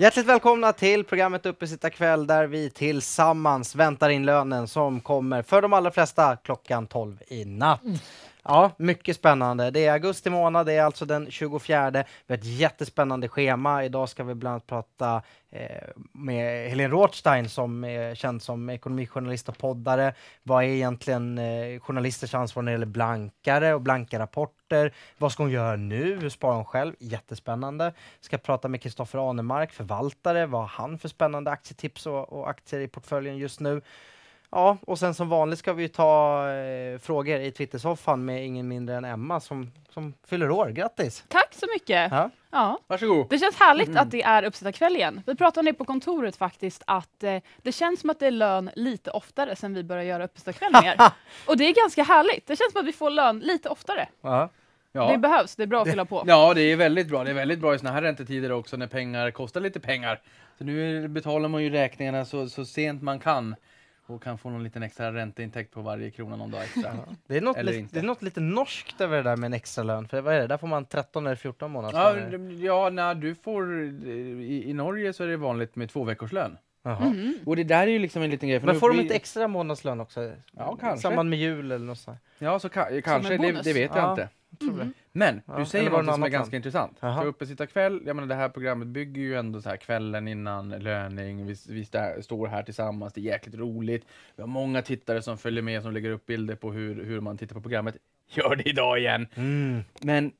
Hjärtligt välkomna till programmet Uppe kväll där vi tillsammans väntar in lönen som kommer för de allra flesta klockan 12 i natt. Mm. Ja, mycket spännande. Det är augusti månad, det är alltså den 24. Vi har ett jättespännande schema. Idag ska vi bland annat prata eh, med Helene Rothstein som är känd som ekonomijournalist och poddare. Vad är egentligen eh, journalisters ansvar när det gäller blankare och blanka rapporter? rapporter. Vad ska hon göra nu? Hur sparar hon själv? Jättespännande. Ska prata med Kristoffer Anemark, förvaltare. Vad har han för spännande aktietips och, och aktier i portföljen just nu? Ja, och sen som vanligt ska vi ta eh, frågor i Twittersoffan med ingen mindre än Emma som, som fyller år. Grattis! Tack så mycket! Ja. Ja. Varsågod. Det känns härligt mm. att det är uppsittarkväll igen. Vi pratade om på kontoret faktiskt, att eh, det känns som att det är lön lite oftare sen vi började göra uppsittarkvällningar. och det är ganska härligt. Det känns som att vi får lön lite oftare. Aha. Ja. Det behövs, det är bra att fylla på. Ja, det är väldigt bra. Det är väldigt bra i sådana här räntetider också när pengar kostar lite pengar. Så nu betalar man ju räkningarna så, så sent man kan och kan få någon liten extra ränteintäkt på varje krona någon dag extra. det, är något li- det är något lite norskt över det där med en extra lön. För vad är det? Där får man 13 eller 14 månader. Ja, ja när du får, eh, i, i Norge så är det vanligt med två veckors lön. Mm. Och det där är ju liksom en liten grej. För Men nu får de inte extra månadslön också? Ja, I samband med jul eller något sånt? Ja, så ka- kanske. Det, det vet jag Ja. inte. Mm. Men ja, du säger något som är ganska intressant. Aha. För uppesittarkväll, jag menar det här programmet bygger ju ändå så här kvällen innan löning, vi, vi där, står här tillsammans, det är jäkligt roligt. Vi har många tittare som följer med, som lägger upp bilder på hur, hur man tittar på programmet. Gör det idag igen! Mm. Men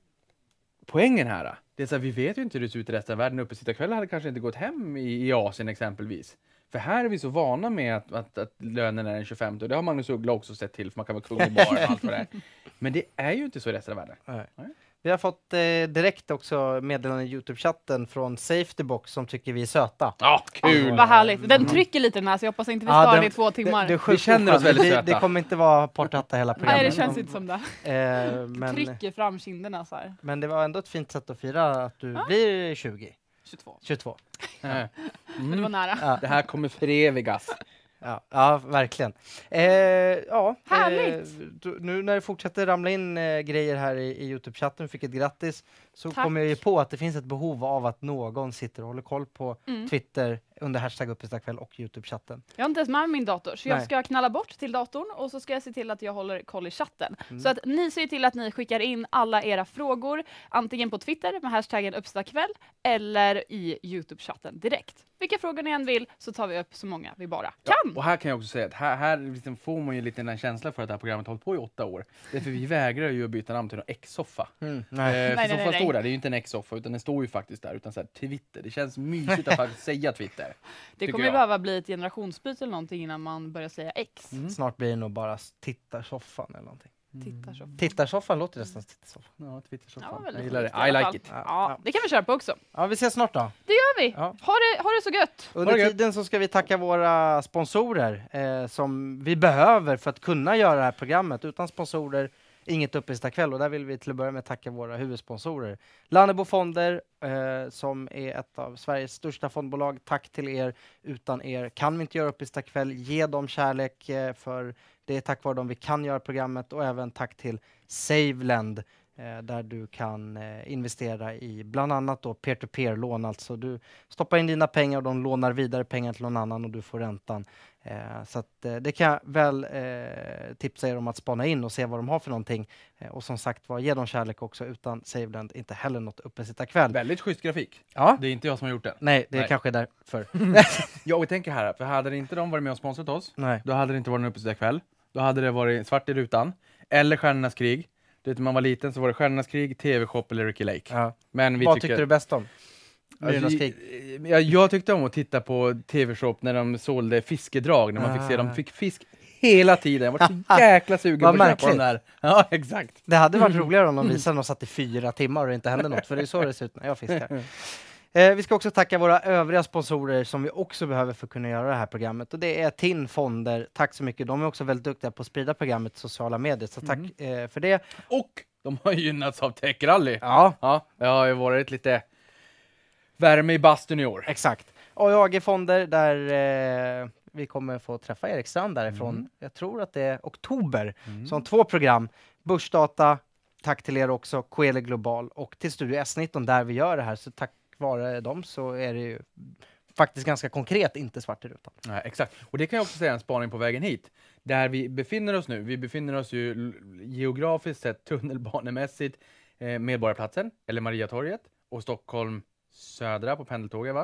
poängen här, det är så här, vi vet ju inte hur det ser ut i resten av världen. Uppesittarkvällen hade kanske inte gått hem i, i Asien exempelvis. För här är vi så vana med att, att, att lönen är den 25 och det har Magnus Uggla också sett till för man kan vara kung i baren och allt vad det är. Men det är ju inte så i resten av världen. Nej. Vi har fått eh, direkt också meddelande i Youtube-chatten från Safetybox som tycker vi är söta. Ja, oh, kul! Vad härligt. Den trycker lite den här så jag hoppas inte vi sparar den, i två timmar. det, det vi känner oss väldigt söta. Det, det kommer inte vara portatta hela programmet. Nej, det känns inte som det. Eh, men, trycker fram kinderna så här. Men det var ändå ett fint sätt att fira att du ah. blir 20. 22. 22. Mm. Men det var nära. Ja. Det här kommer förevigas. Ja, ja, verkligen. Eh, ja, Härligt! Eh, nu när det fortsätter ramla in eh, grejer här i, i Youtube-chatten, fick ett grattis så Tack. kom jag ju på att det finns ett behov av att någon sitter och håller koll på mm. Twitter under hashtag uppestakväll och Youtube-chatten. Jag har inte ens med min dator, så Nej. jag ska knalla bort till datorn och så ska jag se till att jag håller koll i chatten. Mm. Så att ni ser till att ni skickar in alla era frågor, antingen på Twitter med hashtaggen uppestakväll eller i Youtube-chatten direkt. Vilka frågor ni än vill så tar vi upp så många vi bara kan. Ja, och här kan jag också säga att här, här liksom får man ju lite den känsla för att det här programmet har hållit på i åtta år. Därför vi vägrar ju att byta namn till någon X-soffa. Mm. Nej. Eh, nej, nej, nej, står där, det är ju inte en ex soffa utan den står ju faktiskt där. Utan så här, Twitter, det känns mysigt att faktiskt säga Twitter. Det kommer ju jag. behöva bli ett generationsbyte eller någonting innan man börjar säga X. Mm. Snart blir det nog bara tittarsoffan eller någonting. Mm. Tittarsoffan. Tittarsoffan låter nästan som tittarsoffan. Ja, Twittersoffan. Ja, jag gillar det. I, like it. Ja, ja, Det kan vi köra på också. Ja, vi ses snart då. Det gör vi. Ja. Ha, det, ha det så gött. Under gött. tiden så ska vi tacka våra sponsorer eh, som vi behöver för att kunna göra det här programmet. Utan sponsorer Inget uppesittarkväll och där vill vi till att börja med tacka våra huvudsponsorer. Lannebo Fonder eh, som är ett av Sveriges största fondbolag. Tack till er. Utan er kan vi inte göra uppesittarkväll. Ge dem kärlek eh, för det är tack vare dem vi kan göra programmet och även tack till Saveland Eh, där du kan eh, investera i bland annat då peer-to-peer-lån. Alltså du stoppar in dina pengar och de lånar vidare pengar till någon annan och du får räntan. Eh, så det kan jag väl tipsa er om att spana in och se vad de har för någonting. Och som sagt var, ge dem kärlek också. Utan Savelend, inte heller något uppesittarkväll. Väldigt schysst grafik. Ja. Det är inte jag som har gjort den. Nej, det är Nej. kanske därför. ja, vi tänker här, för hade inte de varit med och sponsrat oss, Nej. då hade det inte varit en uppesittarkväll. Då hade det varit svart i rutan, eller Stjärnornas krig, du vet, när man var liten så var det Stjärnornas krig, TV-shop eller Ricky Lake. Ja. Men vi Vad tyckte du bäst om? Alltså, jag, jag tyckte om att titta på TV-shop när de sålde fiskedrag, när man fick se dem ah. fick fisk hela tiden. Jag var så jäkla sugen på att köpa den där. Ja, exakt. Det hade varit roligare om de visade den och satt i fyra timmar och det inte hände något, för det är så det ser ut när jag fiskar. Eh, vi ska också tacka våra övriga sponsorer som vi också behöver för att kunna göra det här programmet. Och det är TIN Fonder. Tack så mycket. De är också väldigt duktiga på att sprida programmet i sociala medier, så tack mm. eh, för det. Och de har gynnats av Techrally. Ja. ja. Det har ju varit lite värme i bastun i år. Exakt. AIAG Fonder, där eh, vi kommer få träffa Erik Strand därifrån. Mm. Jag tror att det är oktober. Mm. Så om två program, Börsdata, tack till er också, Coeli Global och till Studio S19 där vi gör det här. Så tack vare dem så är det ju faktiskt ganska konkret inte svart i rutan. Nej, exakt, och det kan jag också säga en spaning på vägen hit. Där vi befinner oss nu, vi befinner oss ju geografiskt sett tunnelbanemässigt eh, Medborgarplatsen, eller Mariatorget, och Stockholm södra på pendeltåget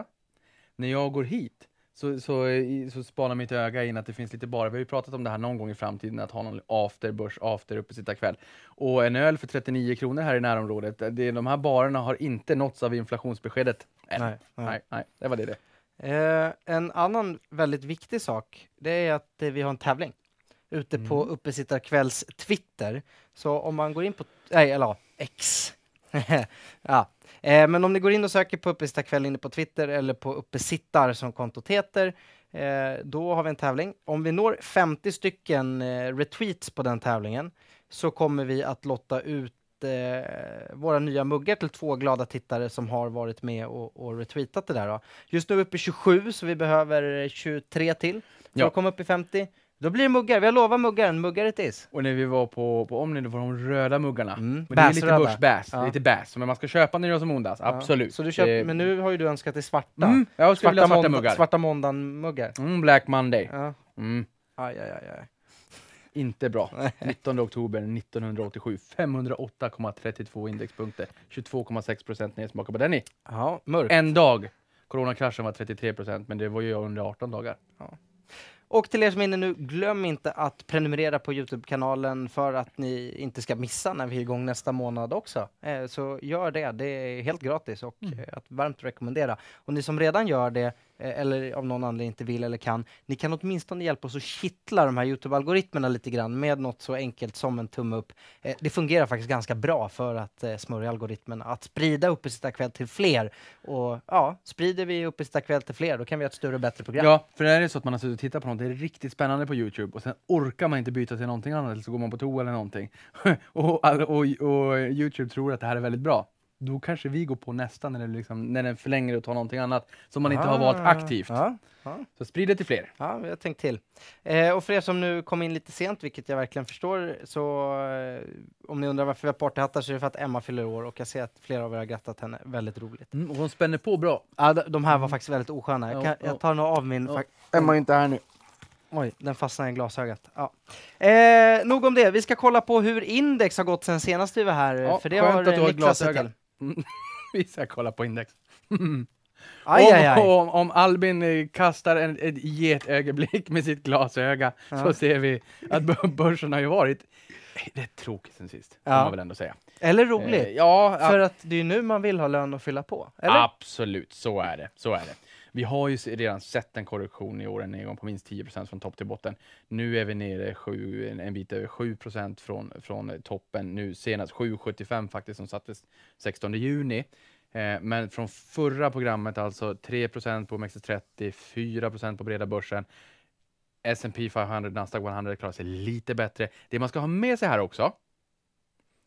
När jag går hit så, så, eh, så spanar mitt öga in att det finns lite barer. Vi har ju pratat om det här någon gång i framtiden, att ha någon afterbörs, after uppe sitta kväll. Och en öl för 39 kronor här i närområdet. Eh, det, de här barerna har inte nåtts av inflationsbeskedet. Än. Nej, nej. nej, nej, det var det. det. Eh, en annan väldigt viktig sak, det är att eh, vi har en tävling ute mm. på Uppesittarkvälls Twitter. Så om man går in på, nej, eller X, ja. Eh, men om ni går in och söker på Uppesittarkväll inne på Twitter eller på Uppesittar som kontot heter, eh, då har vi en tävling. Om vi når 50 stycken eh, retweets på den tävlingen så kommer vi att lotta ut eh, våra nya muggar till två glada tittare som har varit med och, och retweetat det där. Då. Just nu är vi uppe i 27, så vi behöver 23 till för ja. att komma upp i 50. Då blir det muggar. Vi har lovat muggaren. Muggar it is. Och när vi var på, på Omni, då var de röda muggarna. Mm. Men det är lite Bass, ja. lite bärs. Men man ska köpa när det som Ondas, ja. absolut. Så du köpt, det... Men nu har ju du önskat dig svarta. Mm. Jag svarta, vilja svarta muggar. Svarta måndagen-muggar. Mm, Black Monday. Ja. Mm. Aj, aj, aj, aj. Inte bra. 19 oktober 1987. 508,32 indexpunkter. 22,6 procent nedsmak på den i. Ja, mörkt. En dag. Coronakraschen var 33 procent, men det var ju under 18 dagar. Ja. Och till er som är inne nu, glöm inte att prenumerera på Youtube-kanalen för att ni inte ska missa när vi är igång nästa månad också. Eh, så gör det, det är helt gratis och mm. eh, att varmt rekommendera. Och ni som redan gör det, Eh, eller av någon anledning inte vill eller kan. Ni kan åtminstone hjälpa oss att kittla de här Youtube-algoritmerna lite grann med något så enkelt som en tumme upp. Eh, det fungerar faktiskt ganska bra för att eh, smörja algoritmerna, att sprida Uppesittarkväll till fler. Och ja, sprider vi Uppesittarkväll till fler, då kan vi göra ett större och bättre program. Ja, för det är så att man har suttit och tittat på något det är riktigt spännande på Youtube och sen orkar man inte byta till någonting annat, eller så går man på toa eller någonting. och, och, och, och Youtube tror att det här är väldigt bra då kanske vi går på nästa när, det liksom, när den förlänger och tar någonting annat som man inte har valt ah. aktivt. Ah, ah. Så sprid det till fler. Ja, jag tänkt till. Eh, och för er som nu kom in lite sent, vilket jag verkligen förstår, så eh, om ni undrar varför vi har partyhattar så är det för att Emma fyller år och jag ser att flera av er har grattat henne. Väldigt roligt. Mm, och hon spänner på bra. Ja, de här var mm. faktiskt väldigt osköna. Jag, kan, jag tar nog av min... Oh. Emma är inte här nu. Oj, den fastnade i glasögat. Ja. Eh, nog om det. Vi ska kolla på hur index har gått sen senast vi var här. Ja, för det har att du har glasögat. Till. Vi ska kolla på index. Aj, om, aj, aj. Om, om, Albin eh, kastar en, ett getögonblick med sitt glasöga ja. så ser vi att börsen har ju varit eh, rätt tråkig sen sist, ja. får man väl ändå säga. Eller eh, roligt, eh, ja, för att det är ju nu man vill ha lön att fylla på. Eller? Absolut, så är det. Så är det. Vi har ju redan sett en korrektion i år, en nedgång på minst 10 från topp till botten. Nu är vi nere 7, en, bit över 7 från, från eh, toppen, nu senast 7,75 faktiskt, som sattes 16 juni. Eh, men från förra programmet, alltså 3 på OMXS30, 4 på breda börsen, S&P 500, Nasdaq 100 klarar sig lite bättre. Det man ska ha med sig här också,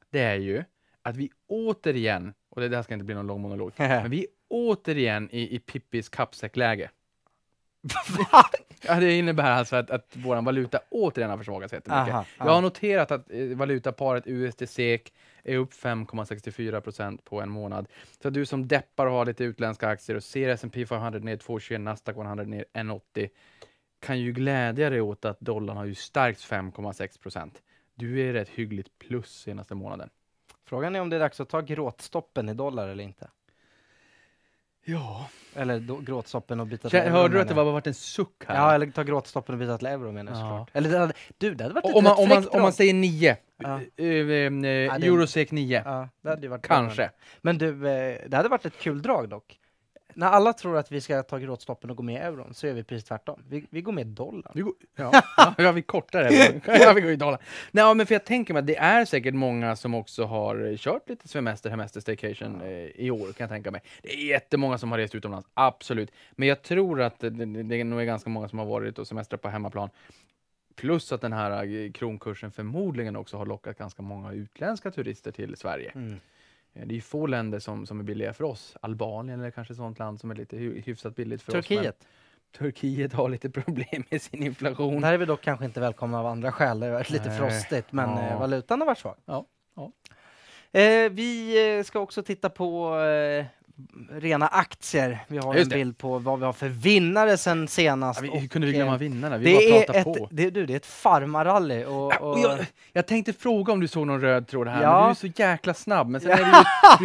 det är ju att vi återigen, och det här ska inte bli någon lång monolog, men vi återigen i, i Pippis kappsäckläge. ja, det innebär alltså att, att vår valuta återigen har försvagats jättemycket. Aha, Jag har noterat att eh, valutaparet USD-SEK är upp 5,64 på en månad. Så du som deppar och har lite utländska aktier och ser S&P 500 ner 2,21, Nasdaq 100 ner 1,80 kan ju glädja dig åt att dollarn har ju stärkts 5,6 Du är rätt hyggligt plus senaste månaden. Frågan är om det är dags att ta gråtstoppen i dollar eller inte. Ja. Eller då, gråtstoppen och byta till euro. Hörde du att det var, bara varit en suck här? Ja, eller ta gråtstoppen och byta till euro menar jag såklart. Eller det hade, du, det hade varit om man, om, man, om man säger nio. Ja. Eh, eh, eh, Eurosek 9. Ja, det hade varit Kanske. Men du, det hade varit ett kul drag dock när alla tror att vi ska ta gråtstoppen och gå med i euron så gör vi precis tvärtom. Vi, vi går med i dollarn. Vi går, ja, ja, vi kortar euron. Ja, vi går i dollarn. Nej, men för jag tänker mig att det är säkert många som också har kört lite semester, hemester, staycation eh, i år, kan jag tänka mig. Det är jättemånga som har rest utomlands, absolut. Men jag tror att det, det, det är ganska många som har varit och semestrat på hemmaplan. Plus att den här eh, kronkursen förmodligen också har lockat ganska många utländska turister till Sverige. Mm. Eh, det är få länder som, som är billiga för oss. Albanien eller kanske sånt land som är lite hyfsat billigt för Turkiet. oss. Turkiet. Turkiet har lite problem med sin inflation. Där är vi dock kanske inte välkomna av andra skäl. Det har varit lite Nej. frostigt, men ja. Eh, valutan har varit svag. Ja. ja. Eh, vi eh, ska också titta på eh, rena aktier. Vi har en bild på vad vi har för vinnare sen senast. Ja, vi, hur kunde vi glömma eh, vinnarna? Vi det bara är ett, på. Det, du, det är ett farmarally. Och, och... och jag, jag, tänkte fråga om du såg någon röd tråd här, ja. men du är så jäkla snabb. Men sen är du,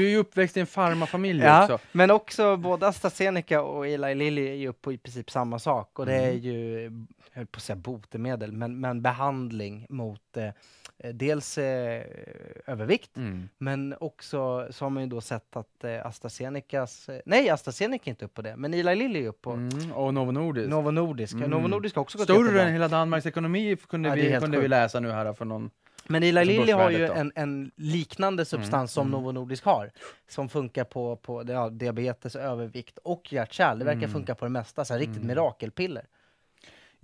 du är ju uppväxt i en farmafamilj också. Men också både AstraZeneca och Eli Lilly är ju upp på i princip samma sak och det mm. är ju jag höll på att säga botemedel, men, men behandling mot eh, dels eh, övervikt, mm. men också så har man ju då sett att eh, AstraZenecas, eh, nej AstraZeneca är inte upp på det, men Eli Lilly är upp på... Mm. Och Novo Nordisk. Novo Nordisk, mm. Novo Nordisk också gått Större än hela Danmarks ekonomi kunde, ja, vi, kunde vi läsa nu här för någon men Eli Lilly har ju en, en liknande mm, substans mm, som mm. Novo Nordisk har, som funkar på, på ja, diabetes, övervikt och hjärt kärl Det verkar mm. funka på det mesta, så här, riktigt mm. mirakelpiller.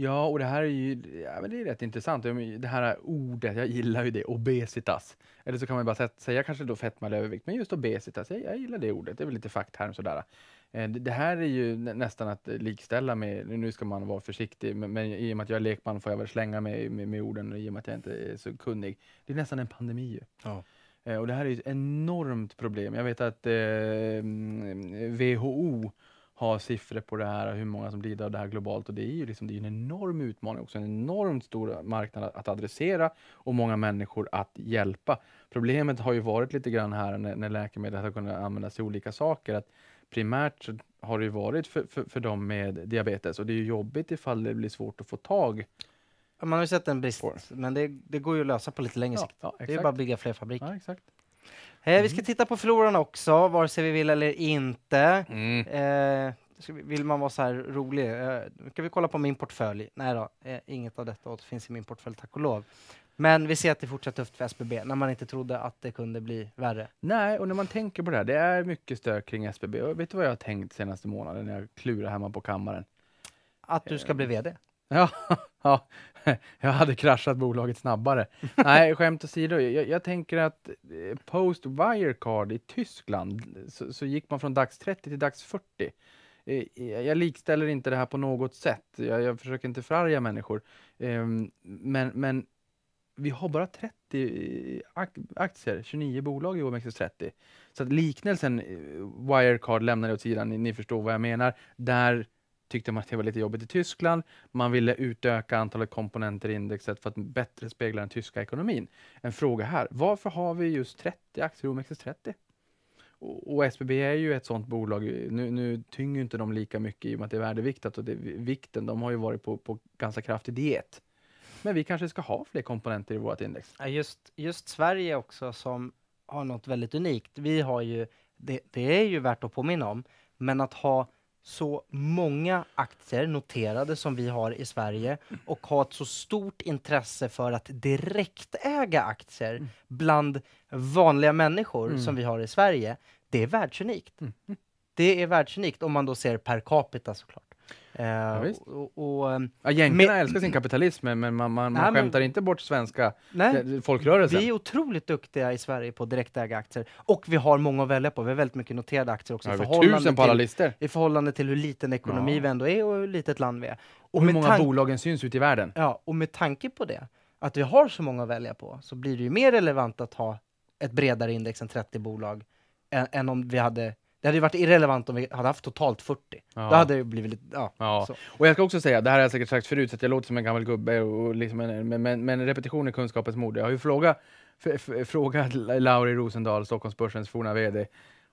Ja, och det här är ju ja, men det är rätt intressant. Det här ordet, jag gillar ju det, obesitas. Eller så kan man bara säga kanske då fetma eller övervikt, men just obesitas, jag, jag gillar det ordet. Det är väl lite fackterm. sådär. Eh, det här är ju nästan att likställa med, nu ska man vara försiktig, men i och med att jag är lekman får jag väl slänga mig med, med, orden i och med att jag inte är så kunnig. Det är nästan en pandemi ja. Eh, och det här är ett enormt problem. Jag vet att eh, WHO mm, ha siffror på det här, hur många som lider av det här globalt. Och det är ju liksom, det är en enorm utmaning också, en enormt stor marknad att adressera och många människor att hjälpa. Problemet har ju varit lite grann här när, när läkemedel har kunnat användas till olika saker, att primärt har det varit för, för, för dem med diabetes och det är ju jobbigt ifall det blir svårt att få tag man har ju sett en brist, men det, det, går ju att lösa på lite längre ja, sikt. Ja, det är bara att bygga fler fabriker. Ja, Eh, vi ska mm. titta på förlorarna också, vare sig vi vill eller inte. Mm. Eh, vill man vara så här rolig, eh, ska vi kolla på min portfölj? Nej då, eh, inget av detta återfinns i min portfölj, tack och lov. Men vi ser att det är fortsatt tufft för SBB, när man inte trodde att det kunde bli värre. Nej, och när man tänker på det här, det är mycket stök kring SBB. Och vet du vad jag har tänkt senaste månaden när jag klurar hemma på kammaren? Att du ska bli eh, VD? Ja, ja, jag hade kraschat bolaget snabbare. Nej, skämt åsido. Jag, jag tänker att eh, post Wirecard i Tyskland så, så, gick man från dags 30 till dags 40. Eh, eh, jag likställer inte det här på något sätt. Jag, jag försöker inte förarga människor. Ehm, men, men vi har bara 30 aktier, 29 bolag i OMXS30. Så att liknelsen Wirecard lämnar det åt sidan, ni, ni förstår vad jag menar. Där tyckte man att det var lite jobbigt i Tyskland. Man ville utöka antalet komponenter i indexet för att bättre spegla den tyska ekonomin. En fråga här, varför har vi just 30 aktier i OMXS30? Och, SBB är ju ett sådant bolag. Nu, nu tynger inte de lika mycket i och med att det är värdeviktat och det, vikten, de har ju varit på, på ganska kraftig diet. Men vi kanske ska ha fler komponenter i vårt index? Just, just Sverige också som har något väldigt unikt. Vi har ju, det, det är ju värt att påminna om, men att ha så många aktier noterade som vi har i Sverige och ha ett så stort intresse för att direktäga aktier mm. bland vanliga människor mm. som vi har i Sverige, det är världsunikt. Mm. Det är världsunikt om man då ser per capita såklart. Ja, eh, och, och, ja, Jänkarna med, älskar sin kapitalism, men man, man, man skämtar men, inte bort svenska nej, eh, folkrörelsen. Vi är otroligt duktiga i Sverige på direktägda aktier och vi har många att välja på. Vi har väldigt mycket noterade aktier också. Ja, i, förhållande till, I förhållande till hur liten ekonomi ja. vi ändå är och hur litet land vi är. Och, och hur många bolagen syns ute i världen. Ja, och med tanke på det, att vi har så många att välja på, så blir det ju mer relevant att ha ett bredare index än 30 bolag än, än om vi hade det hade ju varit irrelevant om vi hade haft totalt 40. Ja. Då hade det blivit lite, ja. ja. Och jag ska också säga, det här har jag säkert sagt förut, så att jag låter som en gammal gubbe, och liksom en, men, men, men repetition är kunskapens moder. Jag har ju frågat, frågat Lauri Rosendahl, Stockholmsbörsens forna VD,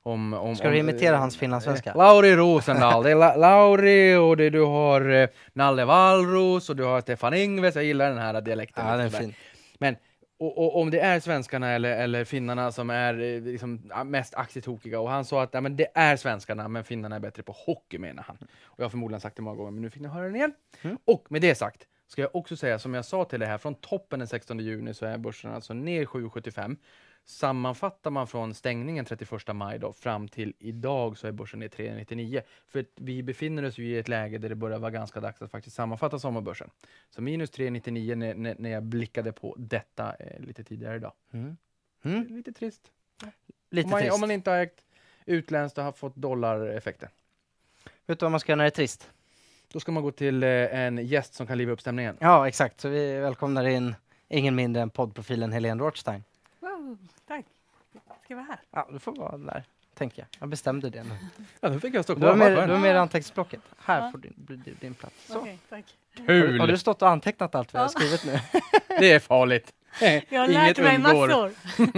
om, om, Ska du imitera om, hans finlandssvenska? Eh, Lauri Rosendahl, det är La Lauri och det, du har eh, Nalle Wallros och du har Stefan Ingves, jag gillar den här dialekten. Ja, den är fin. Men och, och, om det är svenskarna eller, eller finnarna som är eh, liksom mest aktietokiga. Och han sa att ja, men det är svenskarna, men finnarna är bättre på hockey menar han. Och jag har förmodligen sagt det många gånger, men nu fick ni höra den igen. Mm. Och med det sagt ska jag också säga, som jag sa till dig här, från toppen den 16 juni så är börsen alltså ner 7,75. Sammanfattar man från stängningen 31 maj då, fram till idag så är börsen ner 3,99. För vi befinner oss ju i ett läge där det börjar vara ganska dags att faktiskt sammanfatta sommarbörsen. Så minus 3,99 när, när, när jag blickade på detta eh, lite tidigare idag. Mm. Mm. Lite trist. Lite om, man, trist. om man inte har ägt utländskt och har fått dollareffekten. Vet du vad man ska göra när det är trist? Då ska man gå till eh, en gäst som kan liva upp stämningen. Ja, exakt. Så vi välkomnar in ingen mindre än poddprofilen Helene Rothstein tack. Ska jag vara här? Ja, du får vara där, tänker jag. Jag bestämde det nu. Ja, nu fick jag stå kvar. du har med anteckningsblocket. Här Ja. får du din, din plats. Så. Okej, tack. Har, du- har du stått och antecknat allt vi har skrivit nu? Det är farligt. jag har lärt mig undgår.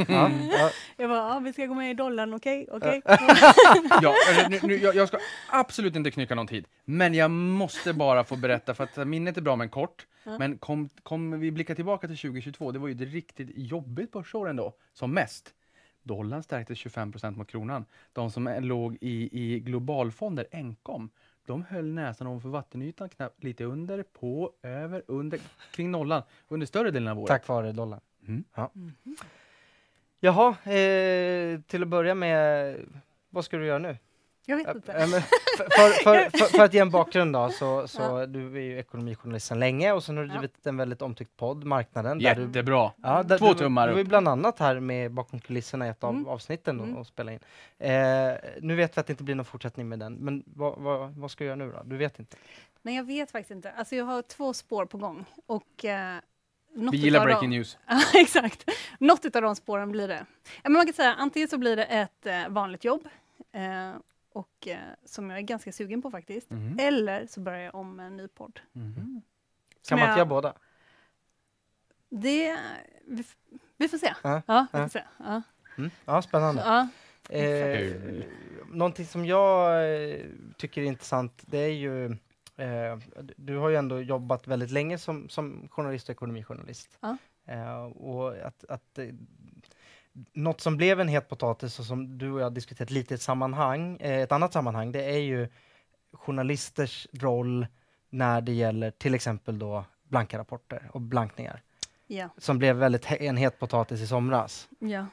massor. Ja, Jag bara, ah, vi ska gå med i dollarn, okej? Okay, okay. ja, nu, nu, jag, jag ska absolut inte knycka någon tid, men jag måste bara få berätta, för att minnet är bra men kort. Men kommer kom vi blicka tillbaka till 2022, det var ju ett riktigt jobbigt börsår ändå, som mest. Dollarn stärktes 25 mot kronan. De som låg i, i globalfonder, enkom, de höll näsan ovanför vattenytan, knappt lite under, på, över, under, kring nollan under större delen av året. Tack vare dollarn. Mm. Ja. Mm. Jaha, eh, till att börja med, vad ska du göra nu? Jag vet äh, inte. Äh, för, för, för, för, att ge en bakgrund då, så, så ja. du är ju ekonomijournalist sedan länge och sen har du drivit ja. en väldigt omtyckt podd, Marknaden. Där Jättebra! Du, ja, där Två tummar du, var ju bland annat här med bakom kulisserna i ett av mm. avsnitten och, mm. och spela in. Eh, nu vet vi att det inte blir någon fortsättning med den, men vad, vad, vad ska jag göra nu då? Du vet inte? Nej, jag vet faktiskt inte. Alltså, jag har två spår på gång och eh, något Vi gillar breaking dem. news. exakt. Något av de spåren blir det. Men man kan säga antingen så blir det ett eh, vanligt jobb eh, och eh, som jag är ganska sugen på faktiskt. Mm. Eller så börjar jag om med en ny podd. Mhm. Mm. Kan man inte göra båda? Det... Vi, vi får se. Ja, ja, ja. Se. ja. Mm. ja spännande. Ja. Eh, någonting som jag eh, tycker är intressant, det är ju... Eh, du har ju ändå jobbat väldigt länge som, som journalist och ekonomijournalist. Ja. Eh, och att, att eh, något som blev en het potatis och som du och jag diskuterat lite i ett sammanhang, eh, ett annat sammanhang, det är ju journalisters roll när det gäller till exempel då blanka rapporter och blankningar. Yeah. Som blev väldigt en het potatis i somras. Yeah.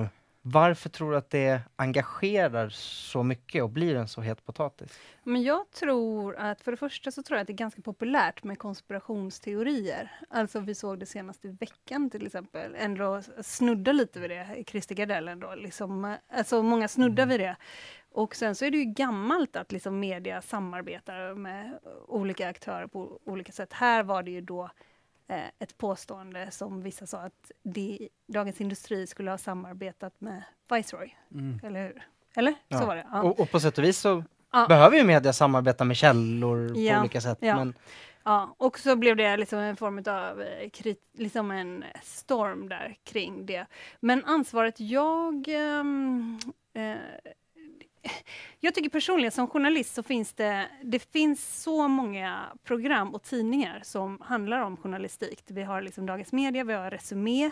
Uh, varför tror du att det engagerar så mycket och blir en så het potatis? Men jag tror att, för det första så tror jag att det är ganska populärt med konspirationsteorier. Alltså vi såg det senast i veckan till exempel, ändå snudda lite vid det, Christer Gardell ändå, liksom, alltså många snuddar mm. vid det. Och sen så är det ju gammalt att liksom media samarbetar med olika aktörer på olika sätt. Här var det ju då Eh, ett påstående som vissa sa att de, Dagens Industri skulle ha samarbetat med Viceroy. Mm. Eller hur? Eller? Ja. Så var det. Ja. Och, och, på sätt och vis så ja. behöver ju media samarbeta med källor på olika sätt. Men... Ja, och så blev det liksom en form av eh, liksom en storm där kring det. Men ansvaret jag ähm, äh, jag tycker personligen som journalist så finns det, det finns så många program och tidningar som handlar om journalistik. Vi har liksom Dagens Media, vi har Resumé,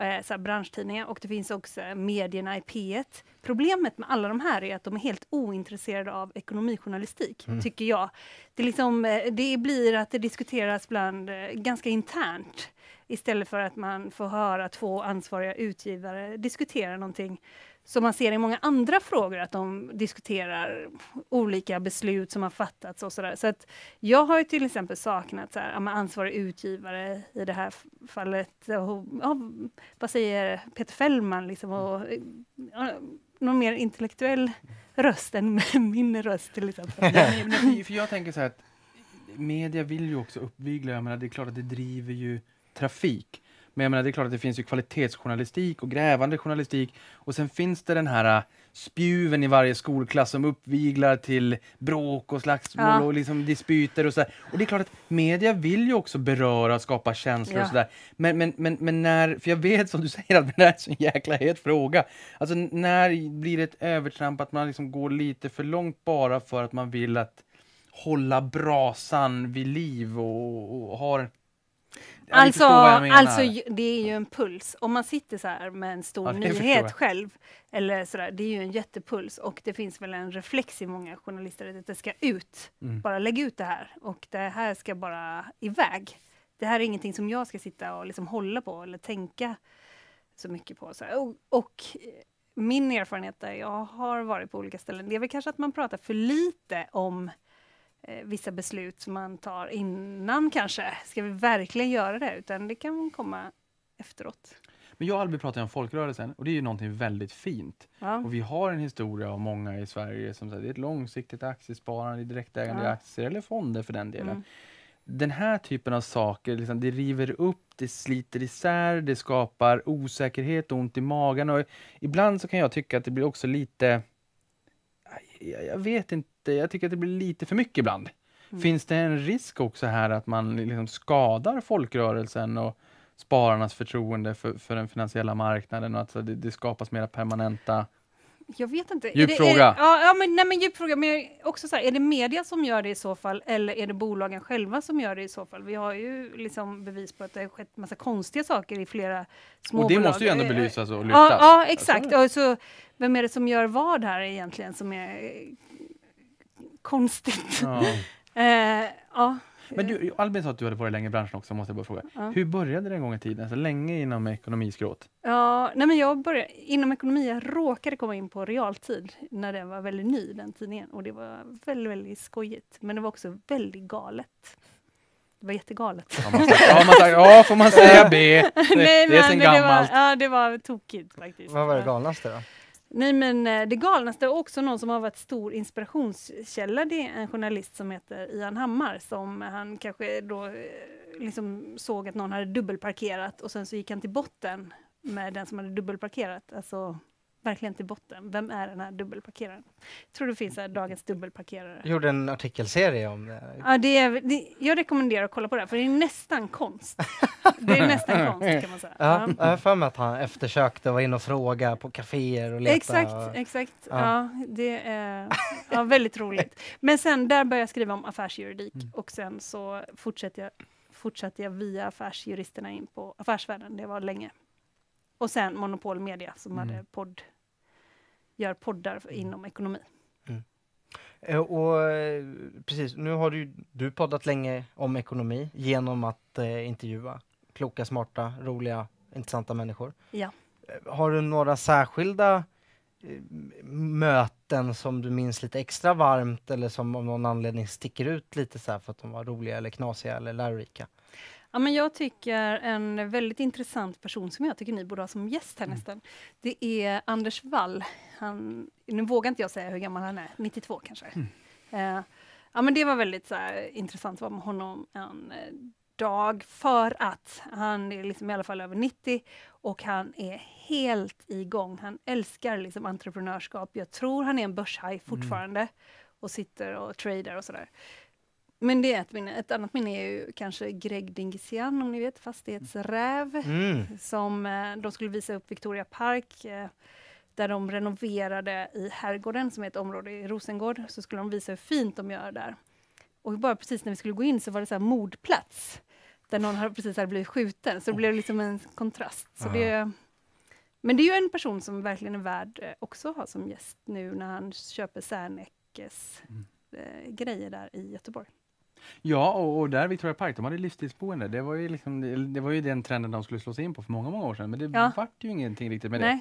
eh, så branschtidningar och det finns också medierna i P1. Problemet med alla de här är att de är helt ointresserade av ekonomijournalistik, mm. tycker jag. Det, liksom, eh, det blir att det diskuteras bland eh, ganska internt istället för att man får höra två ansvariga utgivare diskutera någonting som man ser i många andra frågor, att de diskuterar olika beslut som har fattats och sådär. Så att jag har till exempel saknat så här, ansvarig utgivare i det här fallet. Och, ja, vad säger Peter Fällman liksom? Och, ja, någon mer intellektuell röst än min röst till exempel. Nej, men, för jag tänker så här att media vill ju också uppvigla, jag menar, det är klart att det driver ju trafik. Men jag menar, det är klart att det finns ju kvalitetsjournalistik och grävande journalistik. Och sen finns det den här äh, spjuven i varje skolklass som uppviglar till bråk och slagsmål ja. och liksom dispyter och sådär. Och det är klart att media vill ju också beröra, och skapa känslor ja. och sådär. Men, men, men, men när, för jag vet som du säger att det här är en så jäkla het fråga. Alltså när blir det ett övertramp att man liksom går lite för långt bara för att man vill att hålla brasan vid liv och, och, och Alltså, alltså, det är ju en puls. Om man sitter så här med en stor ja, nyhet själv, eller så där, det är ju en jättepuls. Och det finns väl en reflex i många journalister att det ska ut. Mm. Bara lägg ut det här. Och det här ska bara iväg. Det här är ingenting som jag ska sitta och liksom hålla på eller tänka så mycket på. Så och, och, min erfarenhet där jag har varit på olika ställen, det är väl kanske att man pratar för lite om Eh, vissa beslut som man tar innan kanske. Ska vi verkligen göra det? Utan det kan komma efteråt. Men jag och Albin pratar om folkrörelsen och det är ju någonting väldigt fint. Ja. Och vi har en historia av många i Sverige som säger det är ett långsiktigt aktiesparande, direktägande ja. aktier eller fonder för den delen. Mm. Den här typen av saker, liksom, det river upp, det sliter isär, det skapar osäkerhet och ont i magen. Och ibland så kan jag tycka att det blir också lite jag vet inte, jag tycker att det blir lite för mycket ibland. Mm. Finns det en risk också här att man liksom skadar folkrörelsen och spararnas förtroende för, för den finansiella marknaden och att det, det skapas mera permanenta jag vet inte. Djup fråga. ja, ja, men, nej, men djupfråga. Men också så här, är det media som gör det i så fall eller är det bolagen själva som gör det i så fall? Vi har ju liksom bevis på att det har skett massa konstiga saker i flera småbolag. Och det måste ju ändå eh, belysas och eh, lyftas. Ja, ja exakt. Och så, vem är det som gör vad här egentligen som är konstigt? Ja. eh, ja. Men du, Albin sa att du hade varit länge i branschen också, måste jag bara fråga. Ja. Hur började det en gång i tiden? Alltså, länge inom ekonomiskrået? Ja, nej men jag började inom ekonomi. Jag råkade komma in på realtid när den var väldigt ny, den tidningen. Och det var väldigt, väldigt skojigt. Men det var också väldigt galet. Det var jättegalet. Ja, man, ja, ja får man säga B? Det, nej, det är sen gammalt. Det var, ja, det var tokigt faktiskt. Vad var det galnaste då? Nej men eh, det galnaste och också någon som har varit stor inspirationskälla det är en journalist som heter Ian Hammar som han kanske då eh, liksom såg att någon hade dubbelparkerat och sen så gick han till botten med den som hade dubbelparkerat. Alltså verkligen till botten. Vem är den här dubbelparkeraren? Jag tror det finns här Dagens dubbelparkerare. Jag gjorde en artikelserie om det. Ja, det är, det, jag rekommenderar att kolla på det här, för det är nästan konst. det är nästan konst kan man säga. Ja, Jag har för mig att han eftersökte och var inne och frågade på kaféer och letade. Exakt, och, exakt. Ja. ja. det är ja, väldigt roligt. Men sen där började jag skriva om affärsjuridik mm. och sen så fortsatte jag, fortsatte jag via affärsjuristerna in på affärsvärlden. Det var länge. Och sen Monopol Media som mm. hade podd gör poddar mm. inom ekonomi. Mm. Eh, och eh, precis, nu har du, du poddat länge om ekonomi genom att eh, intervjua kloka, smarta, roliga, intressanta människor. Ja. Eh, har du några särskilda möten som du minns lite extra varmt eller som av någon anledning sticker ut lite så för att de var roliga eller knasiga eller lärorika? Ja, men jag tycker en väldigt intressant person som jag tycker ni borde ha som gäst här mm. nästan, det är Anders Wall. Han, nu vågar inte jag säga hur gammal han är, 92 kanske. Mm. Eh, ja, men det var väldigt så här, intressant att vara med honom en dag för att han är liksom i alla fall över 90 och han är helt igång. Han älskar liksom entreprenörskap. Jag tror han är en börshaj mm. fortfarande mm. och sitter och tradar och sådär. Eh, men det är ett minne. Ett annat minne är ju kanske Greg Dingisian, om ni vet, fastighetsräv, mm. som eh, de skulle visa upp Victoria Park eh, där de renoverade i Herrgården, som är ett område i Rosengård, så skulle de visa hur fint de gör där. Och bara precis när vi skulle gå in så var det så här mordplats, där någon precis hade blivit skjuten, så det blev liksom en kontrast. Så det, men det är ju en person som verkligen är värd eh, också att ha som gäst nu när han köper Sernekes mm. grejer där i Göteborg. Ja, och, och där Victoria Park, de hade livstidsboende. Det var, ju liksom, det, det var ju den trenden de skulle slå sig in på för många, många år sedan. Men det ja. vart ju ingenting riktigt med Nej. det.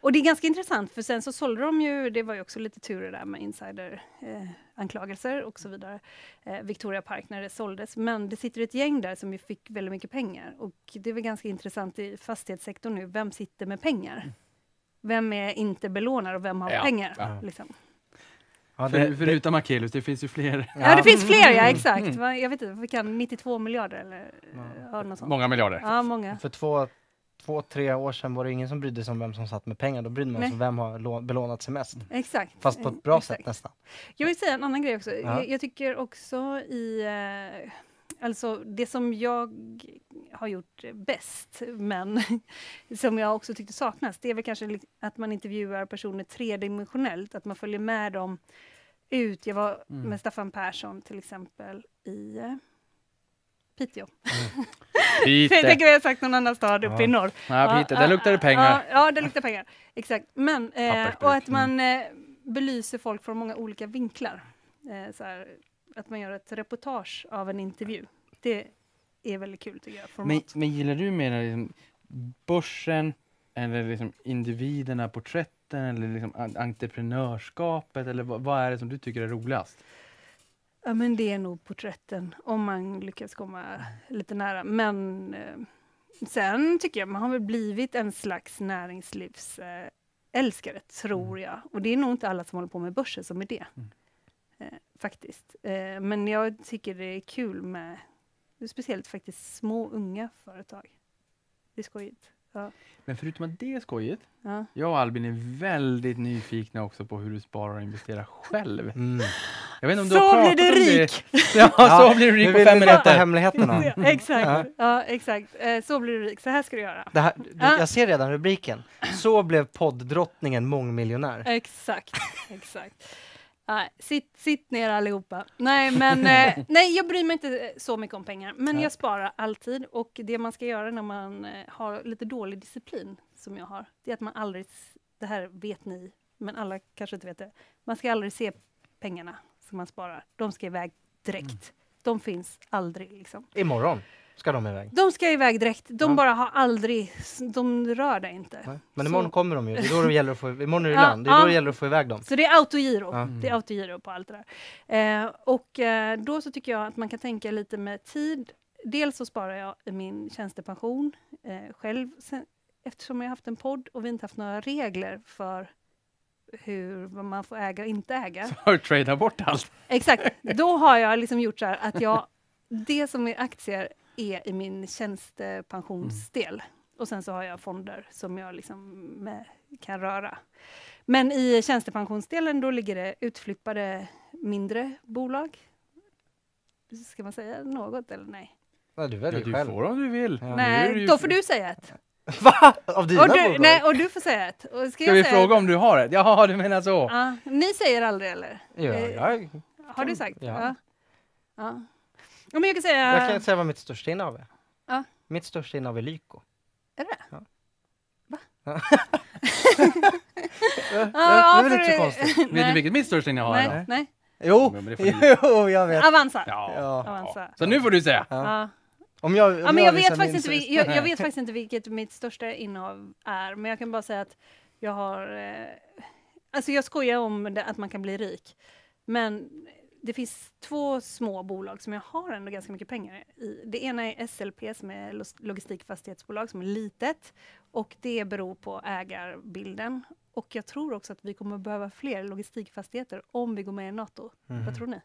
Och det är ganska intressant, för sen så sålde de ju, det var ju också lite tur det där med insideranklagelser eh, och så vidare, eh, Victoria Park när det såldes. Men det sitter ett gäng där som ju fick väldigt mycket pengar och det är väl ganska intressant i fastighetssektorn nu, vem sitter med pengar? Mm. Vem är inte belånad och vem har ja. pengar? Ja. Liksom. Ja, det, För, förutom Akelius, det finns ju fler. Ja, det finns fler, ja mm. exakt. Mm. Jag vet inte, vi kan 92 miljarder eller ja. något sånt. Många miljarder. Ja, många. För två, två, tre år sedan var det ingen som brydde sig om vem som satt med pengar. Då brydde man sig om vem har belånat sig mest. Exakt. Fast på ett bra eh, exakt. sätt nästan. Jag vill säga en annan grej också. Ja. Jag, jag, tycker också i eh, alltså det som jag har gjort bäst, men som jag också tyckte saknas, det är väl kanske att man intervjuar personer tredimensionellt, att man följer med dem ut. Jag var mm. med Staffan Persson till exempel i eh, Piteå. Mm. Pite. jag tänker jag sagt någon annan stad uppe ja. i norr. Ja, Pite, där luktar det pengar. Ja, ja där luktar pengar. Exakt. Men, eh, och att mm. man eh, belyser folk från många olika vinklar. så här, att man gör ett reportage av en intervju. Det är väldigt kul tycker jag. Men, men gillar du mer liksom börsen eller liksom individerna, porträtten eller liksom entreprenörskapet? Eller vad, vad är det som du tycker är roligast? Ja, men det är nog porträtten, om man lyckas komma lite nära. Men eh, sen tycker jag man har väl blivit en slags näringslivsälskare, eh, tror mm. jag. Och det är nog inte alla som håller på med börsen som är det. Mm. Eh, faktiskt. Eh, men jag tycker det är kul med speciellt faktiskt små unga företag. Det är skojigt. Ja. Men förutom att det är skojigt, ja. jag och Albin är väldigt nyfikna också på hur du sparar och investerar själv. Mm. Jag vet inte om så du har blir du rik! Det. Ja, ja, så blir du rik på fem minuter. hemligheterna. exakt, ja. Eh, exakt. så blir du rik. Så här ska du göra. Här, jag ser redan rubriken. Så blev podddrottningen mångmiljonär. Exakt, exakt. Nej, sitt, sitt ner allihopa. Nej, men eh, nej, jag bryr mig inte eh, så mycket om pengar, men nej. jag sparar alltid. Och det man ska göra när man eh, har lite dålig disciplin, som jag har, det är att man aldrig, det här vet ni, men alla kanske inte vet det, man ska aldrig se pengarna som man sparar. De ska iväg direkt. Mm. De finns aldrig. Liksom. Imorgon? ska de iväg? De ska iväg direkt. De ja. bara har aldrig... De rör det inte. Nej. Men så. imorgon kommer de ju. Det är då det gäller att få, imorgon är det ja, land. Det är då det gäller att få iväg dem. Så det är autogiro. Mm. Det är mm. autogiro på allt det där. Eh, och eh, då så tycker jag att man kan tänka lite med tid. Dels så sparar jag min tjänstepension eh, själv sen, eftersom jag har haft en podd och vi inte haft några regler för hur vad man får äga och inte äga. Så har du tradeat bort allt? Exakt. Då har jag liksom gjort så här att jag, det som är aktier är i min tjänstepensionsdel. Mm. Och sen så har jag fonder som jag liksom kan röra. Men i tjänstepensionsdelen då ligger det utflippade mindre bolag. Ska man säga något eller nej? Nej, du väljer ja, du själv. får om du vill. Ja. Nej, du då får du säga ett. Va? Av dina och du, bolag? Nej, och du får säga ett. Och ska, ska vi fråga ett? om du har ett? Jaha, du menar så. Ja, ni säger aldrig eller? Ja, eh, jag... Har du sagt? Ja. ja. Ja, men jag, kan säga... jag kan säga vad mitt största innehav är. Ja. Mitt största innehav är Lyko. Är det ja. Va? ja, det är inte så konstigt. Vet du vilket mitt största innehav är? Nej. Nej. Jo. jo, jag vet. Avanza. Ja. Avanza. Så nu får du säga. jag, vet faktiskt inte, jag, vet faktiskt inte vilket mitt största innehav är, men jag kan bara säga att jag har... Eh, alltså jag skojar om det, att man kan bli rik, men det finns två små bolag som jag har ändå ganska mycket pengar i. Det ena är SLP som är logistikfastighetsbolag som är litet och det beror på ägarbilden. Och jag tror också att vi kommer behöva fler logistikfastigheter om vi går med i Nato. Mm. Vad mhm. tror ni?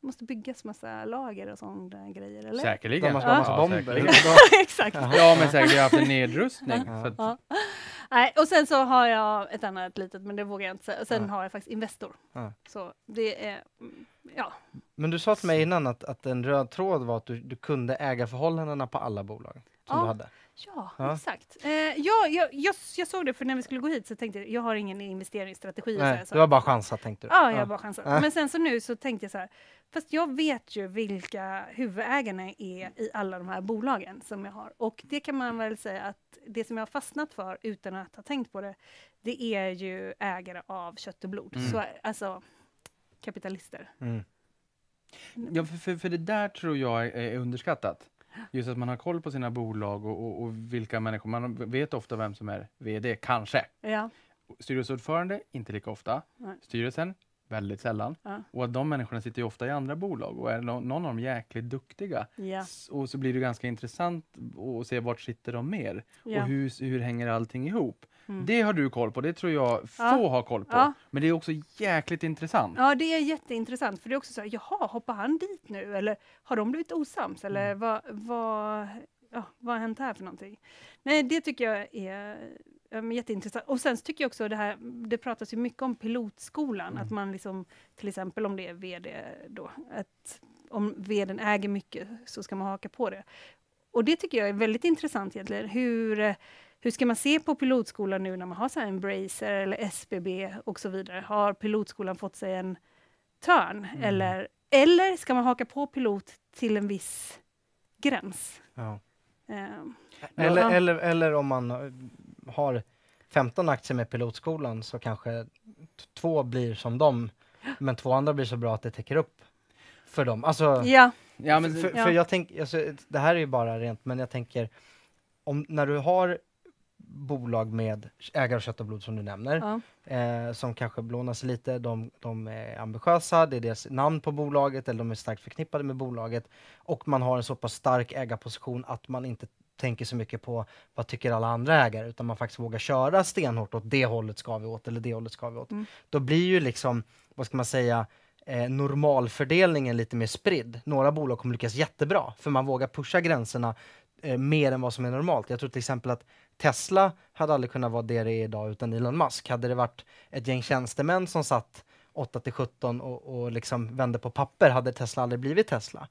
Det måste byggas massa lager och sådana grejer, eller? Säkerligen. De måste ha massa ja. bomber. Ja, Exakt. ja, men säkert, jag har haft en nedrustning. Ja. Nej, och sen så har jag ett annat litet, men det vågar jag inte säga. Sen ja. har jag faktiskt Investor. Ja. Så det är, mm, ja. Men du sa till mig innan att, att en röd tråd var att du, du kunde äga förhållandena på alla bolag som ja. du hade. Ja, ja. exakt. Eh, ja, jag, jag, jag, såg det, för när vi skulle gå hit så tänkte jag, jag har ingen investeringsstrategi. Nej, och så här, så. Du har bara chansat, tänkte du? Ja, jag har bara chansat. Men sen så nu så tänkte jag så här, Fast jag vet ju vilka huvudägarna är i alla de här bolagen som jag har. Och det kan man väl säga att det som jag har fastnat för utan att ha tänkt på det, det är ju ägare av kött och blod. Mm. Så, alltså kapitalister. Mm. mm. Ja, för, för, för det där tror jag är underskattat. Just att man har koll på sina bolag och, och, och, vilka människor. Man vet ofta vem som är VD, kanske. Ja. Styrelseordförande, inte lika ofta. Nej. Styrelsen, väldigt sällan. Ja. Och de människorna sitter ju ofta i andra bolag och är någon av dem jäkligt duktiga. Ja. Och så blir det ganska intressant att se vart sitter de mer ja. och hur, hur hänger allting ihop. Mm. Det har du koll på, det tror jag få har koll på. Men det är också jäkligt intressant. Ja, det är jätteintressant för det är också så här, jaha, hoppar han dit nu eller har de blivit osams eller mm. vad, vad, ja, vad har hänt här för någonting? Nej, det tycker jag är Ehm, jätteintressant. Och sen tycker jag också det här, det pratas ju mycket om pilotskolan, mm. att man liksom, till exempel om det är VD då, att om VDn äger mycket så ska man haka på det. Och det tycker jag är väldigt intressant egentligen. Hur, hur ska man se på pilotskolan nu när man har så här Embracer eller SBB och så vidare? Har pilotskolan fått sig en törn? Mm. Eller, eller ska man haka på pilot till en viss gräns? Ja. Um, eller, eller, eller om man har 15 aktier med pilotskolan så kanske två blir som dem, men två andra blir så bra att det täcker upp för dem. Alltså, ja. Ja, men, för, ja. jag tänker, alltså, det här är ju bara rent, men jag tänker, om, när du har bolag med ägare av kött och blod som du nämner, ja. eh, som kanske belånas lite, de, de, är ambitiösa, det är deras namn på bolaget eller de är starkt förknippade med bolaget och man har en så pass stark ägarposition att man inte tänker så mycket på vad tycker alla andra ägare, utan man faktiskt vågar köra stenhårt åt det hållet ska vi åt, eller det hållet ska vi åt. Mm. Då blir ju liksom, vad ska man säga, eh, normalfördelningen lite mer spridd. Några bolag kommer lyckas jättebra, för man vågar pusha gränserna eh, mer än vad som är normalt. Jag tror till exempel att Tesla hade aldrig kunnat vara det det är idag utan Elon Musk. Hade det varit ett gäng tjänstemän som satt 8 till 17 och, och liksom vände på papper hade Tesla aldrig blivit Tesla.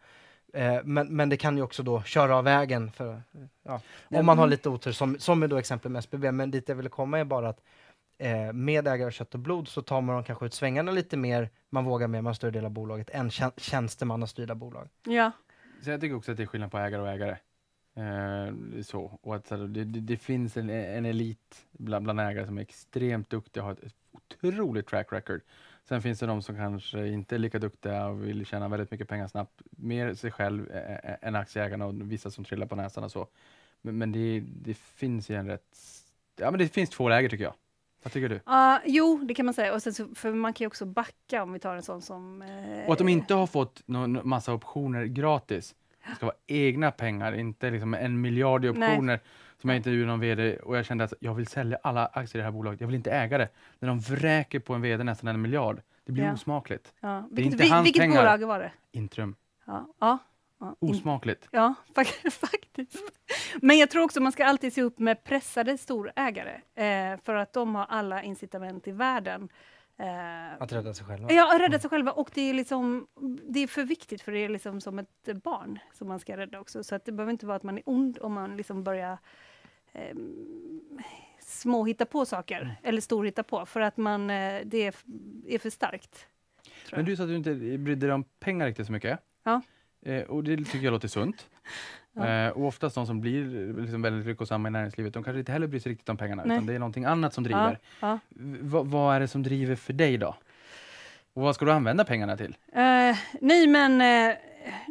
Eh, men, men det kan ju också då köra av vägen för, eh, ja, om man har mm. lite otur, som, som är då exemplet med SBB. Men dit jag ville komma är bara att eh, med ägare av kött och blod så tar man kanske ut svängarna lite mer, man vågar mer, man större del av bolaget än tjän tjänstemannastyrda bolag. Ja. Så jag tycker också att det är skillnad på ägare och ägare. Eh, så. Och att, det, det finns en, en elit bland, bland, ägare som är extremt duktiga, och har ett otroligt track record Sen finns det de som kanske inte är lika duktiga och vill tjäna väldigt mycket pengar snabbt, mer sig själv än aktieägarna och vissa som trillar på näsan och så. Men, men det, det, finns ju en rätt... Ja, men det finns två läger tycker jag. Vad tycker du? Uh, jo, det kan man säga. Och sen så, för man kan ju också backa om vi tar en sån som... Eh... Och att de inte har fått någon massa optioner gratis. Det ska vara egna pengar, inte liksom en miljard i optioner. Nej som jag intervjuade någon VD och jag kände att jag vill sälja alla aktier i det här bolaget. Jag vill inte äga det. När de vräker på en VD nästan en miljard, det blir ja. osmakligt. Ja. Vilket, det är inte vi, hans vilket pengar. bolag var det? Intrum. Ja. ja. ja. Osmakligt. Ja, faktiskt. Men jag tror också att man ska alltid se upp med pressade storägare, eh, för att de har alla incitament i världen eh, att rädda sig själva? Ja, att rädda mm. sig själva. Och det är, liksom, det är för viktigt, för det är liksom som ett barn som man ska rädda också. Så att det behöver inte vara att man är ond om man liksom börjar eh, små hitta på saker, mm. eller stor hitta på för att man, eh, det är, är för starkt. Men du sa att du inte brydde dig om pengar riktigt så mycket. Ja. Eh, och det tycker jag låter sunt. ja. eh, och oftast de som blir liksom väldigt lyckosamma i näringslivet, de kanske inte heller bryr sig riktigt om pengarna, Nej. utan det är någonting annat som driver. Ja. Ja. Vad är det som driver för dig då? Och vad ska du använda pengarna till? Eh, nej, men eh,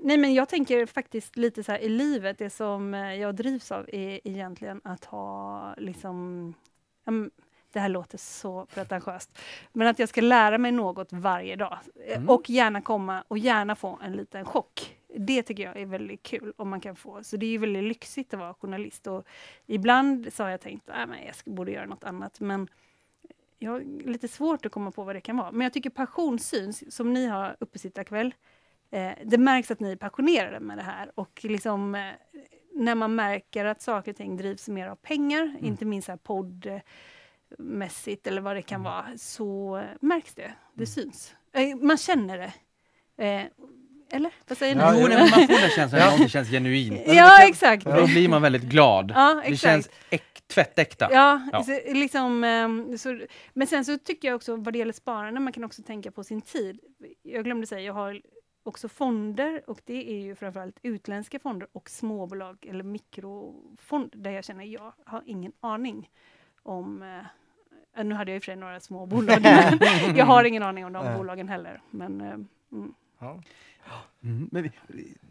nej men jag tänker faktiskt lite så här i livet, det som eh, jag drivs av är egentligen att ha liksom, det här låter så pretentiöst, men att jag ska lära mig något varje dag eh, mm. och gärna komma och gärna få en liten chock. Det tycker jag är väldigt kul om man kan få. Så det är väldigt lyxigt att vara journalist och ibland så har jag tänkt att äh, jag borde göra något annat, men jag har lite svårt att komma på vad det kan vara. Men jag tycker passion syns, som ni har uppesittarkväll. kväll eh, det märks att ni är passionerade med det här och liksom eh, när man märker att saker och ting drivs mer av pengar, mm. inte minst här poddmässigt eller vad det kan mm. vara, så märks det. Det mm. syns. Eh, man känner det. Eh, eller? Vad säger ja, ni? Jo, man får den känslan när något känns genuint. Ja, alltså, exakt. Då blir man väldigt glad. Ja, det känns äk, tvättäkta. Ja, ja. Så, liksom, ehm, så, men sen så tycker jag också vad det gäller sparande, man kan också tänka på sin tid. Jag glömde säga, jag har också fonder och det är ju framförallt utländska fonder och småbolag eller mikrofonder, där jag känner att jag har ingen aning om eh, nu hade jag i och för sig några småbolag, men jag har ingen aning om de bolagen heller. Men, eh, mm. ja. Mm, men vi,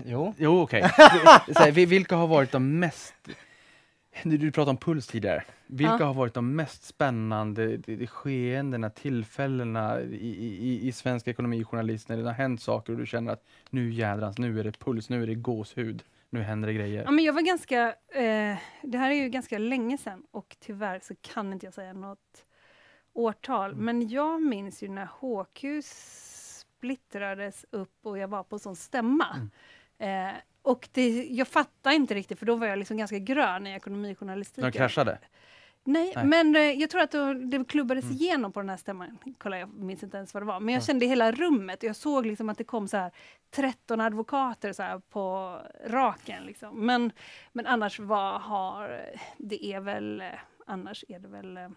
jo, jo okej. Okay. Vilka har varit de mest du pratade om puls tidigare. Vilka ja. har varit de mest spännande skeendena, tillfällena i, i, i svensk ekonomi, journalist, när det har hänt saker och du känner att nu jädrans, nu är det puls, nu är det gåshud, nu händer det grejer? Ja, men jag var ganska... Eh, det här är ju ganska länge sedan och tyvärr så kan inte jag säga något årtal, mm. men jag minns ju när HQ splittrades upp och jag var på sån stämma. Mm. Eh, och det, jag fattar inte riktigt, för då var jag liksom ganska grön i ekonomijournalistiken. De kraschade? Nej, Nej. men eh, jag tror att det, klubbades mm. igenom på den här stämman. Kolla, jag minns inte ens vad det var, men jag mm. kände i hela rummet. Jag såg liksom att det kom så här 13 advokater så här på raken. Liksom. Men, men annars var, har, det är väl, eh, annars är det väl, eh,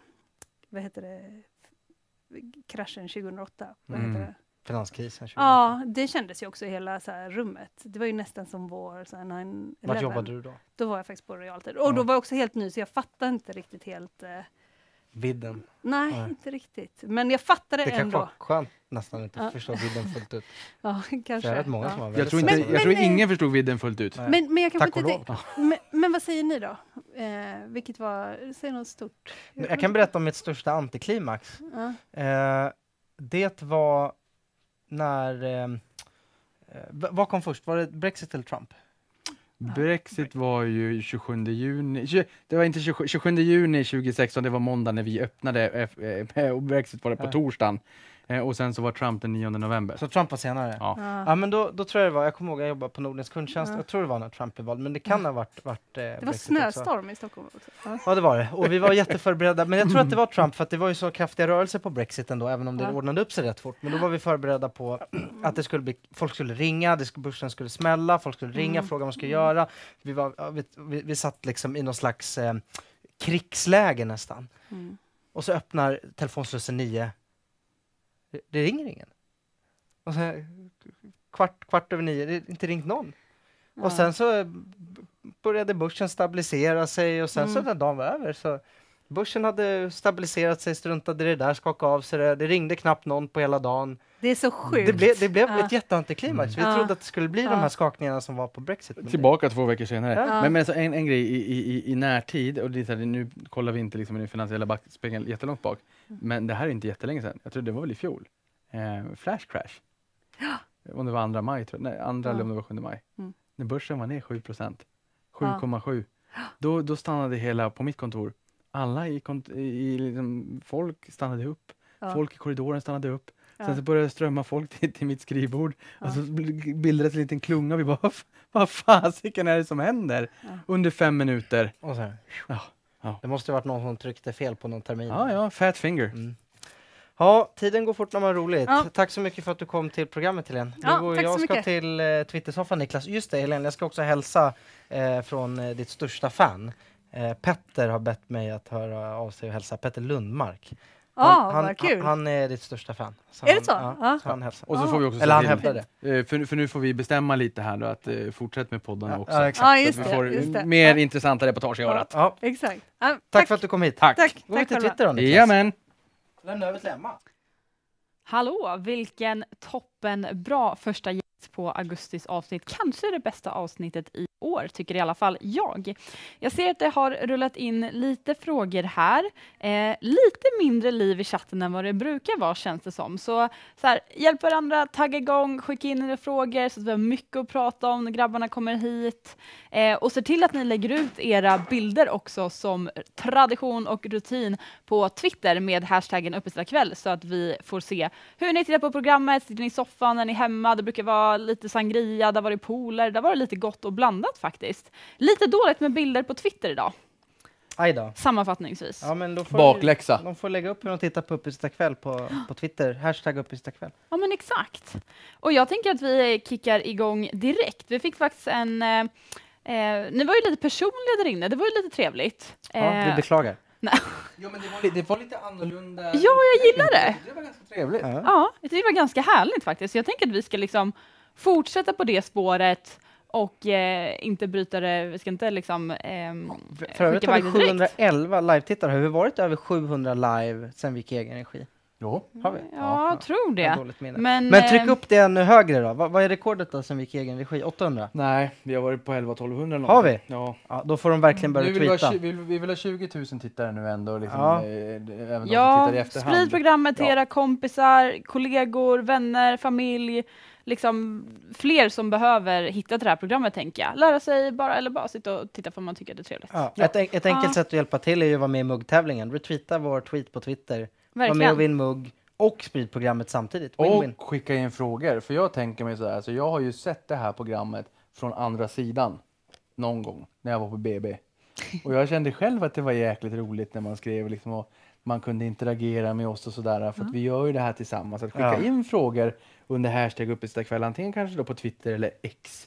vad heter det, kraschen 2008? Vad heter mm. det? Finanskrisen? 2008. Ja, det kändes ju också i hela så här, rummet. Det var ju nästan som vår... Så här, Vart jobbade du då? Då var jag faktiskt på Realtid. Och mm. då var jag också helt ny, så jag fattade inte riktigt helt... Eh... Vidden? Nej, Nej, inte riktigt. Men jag fattade ändå. Det kan var skönt nästan inte ja. förstå vidden fullt ut. ja, kanske. Jag, många ja. som jag tror, inte, men, jag eh, men, ingen förstod vidden fullt ut. Men, men, jag kan Tack och lov. Men, men, vad säger ni då? Eh, vilket var, säg något stort. Jag kan berätta om mitt största antiklimax. Ja. Eh, det var när... Ehm, eh, vad kom först? Var det Brexit eller Trump? Brexit var ju 27 juni, 20, det var inte 27, 27 juni 2016, det var måndag när vi öppnade eh, och Brexit var det på torsdagen. Eh, och sen så var Trump den 9 november. Så Trump var senare? Ja. Ja, ja men då, då tror jag det var, jag kommer ihåg jag jobbade på Nordens kundtjänst, ja. jag tror det var när Trump blev vald, men det kan ha varit, varit eh, Det var snöstorm också. i Stockholm också. Ja. ja. det var det, och vi var jätteförberedda, men jag tror att det var Trump för att det var ju så kraftiga rörelser på Brexit ändå, även om det ja. ordnade upp sig rätt fort. Men då var vi förberedda på att det skulle bli, folk skulle ringa, det skulle, börsen skulle smälla, folk skulle ringa, mm. fråga vad man skulle mm. göra. Vi, var, vi, vi, vi satt liksom i någon slags eh, krigsläge nästan. Mm. Och så öppnar telefonslussen 9 det ringer ingen. Och sen kvart, kvart över nio, det är inte ringt någon. Ja. Och sen så började börsen stabilisera sig och sen mm. så när dagen var över så Börsen hade stabiliserat sig, struntade i det där, skakade av sig det. Det ringde knappt någon på hela dagen. Det är så sjukt. Det, ble, det blev ja. ett jätteantiklimax. Vi ja. Mm. trodde att det skulle bli ja. de här skakningarna som var på Brexit. Tillbaka två veckor senare. Ja. Men, men alltså en, en grej i, i, i närtid, och det är här, nu kollar vi inte liksom den finansiella backspegeln jättelångt bak, men det här är inte jättelänge sedan. Jag tror det var väl i fjol. Eh, flash crash. Om det var andra maj, tror jag. Nej, andra eller om det var 7 maj. Mm. När börsen var ner 7 procent. 7,7. Då, då stannade hela, på mitt kontor, alla i, i liksom, folk stannade upp. Ja. Folk i korridoren stannade upp. Ja. Sen så började det strömma folk till, till mitt skrivbord ja. och så bildades en liten klunga och vi bara, vad fasiken är det som händer? Under fem minuter. Och sen, Det måste ha varit någon som tryckte fel på någon termin. Ja, ja, fat finger. Mm. Ja, tiden går fort när man har roligt. Ja. Tack så mycket för att du kom till programmet Helene. Ja, du och jag ska mycket. till eh, Twittersoffan Niklas. Just det Helene, jag ska också hälsa eh, från eh, ditt största fan. Eh, Petter har bett mig att höra av sig och hälsa. Petter Lundmark. Han, ah, han, han, han, är ditt största fan. Så är det så? Ja, ah. så han hälsar. Och så får vi också Eller han hävdar det. Eh, för, för, nu får vi bestämma lite här då, att uh, fortsätt med poddarna ja, också. Ja, exakt. Ah, just så att vi får just det. mer intressanta reportage i örat. Ja, exakt. Tack, tack, för att du kom hit. Tack. tack. Gå tack, till Twitter då Niklas. Jajamän. Lämna över till Emma. Hallå, vilken toppen bra första på augustis avsnitt, kanske det bästa avsnittet i år, tycker i alla fall jag. Jag ser att det har rullat in lite frågor här. Eh, lite mindre liv i chatten än vad det brukar vara, känns det som. Så, så här, hjälp varandra, tagga igång, skicka in era frågor så att vi har mycket att prata om när grabbarna kommer hit. Eh, och se till att ni lägger ut era bilder också som tradition och rutin på Twitter med hashtaggen kväll så att vi får se hur ni tittar på programmet, sitter ni i soffan, är ni hemma, det brukar vara lite sangria, där var det pooler, där var det lite gott och blandat faktiskt. Lite dåligt med bilder på Twitter idag. Aj då. Sammanfattningsvis. Ja, men då får Bakläxa. Vi, de får lägga upp hur de tittar på Uppesittarkväll på, på Twitter. Hashtag uppesittarkväll. Ja, men exakt. Och jag tänker att vi kickar igång direkt. Vi fick faktiskt en... Eh, eh ni var ju lite personliga där inne, det var ju lite trevligt. Ja, eh, vi beklagar. Nej. Jo, men det var, lite, det var lite annorlunda. Ja, jag gillar det. Det var ganska trevligt. Ja, ja det var ganska härligt faktiskt. Jag tänker att vi ska liksom fortsätta på det spåret och eh, inte bryta det, vi ska inte liksom eh, För övrigt har vi 711 live-tittare, har vi varit över 700 live sen vi gick i egen regi? Jo. Har vi? Ja, ja jag tror det. Men, Men, tryck eh, upp det ännu högre då. vad, vad är rekordet då sen vi gick i egen regi? 800? Nej, vi har varit på 11 1200 någonting. Har vi? Ja. ja. Då får de verkligen börja vi vill tweeta. Ha, vi, vill, vi vill ha 20 000 tittare nu ändå. Liksom, ja, eh, även ja tittar i efterhand. sprid programmet till ja. era kompisar, kollegor, vänner, familj liksom fler som behöver hitta till det här programmet, tänker jag. Lära sig bara, eller bara sitta och titta för man tycker det är trevligt. Ja, ett, ett enkelt ah. sätt att hjälpa till är ju att vara med i muggtävlingen. Retweeta vår tweet på Twitter. Verkligen. Var med och vinn mugg och sprid programmet samtidigt. Win -win. Och skicka in frågor. För jag tänker mig så här, så jag har ju sett det här programmet från andra sidan någon gång när jag var på BB. Och jag kände själv att det var jäkligt roligt när man skrev liksom och man kunde interagera med oss och sådär. För mm. vi gör ju det här tillsammans. Att skicka ja. in frågor under hashtag uppesittarkväll, antingen kanske då på Twitter eller X.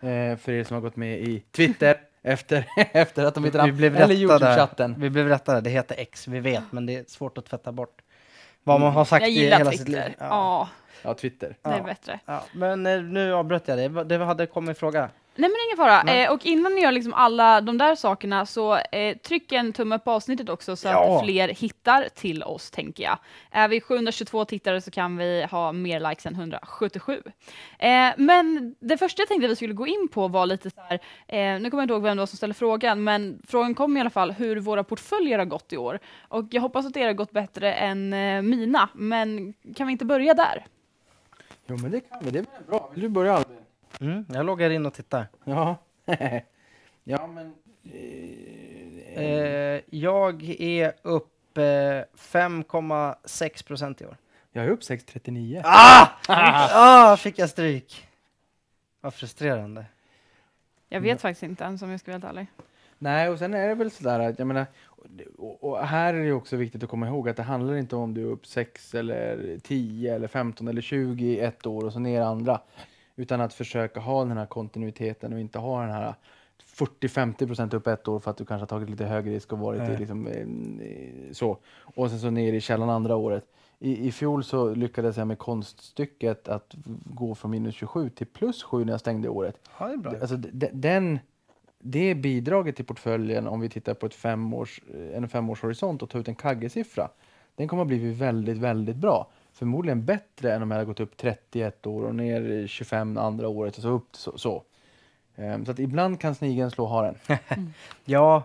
Eh, för er som har gått med i Twitter efter, efter att de bytte namn. Eller Youtube-chatten. Vi blev rättade, det heter X, vi vet, men det är svårt att tvätta bort. Vad man mm. har sagt i hela Twitter. sitt liv. Ja. ja, Twitter. Ja. Det är bättre. Ja. Men eh, nu avbröt jag dig. Det hade kommit en fråga. Nej men ingen fara. Eh, och innan ni gör liksom alla de där sakerna så eh, tryck en tumme på avsnittet också så ja. att fler hittar till oss tänker jag. Är vi 722 tittare så kan vi ha mer likes än 177. Eh, men det första jag tänkte vi skulle gå in på var lite så här, eh, nu kommer jag inte ihåg vem det var som ställde frågan, men frågan kom i alla fall hur våra portföljer har gått i år. Och jag hoppas att det har gått bättre än eh, mina, men kan vi inte börja där? Jo men det kan vi, det är bra. Vill du börja Albin? Mm, jag loggar in och tittar. Ja, ja men... Eh, eh jag är upp eh, 5,6 procent i år. Jag är upp 6,39. Ah! ah! Fick jag stryk. Vad frustrerande. Jag vet faktiskt inte ens om jag ska vara helt ärlig. Nej, och sen är det väl sådär att jag menar, och, och här är det också viktigt att komma ihåg att det handlar inte om du är upp 6 eller 10 eller 15 eller 20 ett år och så ner andra. Utan att försöka ha den här kontinuiteten och inte ha den här 40-50 procent upp ett år för att du kanske har tagit lite högre risk och varit i liksom, eh, så. Och sen så ner i källan andra året. I, I fjol så lyckades jag med konststycket att gå från minus 27 till plus 7 när jag stängde året. Ja, det, är bra. Alltså, den, det bidraget till portföljen om vi tittar på ett femårs, eh, en femårshorisont och tar ut en kaggesiffra. Den kommer att bli väldigt, väldigt bra förmodligen bättre än om jag hade gått upp 31 år och ner 25 andra året och så upp så. Så, ehm, så att ibland kan snigeln slå haren. ja,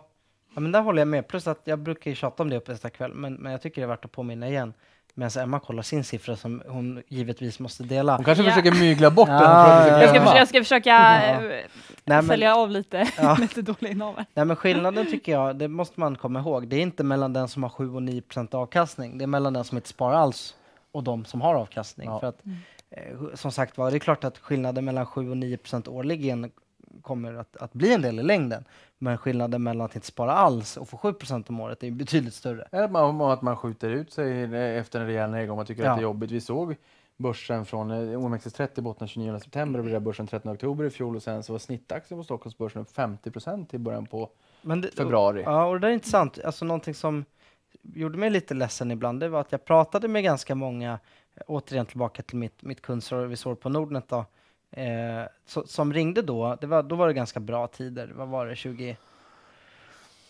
ja, men där håller jag med. Plus att jag brukar tjata om det på nästa kväll, men, men jag tycker det är värt att påminna igen. Medan Emma kollar sin siffra som hon givetvis måste dela. Hon kanske ja. försöker mygla bort den. Ja, jag, ska, jag ska försöka ja. Äh, följa av lite, ja. lite dåliga Nej men skillnaden tycker jag, det måste man komma ihåg, det är inte mellan den som har 7 och 9 procent avkastning, det är mellan den som inte sparar alls och de som har avkastning. Ja. För att, mm. eh, som sagt var, det är klart att skillnaden mellan 7 och 9 procent årligen kommer att, att bli en del i längden. Men skillnaden mellan att inte spara alls och få 7 procent om året är betydligt större. Eller att man skjuter ut sig efter en rejäl nedgång. Man tycker ja. att det är jobbigt. Vi såg börsen från OMXS30 bottnade 29 september och mm. börsen 13 oktober i fjol och sen så var snittaktien på Stockholmsbörsen upp 50 procent i början på det, februari. ja, och det där är intressant. Alltså någonting som gjorde mig lite ledsen ibland, det var att jag pratade med ganska många, återigen tillbaka till mitt, mitt kundserviceår på Nordnet då, eh, so, som ringde då, det var, då var det ganska bra tider, vad var det,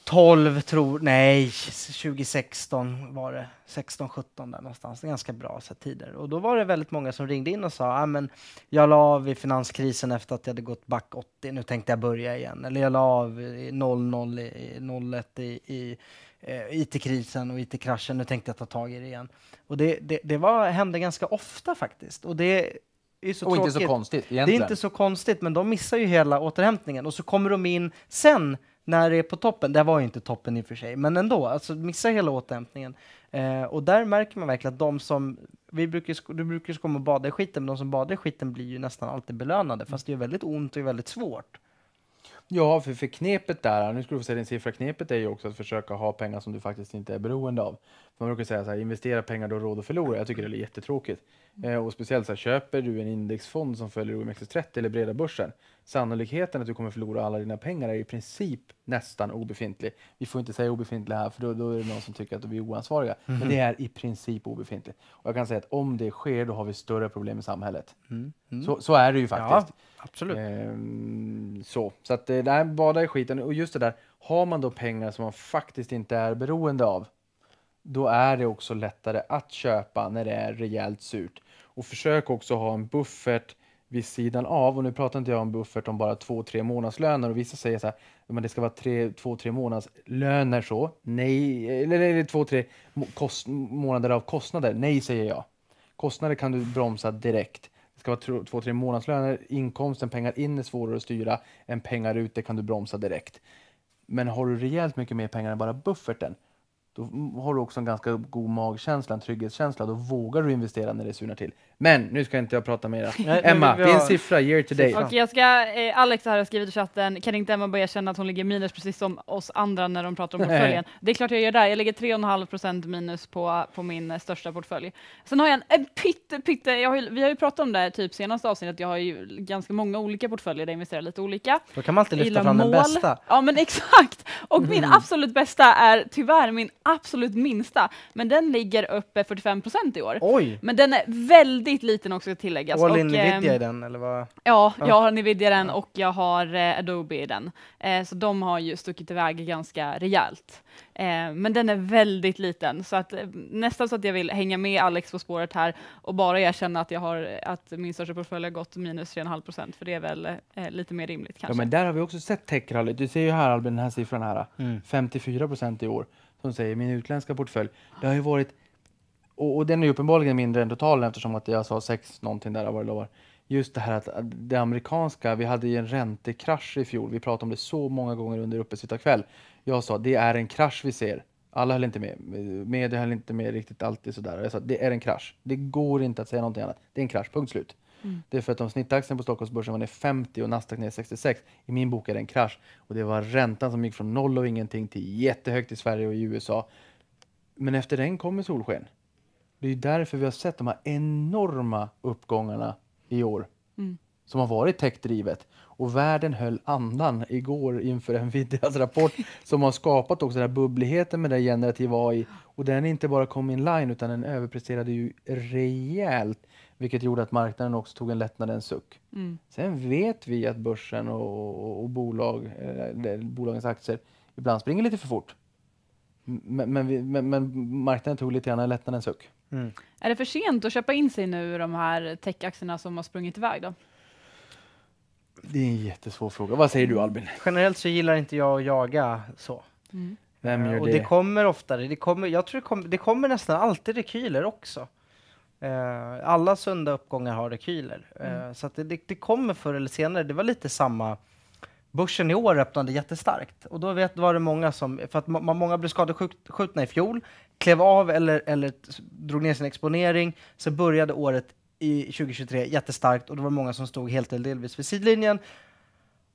2012 tror, nej, 2016 var det, 16, 17 där någonstans, ganska bra så tider. Och då var det väldigt många som ringde in och sa, ah, men jag la av i finanskrisen efter att jag hade gått back 80, nu tänkte jag börja igen. Eller jag la av i 00, i 01 i, i eh, IT-krisen och IT-kraschen, nu tänkte jag ta tag i det igen. Och det, det, det var, hände ganska ofta faktiskt. Och det är så och tråkigt. inte så konstigt egentligen. Det är inte så konstigt, men de missar ju hela återhämtningen. Och så kommer de in sen när det är på toppen. Det var ju inte toppen i och för sig, men ändå. Alltså missar hela återhämtningen. Eh, och där märker man verkligen att de som... Vi brukar, du brukar ju komma och bada i skiten, men de som badar i skiten blir ju nästan alltid belönade, fast det gör väldigt ont och är väldigt svårt. Ja, för, för knepet där, nu ska du få se din siffra, knepet är ju också att försöka ha pengar som du faktiskt inte är beroende av. Man brukar säga så här, investera pengar du råd att förlora. Jag tycker det är jättetråkigt. Mm. Eh, och speciellt så här, köper du en indexfond som följer OMXS30 eller breda börsen, sannolikheten att du kommer förlora alla dina pengar är i princip nästan obefintlig. Vi får inte säga obefintlig här, för då, då är det någon som tycker att vi är oansvariga. Mm. Men det är i princip obefintligt. Och jag kan säga att om det sker, då har vi större problem i samhället. Mm. mm. Så, så är det ju faktiskt. Ja. Absolut. Ehm, så, så att eh, nej, bada i skiten. Och just det där, har man då pengar som man faktiskt inte är beroende av, då är det också lättare att köpa när det är rejält surt. Och försök också ha en buffert vid sidan av. Och nu pratar inte jag om buffert om bara två, tre månadslöner. Och vissa säger så här, men det ska vara tre, två, tre månadslöner så. Nej, eller, eller två, tre kost, månader av kostnader. Nej, säger jag. Kostnader kan du bromsa direkt ska vara två, tre månadslöner. Inkomsten, pengar in är svårare att styra än pengar ut, det kan du bromsa direkt. Men har du rejält mycket mer pengar än bara bufferten, då har du också en ganska god magkänsla, en trygghetskänsla. Då vågar du investera när det surnar till. Men nu ska inte jag prata mer. Emma, din siffra, year to date. Okay, jag ska, eh, Alex här har skrivit i chatten, kan inte Emma börja känna att hon ligger minus precis som oss andra när de pratar om portföljen? det är klart jag gör det. Jag lägger 3,5 minus på, på min eh, största portfölj. Sen har jag en, en pytte, pytte, vi har ju pratat om det här typ senaste avsnittet, jag har ju ganska många olika portföljer där jag investerar lite olika. Då kan man alltid lyfta fram den bästa. Ja men exakt! Och min mm. absolut bästa är tyvärr min absolut minsta, men den ligger uppe 45 procent i år. Oj! Men den är väldigt liten också ska tilläggas. All och, in Nvidia ehm, i den eller vad? Ja, jag har Nvidia i den och jag har eh, Adobe i den. Eh, så de har ju stuckit iväg ganska rejält. Eh, men den är väldigt liten så att nästan så att jag vill hänga med Alex på spåret här och bara erkänna att jag har att min största portfölj har gått minus 3,5 procent för det är väl lite mer rimligt kanske. Ja, men där har vi också sett techrallyt. Du ser ju här Albin den här siffran här, mm. 54 procent i år som säger min utländska portfölj, det har ju varit och, och den är uppenbarligen mindre än totalen eftersom att jag sa sex någonting där vad det var. Just det här att det amerikanska, vi hade ju en räntekrasch i fjol. Vi pratade om det så många gånger under uppesittarkväll. Jag sa det är en krasch vi ser. Alla höll inte med. Media höll inte med riktigt alltid sådär. Jag sa det är en krasch. Det går inte att säga någonting annat. Det är en krasch, punkt slut. Mm. Det är för att om snittaktien på Stockholmsbörsen var ner 50 och Nasdaq ner 66, i min bok är det en krasch. Och det var räntan som gick från noll och ingenting till jättehögt i Sverige och i USA. Men efter den kommer solsken. Det är därför vi har sett de här enorma uppgångarna i år. Mm som har varit techdrivet. Och världen höll andan igår inför en rapport som har skapat också den här bubbligheten med det generativa AI. Och den inte bara kom in line utan den överpresterade ju rejält vilket gjorde att marknaden också tog en lättnadens suck. Mm. Sen vet vi att börsen och, och, och bolag, eh, eh bolagens aktier ibland springer lite för fort. Men, men, vi, men, men marknaden tog lite grann en lättnadens suck. Mm. Är det för sent att köpa in sig nu i de här techaktierna som har sprungit iväg? Då? Det är en jättesvår fråga. Vad säger du mm. Albin? Generellt så gillar inte jag att jaga så. Mm. Vem gör eh, och det? kommer oftare. Det kommer, jag tror det kommer, det kommer nästan alltid rekyler också. Eh, alla sunda uppgångar har rekyler. Eh, mm. Så det, det, det, kommer förr eller senare. Det var lite samma. Börsen i år öppnade jättestarkt och då vet, var det många som, för att må, många blev skadeskjutna i fjol, klev av eller, eller drog ner sin exponering, så började året i 2023 jättestarkt och det var många som stod helt eller delvis vid sidlinjen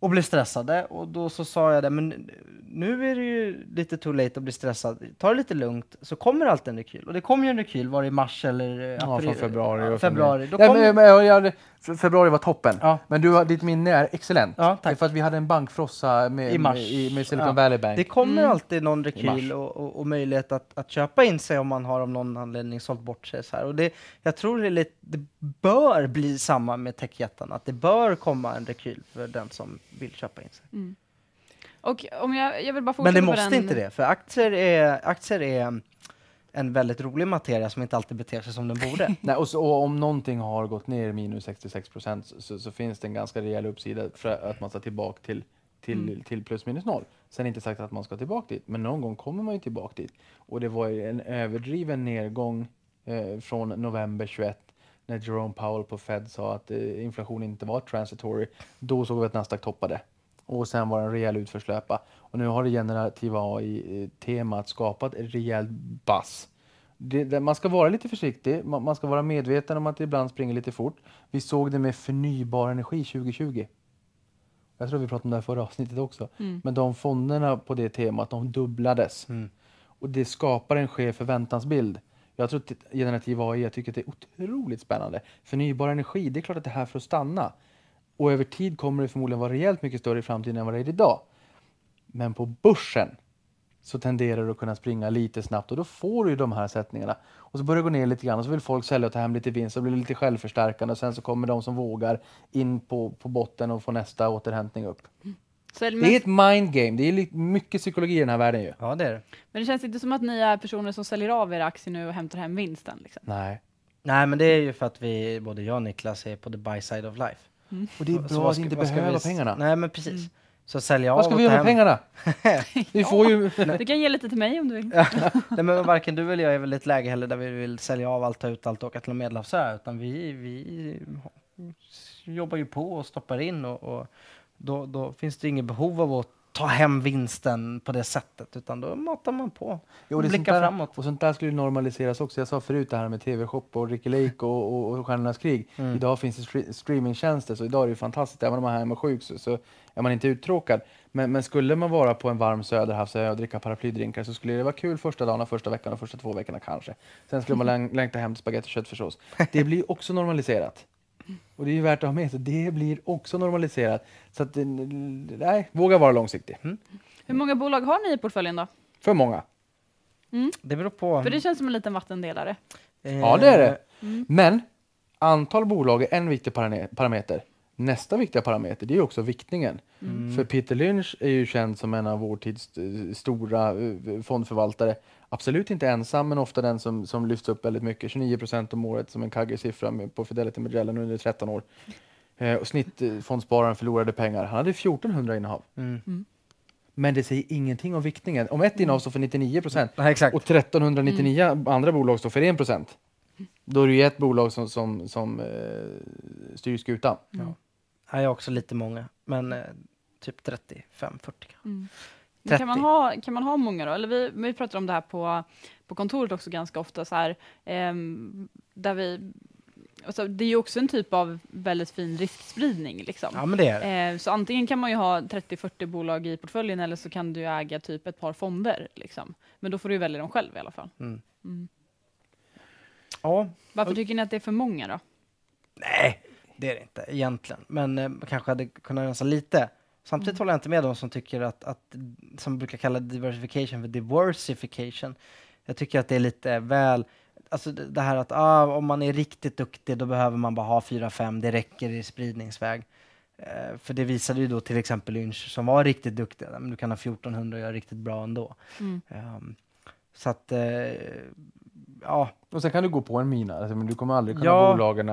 och blev stressade och då så sa jag det, men nu är det ju lite too late att bli stressad. Ta det lite lugnt så kommer alltid en rekyl. Och det kom ju en rekyl, var det i mars eller eh, april? Ja, februari. Ja, februari. Då kom... Nej, men, jag, februari var toppen. Ja. Men du, ditt minne är excellent. Ja, tack. Det är för att vi hade en bankfrossa med, I mars. Med, med Silicon ja. Valley Bank. Det kommer mm. alltid någon rekyl och, och, och, möjlighet att, att köpa in sig om man har av någon anledning sålt bort sig. Så här. Och det, jag tror det, lite, det bör bli samma med techjättarna, att det bör komma en rekyl för den som vill köpa in sig. Mm. Och om jag, jag vill bara Men det måste den. inte det, för aktier är, aktier är en väldigt rolig materia som inte alltid beter sig som den borde. Nej, och, så, och, om någonting har gått ner minus 66 procent så, så, finns det en ganska rejäl uppsida för att man ska tillbaka till, till, mm. till plus minus noll. Sen är det inte sagt att man ska tillbaka dit, men någon gång kommer man ju tillbaka dit. Och det var ju en överdriven nedgång eh, från november 21 när Jerome Powell på Fed sa att eh, inflation inte var transitory, då såg vi att Nasdaq toppade. Och sen var det en rejäl utförslöpa. Och nu har det generativa AI-temat eh, skapat ett rejält bass. man ska vara lite försiktig, man, ska vara medveten om att det ibland springer lite fort. Vi såg det med förnybar energi 2020. Jag tror vi pratade om det här förra avsnittet också. Mm. Men de fonderna på det temat, de dubblades. Mm. Och det skapar en skev förväntansbild. Jag tror att generativ AI, jag tycker att det är otroligt spännande. Förnybar energi, det är klart att det är här för att stanna. Och över tid kommer det förmodligen vara rejält mycket större i framtiden än vad det är idag. Men på börsen så tenderar du att kunna springa lite snabbt och då får du ju de här sättningarna. Och så börjar det gå ner lite grann och så vill folk sälja och ta hem lite vinst och blir lite självförstärkande och sen så kommer de som vågar in på, på botten och får nästa återhämtning upp. Mm. Så är det, det är ett mind game. Det är mycket psykologi i den här världen ju. Ja, det är det. Men det känns inte som att ni är personer som säljer av era aktier nu och hämtar hem vinsten. Liksom. Nej. Nej, men det är ju för att vi, både jag och Niklas, är på the buy side of life. Mm. Och det är bra att inte behöva vi... pengarna. Nej, men precis. Mm. Så sälja Vad ska vi göra med pengarna? vi får ju... du kan ge lite till mig om du vill. Nej, men varken du eller jag är väl i ett läge heller där vi vill sälja av allt, ta ut allt och åka till en medelhavsö. Utan vi, vi jobbar ju på och stoppar in och, och då, då finns det inget behov av att ta hem vinsten på det sättet, utan då matar man på. Jo, det Blickar där, framåt. Och sånt där skulle normaliseras också. Jag sa förut det här med TV-shop och Ricky Lake och, och, och Stjärnornas krig. Mm. Idag finns det streamingtjänster, så idag är det fantastiskt. Även om man är hemma sjuk så, så är man inte uttråkad. Men, men, skulle man vara på en varm söderhavsö och dricka paraplydrinkar så skulle det vara kul första dagarna, första veckan och första två veckorna kanske. Sen skulle man läng längta hem till spagetti och köttfärssås. Det blir också normaliserat. Och det är värt att ha med sig. Det blir också normaliserat. Så att, eh, nej, våga vara långsiktig. Mm. Hur många bolag har ni i portföljen då? För många. Mm. Det beror på. För det känns som en liten vattendelare. Eh. Ja, det är det. Mm. Men antal bolag är en viktig parameter. Nästa viktiga parameter det är också viktningen. Mm. För Peter Lynch är ju känd som en av vår tids eh, stora eh, fondförvaltare absolut inte ensam, men ofta den som, som lyfts upp väldigt mycket. 29 procent om året som en kaggig på Fidelity Magellan under 13 år. Eh, och snittfondspararen förlorade pengar. Han hade 1400 innehav. Mm. mm. Men det säger ingenting om viktningen. Om ett innehav står för 99 procent ja, och 1399 mm. andra bolag står för 1 procent. Då är det ju ett bolag som, som, som eh, styr skutan. Ja. Mm. Jag är också lite många, men eh, typ 35-40 kanske. Mm. 30. Kan man, ha, kan man ha många då? Eller vi, vi pratar om det här på, på kontoret också ganska ofta, så här, eh, där vi Alltså, det är ju också en typ av väldigt fin riskspridning. Liksom. Ja, men det är eh, så antingen kan man ju ha 30-40 bolag i portföljen eller så kan du äga typ ett par fonder. Liksom. Men då får du ju välja dem själv i alla fall. Mm. Mm. Ja. Varför tycker ni att det är för många då? Nej, det är det inte egentligen. Men eh, man kanske hade kunnat rensa lite. Samtidigt mm. håller jag inte med de som tycker att, att, som brukar kalla diversification för diversification. Jag tycker att det är lite väl, alltså det här att ah, om man är riktigt duktig då behöver man bara ha 4-5, det räcker i spridningsväg. Eh, för det visade ju då till exempel Lynch som var riktigt duktig, men du kan ha 1400 och göra riktigt bra ändå. Mm. Um, så att, eh, ja. Och sen kan du gå på en mina, alltså, men du kommer aldrig kunna ja. bolagen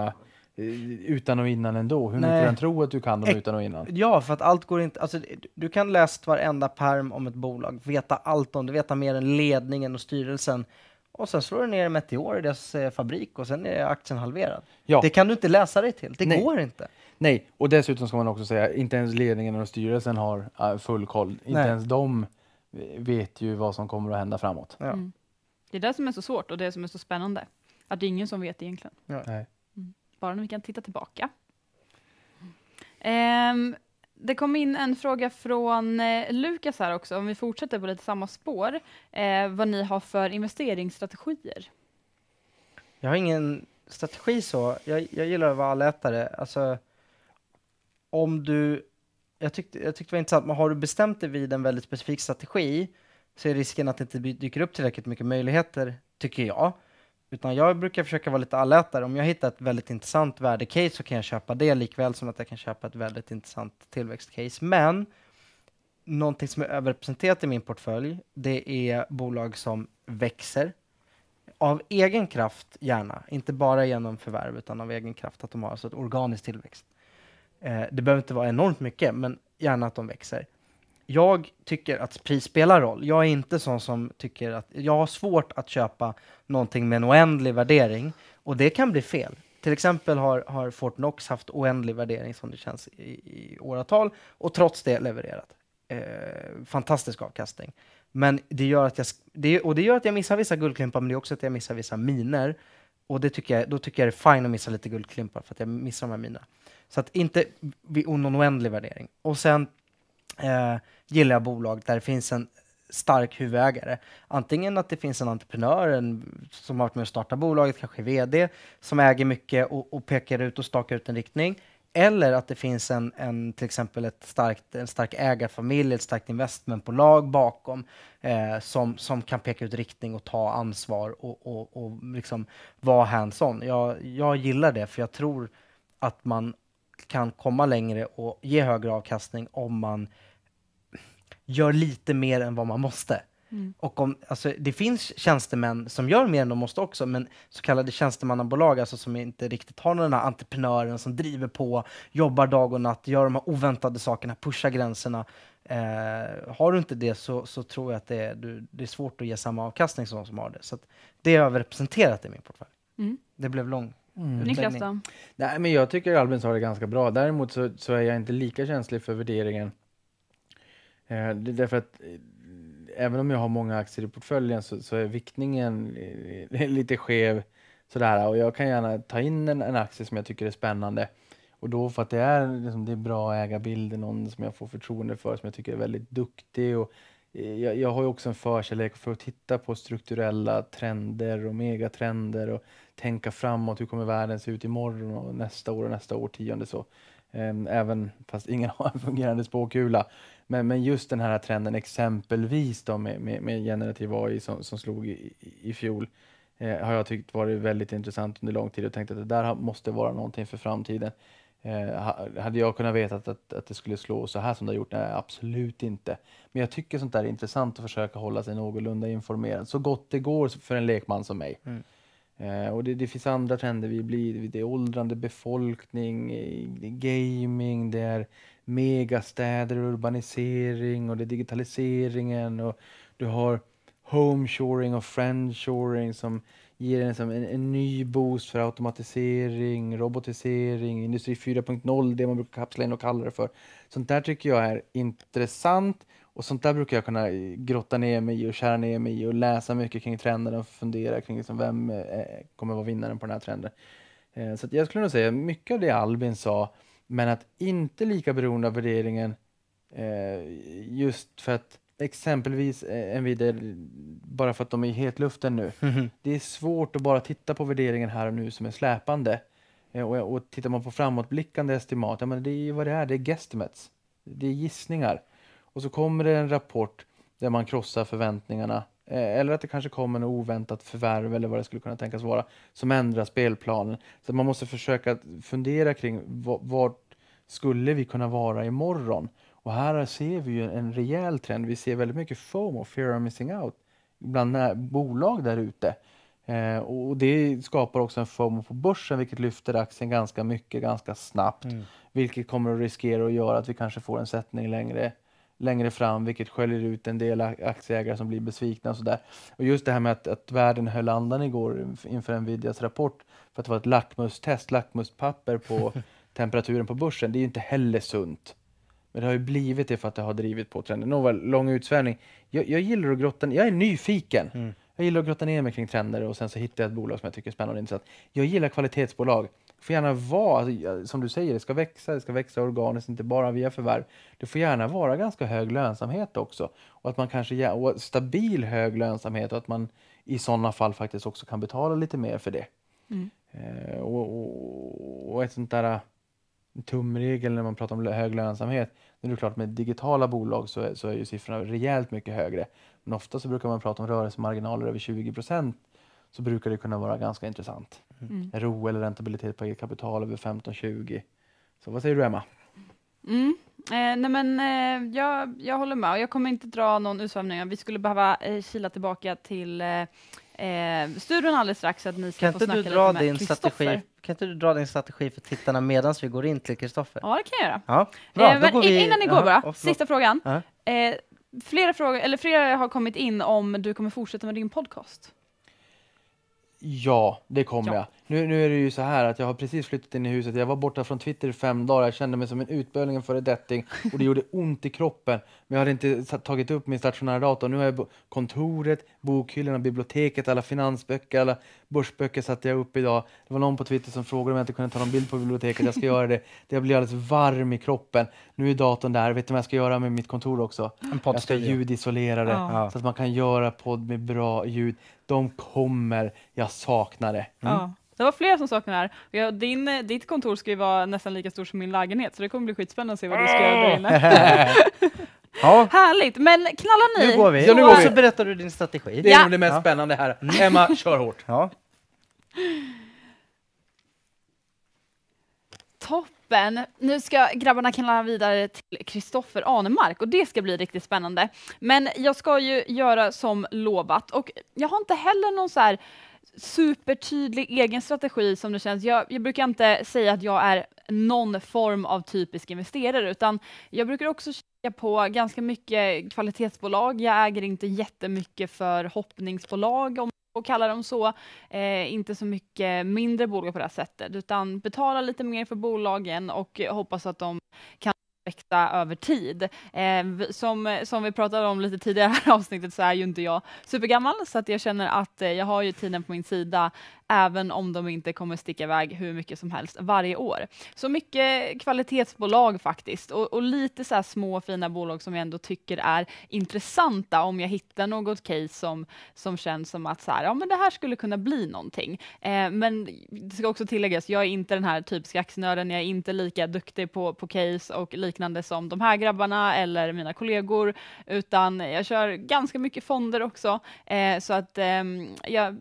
Eh, utan och innan ändå. Hur Nej. mycket den tro att du kan dem utan och innan. Ja, för att allt går inte... Alltså, du kan läst varenda perm om ett bolag, veta allt om det, veta mer än ledningen och styrelsen. Och sen slår du ner meteor i deras eh, fabrik och sen är aktien halverad. Ja. Det kan du inte läsa dig till. Det Nej. går inte. Nej, och dessutom ska man också säga, att inte ens ledningen och styrelsen har eh, full koll. Inte ens de vet ju vad som kommer att hända framåt. Ja. Mm. Det är det som är så svårt och det som är så spännande. Att det är ingen som vet egentligen. Ja. Nej. Bara om vi kan titta tillbaka. Um, det kom in en fråga från eh, Lukas här också, om vi fortsätter på lite samma spår, eh, vad ni har för investeringsstrategier? Jag har ingen strategi så. Jag, jag gillar att vara allätare. Alltså, om du... Jag tyckte, jag tyckte det var intressant, men har du bestämt dig vid en väldigt specifik strategi så är risken att det inte dyker upp tillräckligt mycket möjligheter, tycker jag. Utan jag brukar försöka vara lite allätare. Om jag hittar ett väldigt intressant värdecase så kan jag köpa det likväl som att jag kan köpa ett väldigt intressant tillväxtcase. Men någonting som är överrepresenterat i min portfölj, det är bolag som växer av egen kraft gärna, inte bara genom förvärv utan av egen kraft, att de har alltså ett organiskt tillväxt. Eh, det behöver inte vara enormt mycket, men gärna att de växer jag tycker att pris spelar roll. Jag är inte sån som tycker att... Jag har svårt att köpa någonting med en oändlig värdering och det kan bli fel. Till exempel har, har Fortnox haft oändlig värdering som det känns i, i åratal och trots det levererat. Eh, fantastisk avkastning. Men det gör, att jag, det, och det gör att jag missar vissa guldklimpar, men det är också att jag missar vissa miner. Och det tycker jag, då tycker jag det är fine att missa lite guldklimpar för att jag missar de här minerna. Så att inte vid någon oändlig värdering. Och sen eh, gillar jag bolag där det finns en stark huvudägare. Antingen att det finns en entreprenör en, som har varit med och startat bolaget, kanske vd, som äger mycket och, och, pekar ut och stakar ut en riktning. Eller att det finns en, en till exempel ett starkt, en stark ägarfamilj, ett starkt investmentbolag bakom eh, som, som kan peka ut riktning och ta ansvar och, och, och liksom vara hands-on. Jag, jag gillar det, för jag tror att man kan komma längre och ge högre avkastning om man gör lite mer än vad man måste. Mm. Och om, alltså, det finns tjänstemän som gör mer än de måste också, men så kallade tjänstemannabolag, alltså som inte riktigt har den här entreprenören som driver på, jobbar dag och natt, gör de här oväntade sakerna, pushar gränserna. Eh, har du inte det så, så tror jag att det är, du, det är svårt att ge samma avkastning som de som har det. Så det är överrepresenterat i min portfölj. Mm. Det blev lång Mm. Niklas då? Nej, men jag tycker Albin sa det ganska bra. Däremot så, så, är jag inte lika känslig för värderingen Eh, därför att eh, även om jag har många aktier i portföljen så, så är viktningen eh, lite skev. Sådär, och jag kan gärna ta in en, en, aktie som jag tycker är spännande. Och då för att det är, liksom, det är bra ägarbilder, någon som jag får förtroende för, som jag tycker är väldigt duktig. Och, eh, jag, jag har ju också en förkärlek för att titta på strukturella trender och megatrender och tänka framåt. Hur kommer världen se ut imorgon och nästa år och nästa årtionde? Så. Ehm, även fast ingen har en fungerande spåkula men, men just den här trenden exempelvis då med, med, med generativ AI som, som slog i, i fjol eh, har jag tyckt varit väldigt intressant under lång tid och tänkt att det där måste vara någonting för framtiden. Eh, hade jag kunnat veta att, att, att, det skulle slå så här som det har gjort? Nej, absolut inte. Men jag tycker sånt där är intressant att försöka hålla sig någorlunda informerad så gott det går för en lekman som mig. Mm. Eh, och det, det, finns andra trender, vi blir, det är åldrande befolkning, det är gaming, det är megastäder urbanisering och det är digitaliseringen och du har homeshoring och friendshoring som ger en, en, en ny boost för automatisering, robotisering, industri 4.0, det man brukar kapsla in och kalla det för. Sånt där tycker jag är intressant och sånt där brukar jag kunna grotta ner mig i och kära ner mig i och läsa mycket kring trenden och fundera kring liksom vem eh, kommer vara vinnaren på den här trenden. Eh, så jag skulle nog säga mycket av det Albin sa men att inte lika beroende av värderingen eh, just för att exempelvis eh, Nvidia, bara för att de är i hetluften nu. Mm -hmm. Det är svårt att bara titta på värderingen här och nu som är släpande. Eh, och, och tittar man på framåtblickande estimat, ja, men det är ju vad det är, det är gestimates, Det är gissningar. Och så kommer det en rapport där man krossar förväntningarna Eh, eller att det kanske kommer något oväntat förvärv eller vad det skulle kunna tänkas vara som ändrar spelplanen. Så man måste försöka fundera kring vart skulle vi kunna vara imorgon? Och här ser vi ju en rejäl trend. Vi ser väldigt mycket FOMO, fear of missing out, bland bolag där ute. Eh, och det skapar också en FOMO på börsen vilket lyfter aktien ganska mycket, ganska snabbt. Mm. Vilket kommer att riskera att göra att vi kanske får en sättning längre längre fram, vilket sköljer ut en del aktieägare som blir besvikna. Och, sådär. och just det här med att, att världen höll andan igår inför Nvidias rapport för att det var ett lackmustest, lackmuspapper på temperaturen på börsen, det är ju inte heller sunt. Men det har ju blivit det för att det har drivit på trenden. Nåväl, lång utsvävning. Jag, jag, gillar att grotta jag är nyfiken. Mm. Jag gillar att grotta ner mig kring trender och sen så hittar jag ett bolag som jag tycker är spännande och intressant. Jag gillar kvalitetsbolag får gärna vara, alltså, som du säger, det ska växa, det ska växa organiskt, inte bara via förvärv. Det får gärna vara ganska hög lönsamhet också. Och att man kanske, och stabil hög lönsamhet och att man i sådana fall faktiskt också kan betala lite mer för det. Mm. Eh, och, och, och, ett sånt där äh, tumregel när man pratar om hög lönsamhet, det är klart med digitala bolag så är, så är ju siffrorna rejält mycket högre. Men ofta så brukar man prata om rörelsemarginaler över 20 procent så brukar det kunna vara ganska intressant. Mm. RO eller räntabilitet på eget kapital över 15-20. Så vad säger du Emma? Mm. Eh, nej men, eh, jag, jag håller med och jag kommer inte dra någon utsvävning. Vi skulle behöva eh, kila tillbaka till eh, eh, studion alldeles strax så att ni ska kan få snacka du dra lite med din strategi, Kan inte du dra din strategi för tittarna medan vi går in till Kristoffer? Ja, det kan jag göra. Ja, bra, eh, men vi... Innan ni går Aha, bara, sista frågan. Aha. Eh, flera, frågor, eller flera har kommit in om du kommer fortsätta med din podcast. Ja, det kommer ja. jag. Nu, nu är det ju så här att jag har precis flyttat in i huset. Jag var borta från Twitter i fem dagar. Jag kände mig som en utbölningen föredetting och det gjorde ont i kroppen. Men jag hade inte tagit upp min stationära dator. Nu har jag kontoret, bokhyllorna, biblioteket, alla finansböcker, alla börsböcker satte jag upp idag. Det var någon på Twitter som frågade om jag inte kunde ta någon bild på biblioteket. Jag ska göra det. Jag blir alldeles varm i kroppen. Nu är datorn där. Vet du vad jag ska göra med mitt kontor också? En jag ska ljudisolera det ja. så att man kan göra podd med bra ljud. De kommer. Jag saknar det. Mm. Ja. Det var flera som saknade det här. Ja, din, eh, ditt kontor ska ju vara nästan lika stort som min lägenhet, så det kommer bli skitspännande att se vad du ska göra där inne. Ja. Härligt, men knallar ni? Nu går vi. Ja, nu går och så berättar du din strategi. Det är ja. nog det mest ja. spännande här. Emma, kör hårt. Ja. Toppen! Nu ska grabbarna knalla vidare till Kristoffer Anemark och det ska bli riktigt spännande. Men jag ska ju göra som lovat och jag har inte heller någon så här supertydlig egen strategi som det känns. Jag, jag, brukar inte säga att jag är någon form av typisk investerare, utan jag brukar också kika på ganska mycket kvalitetsbolag. Jag äger inte jättemycket förhoppningsbolag, om och kalla dem så. Eh, inte så mycket mindre bolag på det här sättet, utan betala lite mer för bolagen och hoppas att de kan väckta över tid. Eh, som, som vi pratade om lite tidigare i avsnittet så är ju inte jag supergammal, så att jag känner att eh, jag har ju tiden på min sida även om de inte kommer sticka iväg hur mycket som helst varje år. Så mycket kvalitetsbolag faktiskt och, och lite så små fina bolag som jag ändå tycker är intressanta om jag hittar något case som, som känns som att så här, ja, men det här skulle kunna bli någonting. Eh, men det ska också tilläggas, jag är inte den här typiska aktienörden, jag är inte lika duktig på, på case och liknande som de här grabbarna eller mina kollegor, utan jag kör ganska mycket fonder också, eh, så att eh, jag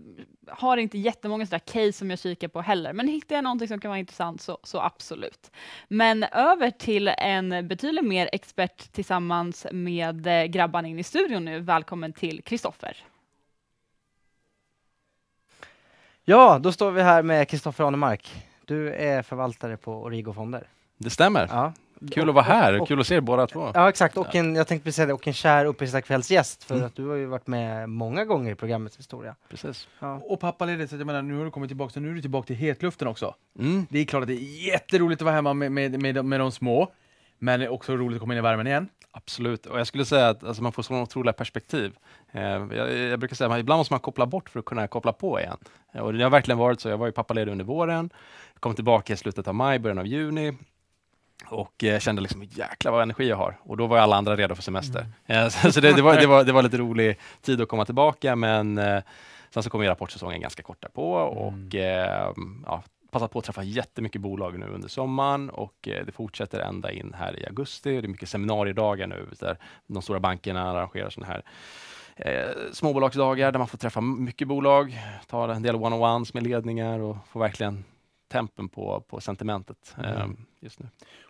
har inte jättemånga jättemånga sådana case som jag kikar på heller, men hittar jag någonting som kan vara intressant så, så absolut. Men över till en betydligt mer expert tillsammans med eh, grabbarna in i studion nu. Välkommen till Kristoffer. Ja, då står vi här med Kristoffer Anemark. Du är förvaltare på Origo Fonder. Det stämmer. Ja, Kul att vara här, och, och, kul att se er båda två. Ja, exakt. Och en, jag tänkte precis säga det, och en kär uppesittarkvällsgäst, för mm. att du har ju varit med många gånger i programmets historia. Precis. Ja. Och pappaledigt, så jag menar, nu har du kommit tillbaka, så nu är du tillbaka till hetluften också. Mm. Det är klart att det är jätteroligt att vara hemma med, med, med, med de små, men det är också roligt att komma in i värmen igen. Absolut, och jag skulle säga att alltså, man får sådana otroliga perspektiv. Eh, jag, jag, brukar säga att ibland måste man koppla bort för att kunna koppla på igen. Eh, och det har verkligen varit så. Jag var ju pappaledig under våren, kom tillbaka i slutet av maj, början av juni och kände liksom jäklar vad energi jag har och då var alla andra redo för semester. Mm. Eh, så det, det, var, det, var, det var lite rolig tid att komma tillbaka men eh, sen så kom ju rapportsäsongen ganska kort därpå och mm. Eh, ja, passat på att träffa jättemycket bolag nu under sommaren och det fortsätter ända in här i augusti. Det är mycket seminariedagar nu där de stora bankerna arrangerar sådana här eh, småbolagsdagar där man får träffa mycket bolag, ta en del one-on-ones med ledningar och få verkligen tempen på, på sentimentet mm. just nu.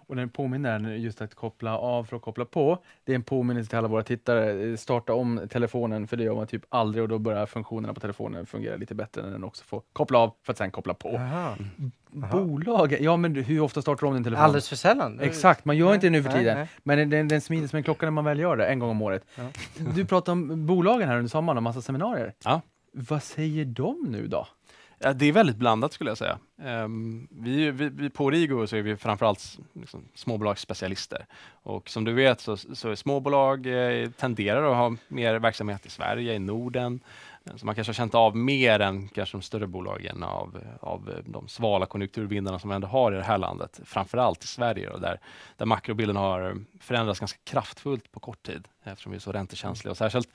Och den påminner just att koppla av för att koppla på. Det är en påminnelse till alla våra tittare. Eh, starta om telefonen, för det gör man typ aldrig och då börjar funktionerna på telefonen fungera lite bättre när den också får koppla av för att sen koppla på. Aha. Mm. Bolag? Ja, men hur ofta startar du om din telefon? Alldeles för sällan. Exakt, man gör nej, inte det nu för nej, tiden. Nej. Men den, den smider som en klocka när man väl gör det, en gång om året. Ja. Du pratade om bolagen här under sommaren och massa seminarier. Ja. Vad säger de nu då? Ja, det är väldigt blandat skulle jag säga. Um, vi, vi, vi, på Rigo så är vi framförallt liksom småbolagsspecialister och som du vet så, så småbolag eh, tenderar att ha mer verksamhet i Sverige, i Norden, eh, så man kanske har känt av mer än kanske de större bolagen av, av eh, de svala konjunkturvindarna som vi ändå har i det här landet, framförallt i Sverige då, där, där makrobilden har förändrats ganska kraftfullt på kort tid eftersom vi är så räntekänsliga. Och särskilt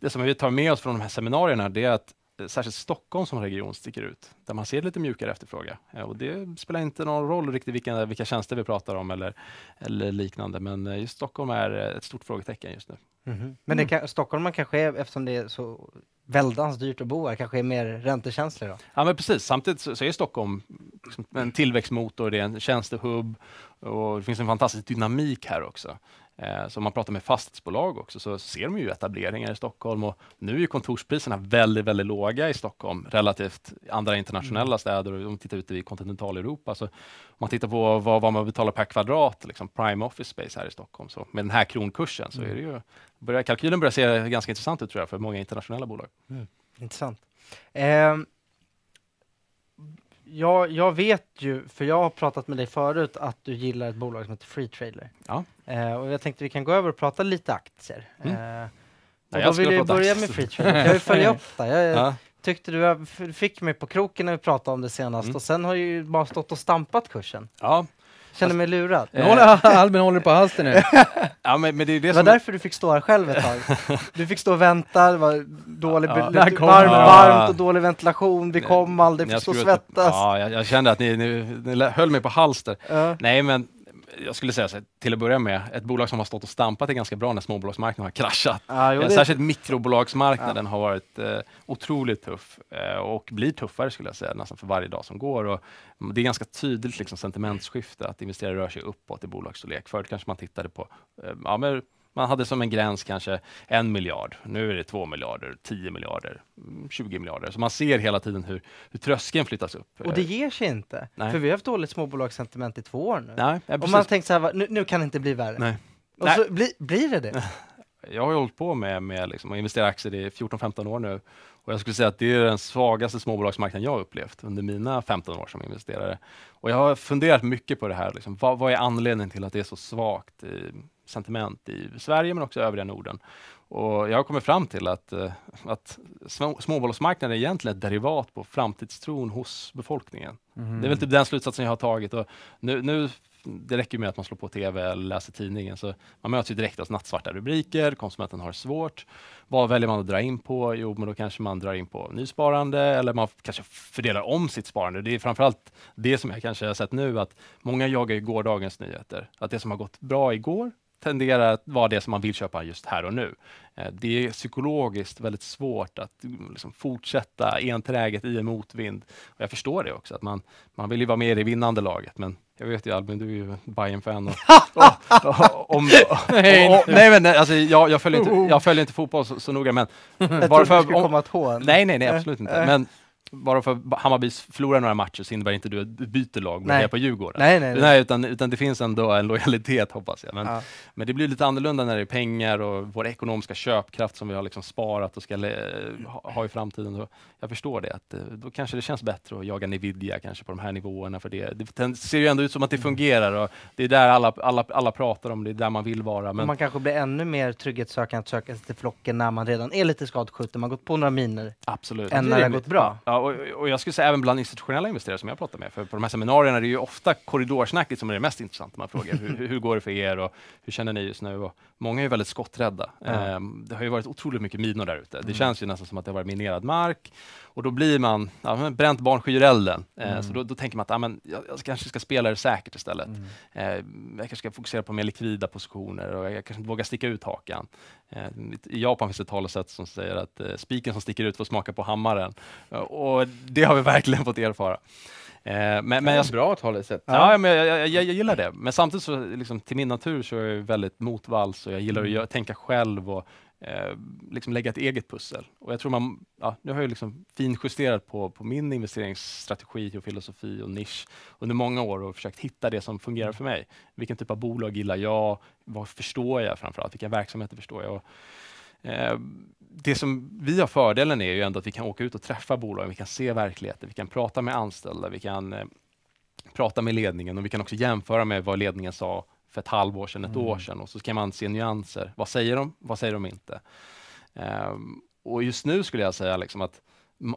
det som vi tar med oss från de här seminarierna det är att särskilt Stockholm som region sticker ut, där man ser lite mjukare efterfrågan. Eh, och det spelar inte någon roll riktigt vilka, vilka tjänster vi pratar om eller, eller liknande, men eh, just Stockholm är eh, ett stort frågetecken just nu. Mm Men det mm. kan, Stockholm man kanske är, eftersom det är så väldans dyrt att bo här, kanske är mer räntekänslig då? Ja men precis, samtidigt så, så är Stockholm liksom en tillväxtmotor, det är en tjänstehubb och det finns en fantastisk dynamik här också. Eh, så om man pratar med fastighetsbolag också så ser de ju etableringar i Stockholm och nu är ju kontorspriserna väldigt, väldigt låga i Stockholm relativt andra internationella mm. städer. om man tittar ute i kontinentaleuropa, så om man tittar på vad, vad man betalar per kvadrat, liksom prime office space här i Stockholm, så med den här kronkursen så är det ju, mm. börjar, kalkylen börjar se ganska intressant ut tror jag för många internationella bolag. Mm. Intressant. Um jag, jag vet ju, för jag har pratat med dig förut, att du gillar ett bolag som heter Free Trailer. Ja. Eh, och jag tänkte vi kan gå över och prata lite aktier. Mm. Eh, och Nej, då vill jag börja med Free Trailer. Jag vill följa upp det. Jag ja. tyckte du eh, fick mig på kroken när vi pratade om det senast mm. och sen har ju bara stått och stampat kursen. Ja, Känner mig lurad. Håller, Albin håller på halster nu. ja, men, men det, är det, det var därför du fick stå här själv ett tag. Du fick stå och vänta, det var dålig ja, varmt, varmt och dålig ventilation, vi kom aldrig, fick stå och svettas. Ja, jag, jag, kände att ni, ni, ni höll mig på halster. Ja. Nej, men jag skulle säga så, till att börja med, ett bolag som har stått och stampat är ganska bra när småbolagsmarknaden har kraschat. Ah, jo, eh, Särskilt mikrobolagsmarknaden ah. har varit eh, otroligt tuff eh, och blir tuffare skulle jag säga, nästan för varje dag som går. Och det är ganska tydligt liksom, sentimentsskifte, att investerare rör sig uppåt i bolagsstorlek. Förut kanske man tittade på eh, ja, men man hade som en gräns kanske en miljard. Nu är det två miljarder, tio miljarder, mm, tjugo miljarder. Så man ser hela tiden hur, hur tröskeln flyttas upp. Och det ger sig inte. Nej. För vi har haft dåligt småbolagssentiment i två år nu. Nej, ja, och man tänker så här, nu, nu, kan det inte bli värre. Nej. Och Nej. så bli, blir det det. Jag har ju hållit på med, med liksom, att investera i aktier i 14-15 år nu. Och jag skulle säga att det är den svagaste småbolagsmarknaden jag upplevt under mina 15 år som investerare. Och jag har funderat mycket på det här. Liksom. Vad, vad, är anledningen till att det är så svagt i sentiment i Sverige men också övriga Norden. Och jag har kommit fram till att, eh, att små, småbolagsmarknaden är egentligen ett derivat på framtidstron hos befolkningen. Mm. Det är väl typ den slutsatsen jag har tagit. Och nu, nu det räcker med att man slår på TV eller läser tidningen. Så man möts ju direkt av nattsvarta rubriker, konsumenten har det svårt. Vad väljer man att dra in på? Jo, men då kanske man drar in på nysparande eller man kanske fördelar om sitt sparande. Det är framförallt det som jag kanske har sett nu, att många jagar ju gårdagens nyheter. Att det som har gått bra igår tenderar att vara det som man vill köpa just här och nu. Eh, det är psykologiskt väldigt svårt att mm, liksom fortsätta enträget i en motvind. Och jag förstår det också, att man, man vill ju vara med i det vinnande laget, men jag vet ju Albin, du är ju Bayern-fan. nej, men alltså, jag, jag, följer inte, oh, oh. jag följer inte fotboll så, så noga, men... Jag varför, trodde du skulle komma ett hån. Nej, nej, nej, absolut eh, inte. Eh. Men bara för Hammarby förlorar några matcher så innebär inte du att du byter lag och på Djurgården. Nej, nej, nej. nej utan, utan det finns ändå en lojalitet hoppas jag. Men, ja. men det blir lite annorlunda när det är pengar och vår ekonomiska köpkraft som vi har liksom sparat och ska ha, ha i framtiden. jag förstår det, att eh, då kanske det känns bättre att jaga Nvidia kanske på de här nivåerna för det, det ser ju ändå ut som att det mm. fungerar och det är där alla, alla, alla pratar om det, är där man vill vara. Men... Man kanske blir ännu mer trygghetssökande att söka sig till flocken när man redan är lite skadskjuten, man har gått på några miner. Absolut. Än när det har gått bra. Ja, och, och, jag skulle säga även bland institutionella investerare som jag pratar med, för på de här seminarierna är det ju ofta korridorsnacket som är det mest intressanta. Man frågar hur, hur går det för er och hur känner ni just nu? Och många är väldigt skotträdda. Mm. Um, det har ju varit otroligt mycket minor där ute. Det mm. känns ju nästan som att det har varit minerad mark och då blir man, ja, bränt barn skyr elden. Ehm, mm. så då, då, tänker man att ja, men jag, jag, kanske ska spela det säkert istället. Uh, jag kanske ska fokusera på mer likvida positioner och jag kanske inte vågar sticka ut hakan. Eh, I Japan finns ett talesätt som säger att eh, spiken som sticker ut får smaka på hammaren. Eh, och det har vi verkligen fått erfara. Men, men jag, bra talesätt. Ja, men jag, jag, jag, gillar det. Men samtidigt, så, liksom, till min natur, så är jag väldigt motvalls och jag gillar att mm. tänka själv och eh, liksom lägga ett eget pussel. Och jag tror man, ja, nu har jag liksom finjusterat på, på min investeringsstrategi och filosofi och nisch under många år och försökt hitta det som fungerar för mig. Vilken typ av bolag gillar jag? Vad förstår jag framförallt? Vilka verksamheter förstår jag? Och, eh, det som vi har fördelen är ju ändå att vi kan åka ut och träffa bolagen, vi kan se verkligheten, vi kan prata med anställda, vi kan eh, prata med ledningen och vi kan också jämföra med vad ledningen sa för ett halvår sedan, ett mm. år sedan och så kan man se nyanser. Vad säger de? Vad säger de inte? Um, och just nu skulle jag säga liksom att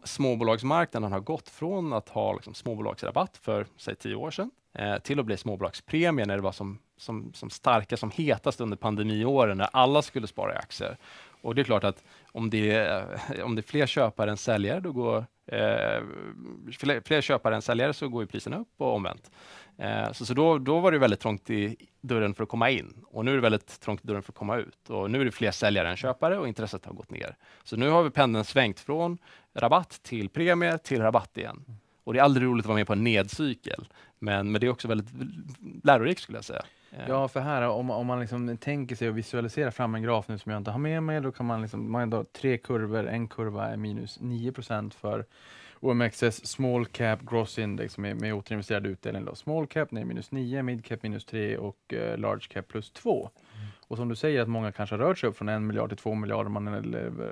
småbolagsmarknaden har gått från att ha liksom småbolagsrabatt för säg tio år sedan eh, till att bli småbolagspremie när det var som, som, som starkast, som hetast under pandemiåren när alla skulle spara i aktier. Och det är klart att om det är, om det är fler köpare än säljare, då går eh, fler, fler, köpare än säljare så går ju priserna upp och omvänt. Eh, så så då, då var det väldigt trångt i dörren för att komma in och nu är det väldigt trångt i dörren för att komma ut. Och nu är det fler säljare än köpare och intresset har gått ner. Så nu har vi pendeln svängt från rabatt till premie till rabatt igen. Mm. Och det är aldrig roligt att vara med på en nedcykel, men, men det är också väldigt lärorikt skulle jag säga. Eh. Ja, för här om, om man liksom tänker sig och visualiserar fram en graf nu som jag inte har med mig, då kan man, liksom, man har tre kurvor. En kurva är minus 9 för OMXS small cap gross index som med återinvesterad utdelning. Då. Small cap ner minus 9, mid cap minus 3 och eh, large cap plus 2. Mm. Och som du säger att många kanske har rört sig upp från en miljard till två miljarder, man har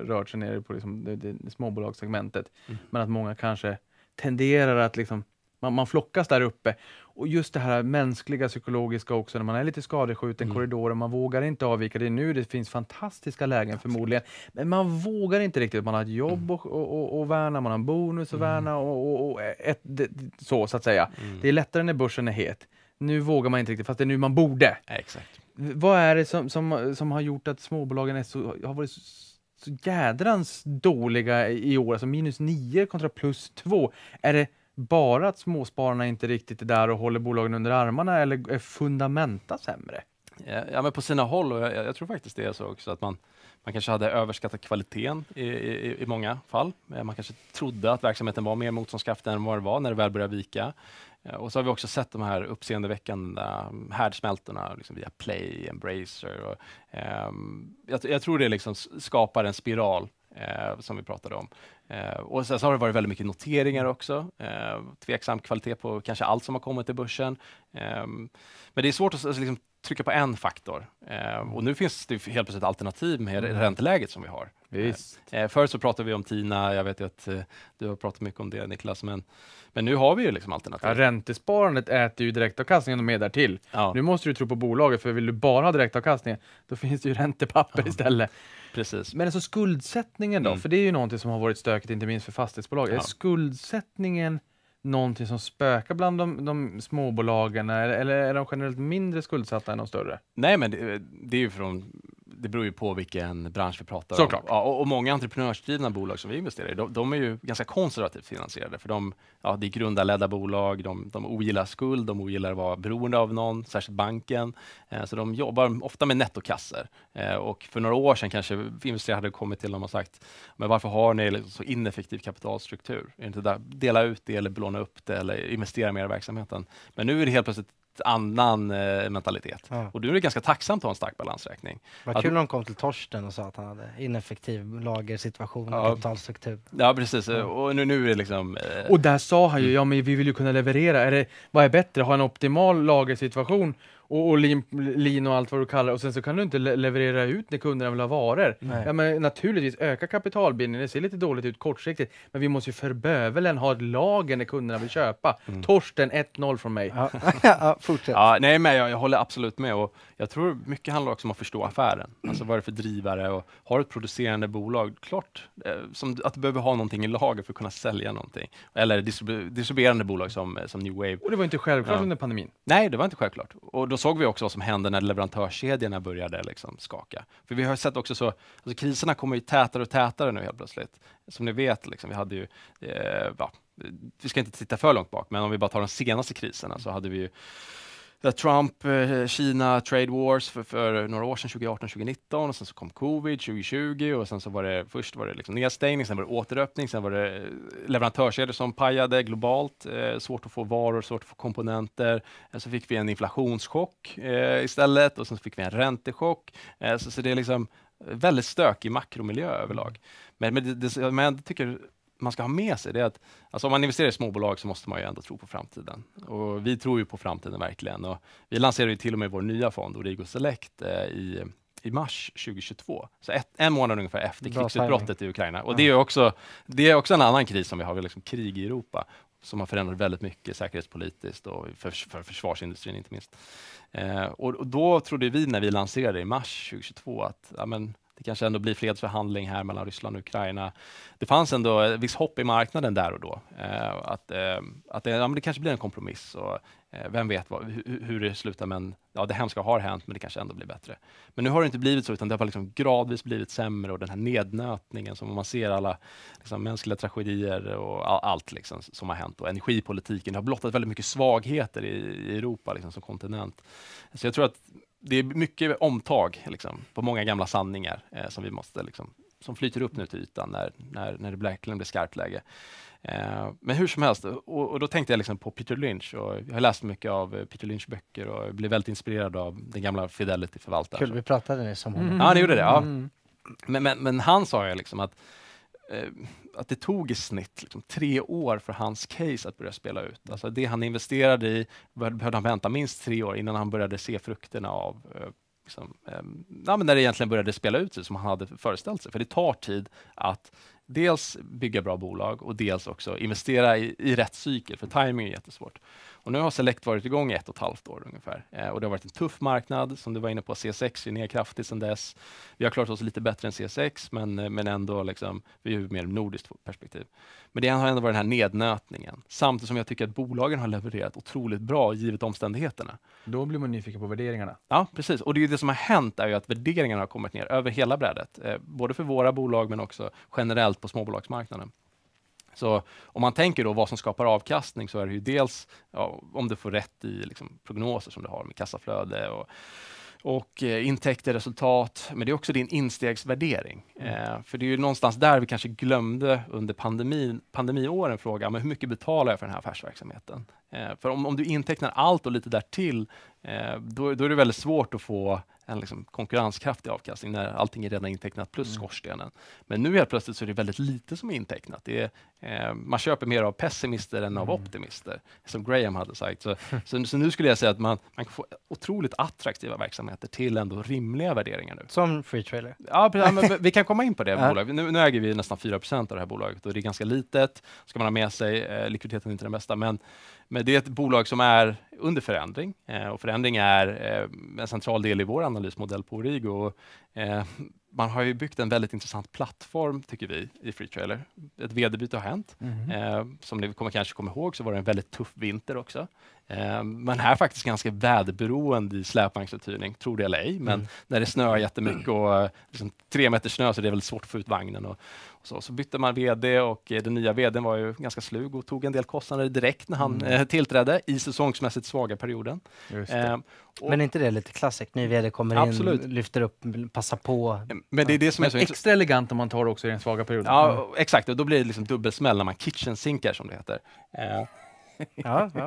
rört sig ner på liksom det, det småbolagssegmentet. Mm. Men att många kanske tenderar att liksom man, man flockas där uppe. Och just det här mänskliga, psykologiska också, när man är lite skadeskjuten, mm. korridorer, man vågar inte avvika. Det är nu det finns fantastiska lägen Absolut. förmodligen, men man vågar inte riktigt. Man har ett jobb att mm. och, och, och, värna, man har en bonus att mm. värna och, och, och ett, det, så, så att säga. Mm. Det är lättare när börsen är het. Nu vågar man inte riktigt, fast det är nu man borde. exakt. Vad är det som, som, som har gjort att småbolagen är så, har varit så så jädrans dåliga i år, alltså minus 9 kontra plus 2 bara att småspararna inte riktigt är där och håller bolagen under armarna eller är fundamenta sämre? Ja, men på sina håll, och jag, jag tror faktiskt det är så också, att man, man kanske hade överskattat kvaliteten i, i, i, många fall. Eh, man kanske trodde att verksamheten var mer motståndskraftig än vad den var när det väl började vika. Eh, och så har vi också sett de här uppseendeväckande härdsmältorna liksom via Play, Embracer. Och, um, jag, jag, tror det liksom skapar en spiral eh, som vi pratade om. Eh, och sen så har det varit väldigt mycket noteringar också. Eh, tveksam kvalitet på kanske allt som har kommit till börsen. Eh, men det är svårt att alltså, liksom, trycka på en faktor. Eh, och nu finns det helt plötsligt alternativ med mm. ränteläget som vi har. Visst. Eh, eh, förr så pratade vi om TINA, jag vet ju att eh, du har pratat mycket om det Niklas, men, men nu har vi ju liksom alternativ. Ja, räntesparandet äter ju direktavkastningen och mer därtill. Ja. Nu måste du tro på bolaget, för vill du bara ha direktavkastningen, då finns det ju räntepapper ja. istället. Precis. Men alltså skuldsättningen då, mm. för det är ju någonting som har varit stökigt, inte minst för fastighetsbolag. Är skuldsättningen någonting som spökar bland de, de småbolagen, eller, eller är de generellt mindre skuldsatta än de större? Nej, men det, det är ju från det beror ju på vilken bransch vi pratar Såklart. om. Ja, och, och, många entreprenörsdrivna bolag som vi investerar i, de, de är ju ganska konservativt finansierade. För de, ja, det är grundarledda bolag, de, de ogillar skuld, de ogillar att vara beroende av någon, särskilt banken. Eh, så de jobbar ofta med nettokasser. Eh, och för några år sedan kanske investerare hade kommit till dem och sagt, men varför har ni liksom så ineffektiv kapitalstruktur? Är det inte där, dela ut det eller belåna upp det eller investera mer i verksamheten. Men nu är det helt plötsligt annan eh, mentalitet. Ja. Och nu är det ganska tacksamt att ha en stark balansräkning. Vad kul att, de kom till Torsten och sa att han hade ineffektiv lagersituation ja. och kapitalstruktur. Ja, precis. Mm. Och nu, nu är det liksom... Eh, och där sa han ju, mm. ja men vi vill ju kunna leverera. Är det, vad är bättre, ha en optimal lagersituation och, och lin, lin, och allt vad du kallar det, och sen så kan du inte le leverera ut när kunderna vill ha varor. Ja, men naturligtvis, öka kapitalbindningen, det ser lite dåligt ut kortsiktigt, men vi måste ju för bövelen ha ett lager när kunderna vill köpa. Mm. Torsten 1-0 från mig. Ja, ja fortsätt. Ja, nej, men jag, jag håller absolut med och jag tror mycket handlar också om att förstå affären. Alltså vad är det för drivare och har ett producerande bolag, klart eh, som, att du behöver ha någonting i lager för att kunna sälja någonting. Eller distribu distribuerande bolag som, eh, som New Wave. Och det var inte självklart ja. under pandemin? Nej, det var inte självklart. Och då såg vi också vad som hände när leverantörskedjorna började liksom skaka. För vi har sett också så, alltså kriserna kommer ju tätare och tätare nu helt plötsligt. Som ni vet, liksom, vi hade ju eh, va, vi ska inte titta för långt bak, men om vi bara tar de senaste kriserna så hade vi ju Trump, eh, Kina, trade wars för, för några år sedan, 2018, 2019 och sen så kom covid 2020 och sen så var det först var det liksom nedstängning, sen var det återöppning, sen var det eh, leverantörskedjor som pajade globalt, eh, svårt att få varor, svårt att få komponenter. Eh, så fick vi en inflationschock eh, istället och sen fick vi en räntechock. så, så det är liksom väldigt stökig makromiljö överlag. Men, men, det, det, men jag tycker man ska ha med sig det är att alltså om man investerar i småbolag så måste man ju ändå tro på framtiden. Och vi tror ju på framtiden verkligen. Och vi lanserade ju till och med vår nya fond, Origo Select, eh, i, i mars 2022. Så ett, en månad ungefär efter krigsutbrottet i Ukraina. Och det, är också, det är också en annan kris som vi har, liksom krig i Europa som har förändrat väldigt mycket säkerhetspolitiskt och för, för försvarsindustrin inte minst. Eh, och, och, då trodde vi när vi lanserade i mars 2022 att ja, men, det kanske ändå blir fredsförhandling här mellan Ryssland och Ukraina. Det fanns ändå ett visst hopp i marknaden där och då, eh, att, eh, att det, ja, det kanske blir en kompromiss. Och, eh, vem vet vad, hur det slutar, men ja, det hemska har hänt, men det kanske ändå blir bättre. Men nu har det inte blivit så, utan det har liksom gradvis blivit sämre och den här nednötningen som man ser alla liksom, mänskliga tragedier och all, allt liksom, som har hänt och energipolitiken. Det har blottat väldigt mycket svagheter i, i Europa liksom, som kontinent. Så jag tror att det är mycket omtag liksom, på många gamla sanningar eh, som vi måste liksom, som flyter upp nu till ytan när, när, när det verkligen blir skarpt läge. Eh, men hur som helst, och, och då tänkte jag liksom på Peter Lynch. Och jag har läst mycket av eh, Peter Lynch böcker och blev väldigt inspirerad av den gamla Fidelity-förvaltaren. Kul, vi pratade nyss om honom. Mm. Ja, ni gjorde det. Ja. Mm. Men, men, men, han sa ju liksom att eh, att det tog i snitt liksom, tre år för hans case att börja spela ut. Alltså det han investerade i behövde han vänta minst tre år innan han började se frukterna av eh, liksom, um, ja, när det egentligen började spela ut sig som han hade föreställt sig. För det tar tid att dels bygga bra bolag och dels också investera i, i rätt cykel, för timing är jättesvårt. Och nu har Select varit igång i ett och ett halvt år ungefär. Eh, och det har varit en tuff marknad, som du var inne på, CSX är ner kraftigt sedan dess. Vi har klarat oss lite bättre än CSX, men, eh, men ändå liksom, vi är mer nordiskt perspektiv. Men det har ändå varit den här nednötningen, samtidigt som jag tycker att bolagen har levererat otroligt bra givet omständigheterna. Då blir man nyfiken på värderingarna. Ja, precis. Och det, det som har hänt är ju att värderingarna har kommit ner över hela brädet, eh, både för våra bolag men också generellt på småbolagsmarknaden. Så om man tänker då vad som skapar avkastning så är det ju dels ja, om du får rätt i liksom, prognoser som du har med kassaflöde och, och eh, intäkter, resultat, men det är också din instegsvärdering. Mm. Eh, för det är ju någonstans där vi kanske glömde under pandemin, pandemiåren frågan, men hur mycket betalar jag för den här affärsverksamheten? Eh, för om, om du intecknar allt och lite därtill, eh, då, då är det väldigt svårt att få en liksom konkurrenskraftig avkastning när allting är redan intecknat plus mm. skorstenen. Men nu helt plötsligt så är det väldigt lite som är intecknat. Det är, eh, man köper mer av pessimister än av mm. optimister, som Graham hade sagt. Så, så, så, nu skulle jag säga att man, man kan få otroligt attraktiva verksamheter till ändå rimliga värderingar nu. Som free trailer? Ja, precis, vi kan komma in på det. bolaget. Nu, nu, äger vi nästan 4 av det här bolaget och det är ganska litet. Ska man ha med sig, eh, likviditeten är inte den bästa, men men det är ett bolag som är under förändring eh, och förändring är eh, en central del i vår analysmodell på Origo. Eh, man har ju byggt en väldigt intressant plattform, tycker vi, i Freetrailer. Ett vd-byte har hänt. Mm. Som ni kommer, kanske kommer ihåg så var det en väldigt tuff vinter också. Eh, man är faktiskt ganska väderberoende i släpvagnsuthyrning, tror det eller ej. Men mm. när det snöar jättemycket och eh, liksom tre meter snö så det är väldigt svårt att få ut vagnen. Och, och så. så bytte man VD och eh, den nya VDn var ju ganska slug och tog en del kostnader direkt när han mm. tillträdde i säsongsmässigt svaga perioden. Ehm, men är inte det lite klassiskt? Ny VD kommer absolut. in, lyfter upp, passar på. Ehm, men det är det som är så extra elegant om man tar också i den svaga perioden. Ja, mm. exakt. Och då blir det liksom dubbelsmäll när man kitchen sinkar som det heter. Ehm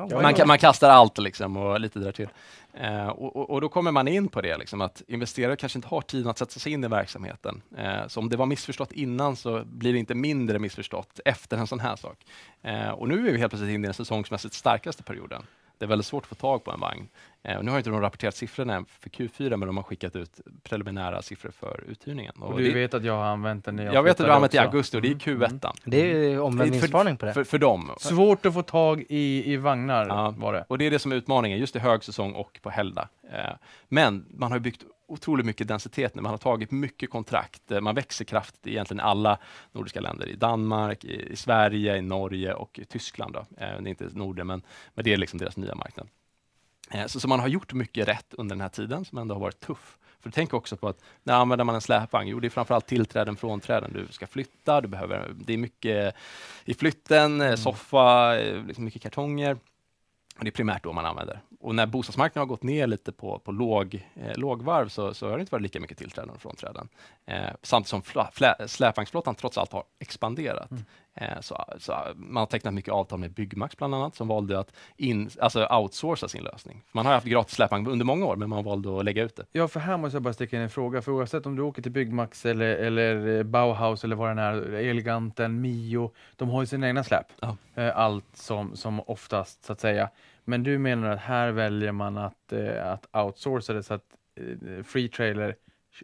man, man, kastar allt liksom och lite därtill. Eh, och, och, och, då kommer man in på det, liksom, att investerare kanske inte har tid att sätta sig in i verksamheten. Eh, så om det var missförstått innan så blir det inte mindre missförstått efter en sån här sak. Eh, och nu är vi helt plötsligt inne i den säsongsmässigt starkaste perioden. Det är väldigt svårt att få tag på en vagn Eh, nu har inte de rapporterat siffrorna än för Q4, men de har skickat ut preliminära siffror för uthyrningen. Och och du det, vet att jag har använt den? Jag, jag vet att du har använt den i augusti och det är Q1. Mm. Det är mm. omvänd på det. För, för, dem. Svårt att få tag i, i vagnar ja. var det. Och det är det som är utmaningen, just i högsäsong och på helgdag. Eh, men man har byggt otroligt mycket densitet nu. Man har tagit mycket kontrakt. Eh, man växer kraftigt egentligen i alla nordiska länder. I Danmark, i, Sverige, i Norge och i Tyskland. Då. Eh, det är inte Norden, men, men det är liksom deras nya marknad. Eh, så, så man har gjort mycket rätt under den här tiden som ändå har varit tuff. För tänk också på att när använder man en släpvagn? Jo, det är framförallt tillträden, frånträden. Du ska flytta, du behöver, det är mycket i flytten, eh, mm. soffa, eh, liksom mycket kartonger. Och det är primärt då man använder. Och när bostadsmarknaden har gått ner lite på, på låg, eh, lågvarv så, så, har det inte varit lika mycket tillträden och frånträden. Eh, samtidigt som släpvagnsflottan trots allt har expanderat. Mm. Eh, så, så, man har tecknat mycket avtal med Byggmax bland annat som valde att in, alltså outsourca sin lösning. Man har haft gratis släpvagn under många år men man valde att lägga ut det. Ja, för här måste jag bara sticka in en fråga. För oavsett om du åker till Byggmax eller, eller eh, Bauhaus eller vad den är, Eleganten, Mio, de har ju sina egna släp. Oh. Allt som, som oftast så att säga. Men du menar att här väljer man att, eh, att outsourca det så att eh, free trailer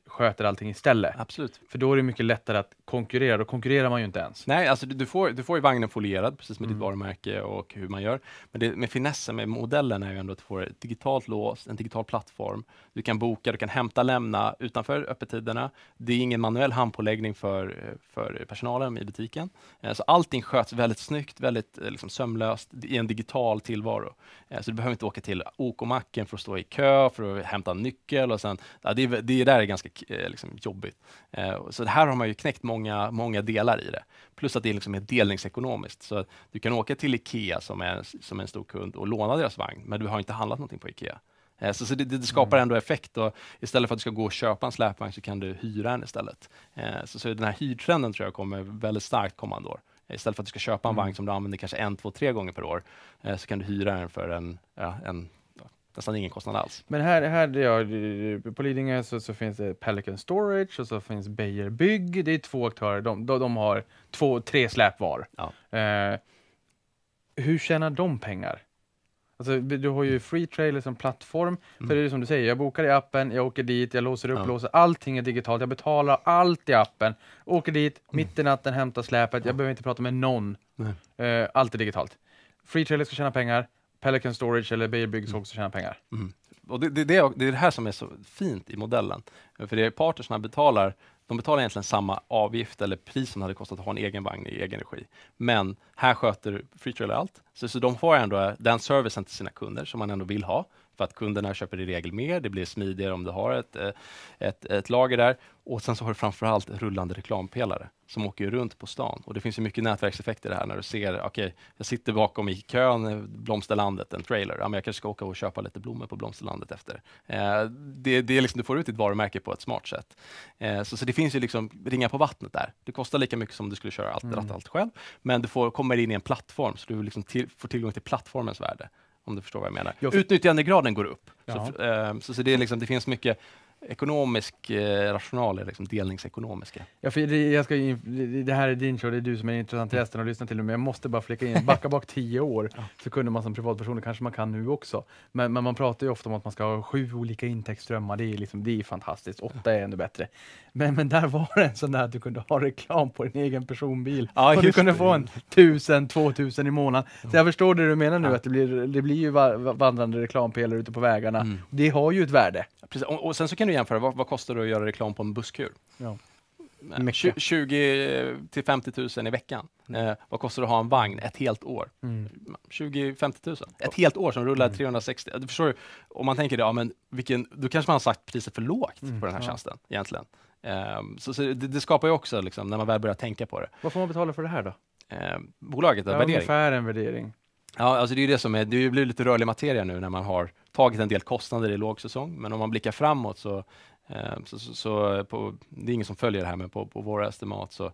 sköter allting istället. Absolut. För då är det mycket lättare att konkurrera. Då konkurrerar man ju inte ens. Nej, alltså du, du får, du får ju vagnen folierad, precis med mm. ditt varumärke och hur man gör. Men det, med finessen med modellen är ju ändå att du får ett digitalt lås, en digital plattform. Du kan boka, du kan hämta, lämna utanför öppettiderna. Det är ingen manuell handpåläggning för, för personalen i butiken. Eh, så allting sköts väldigt snyggt, väldigt eh, liksom sömlöst i en digital tillvaro. Eh, så du behöver inte åka till OK-macken för att stå i kö, för att hämta en nyckel och sen, ja, det, det där är ganska ganska eh, liksom, jobbigt. Eh, så här har man ju knäckt många, många delar i det. Plus att det liksom är delningsekonomiskt. Så du kan åka till IKEA som är, som är en stor kund och låna deras vagn, men du har inte handlat någonting på IKEA. Eh, så, så det, det, skapar mm. ändå effekt och istället för att du ska gå och köpa en släpvagn så kan du hyra en istället. Så, så den här hyrtrenden tror jag kommer väldigt starkt kommande år. Istället för att du ska köpa en mm. vagn som du använder kanske en, två, tre gånger per år så kan du hyra den för en, ja, en nästan ingen kostnad alls. Men här, här jag, på Lidingö så, så, finns det Pelican Storage och så finns Beijer Bygg. Det är två aktörer, de, de, de har två, tre släp var. Ja. Eh, hur tjänar de pengar? Alltså, du har ju Free Trailer som plattform, mm. så det är som du säger, jag bokar i appen, jag åker dit, jag låser upp, ja. låser, allting är digitalt, jag betalar allt i appen, åker dit, mm. mitt i natten, hämtar släpet, ja. jag behöver inte prata med någon. Eh, allt är digitalt. Free Trailer ska tjäna pengar, Pelican Storage eller Beijer Bygg ska också tjäna pengar. Mm. Och det, det, det, är det här som är så fint i modellen. För det är partnerna betalar de betalar egentligen samma avgift eller pris som det hade kostat att ha en egen vagn i egen regi. Men här sköter Freetrailer allt, så, så de får ändå den servicen till sina kunder som man ändå vill ha för att kunderna köper i regel mer. Det blir smidigare om du har ett, eh, ett, ett lager där. Och sen så har du framförallt rullande reklampelare som åker runt på stan. Och Det finns ju mycket nätverkseffekter här när du ser, okej, okay, jag sitter bakom i kön, eh, Blomsterlandet, en trailer. Ja, men jag kanske ska åka och köpa lite blommor på Blomsterlandet efter. Eh, det, det är liksom, du får ut ditt varumärke på ett smart sätt. Eh, så, så det finns ju liksom ringa på vattnet där. Det kostar lika mycket som du skulle köra allt, mm. allt själv, men du får, kommer in i en plattform, så du liksom till, får tillgång till plattformens värde. Om du förstår vad jag menar. Utnyttjandegraden går upp. Så, äh, så, så, det, är liksom, det finns mycket ekonomisk eh, rational är liksom delningsekonomiska. Ja, för det, jag ska in, det här är din show, det är du som är intressant i resten att lyssna till, men jag måste bara flika in, backa bak tio år så kunde man som privatperson, det kanske man kan nu också, men, men, man pratar ju ofta om att man ska ha sju olika intäktsströmmar, det är, liksom, det är fantastiskt, åtta är ännu bättre. Men, men där var det en sån där att du kunde ha reklam på din egen personbil ja, och du kunde det. få en tusen, två tusen i månaden. Så jag förstår det du menar nu, ja. att det blir, det blir ju vandrande reklampelare ute på vägarna. Mm. Det har ju ett värde. Precis. Och, och sen så kan du vi jämföra, vad, vad, kostar det att göra reklam på en busskur? Ja. 20 eh, till 50 000 i veckan. Mm. Eh, vad kostar det att ha en vagn ett helt år? Mm. 20-50 000. Ett helt år som rullar mm. 360. Du förstår om man tänker det, ja, men vilken, då kanske man har sagt priset för lågt mm. på den här ja. tjänsten egentligen. Eh, så, så det, det, skapar ju också, liksom, när man väl börjar tänka på det. Vad får man betala för det här då? Eh, bolaget, ja, värdering. Ungefär en värdering. Ja, alltså det är det som är, det blir lite rörlig materia nu när man har tagit en del kostnader i lågsäsong, men om man blickar framåt så, eh, så, så, så på, det är ingen som följer det här, men på, på våra estimat så,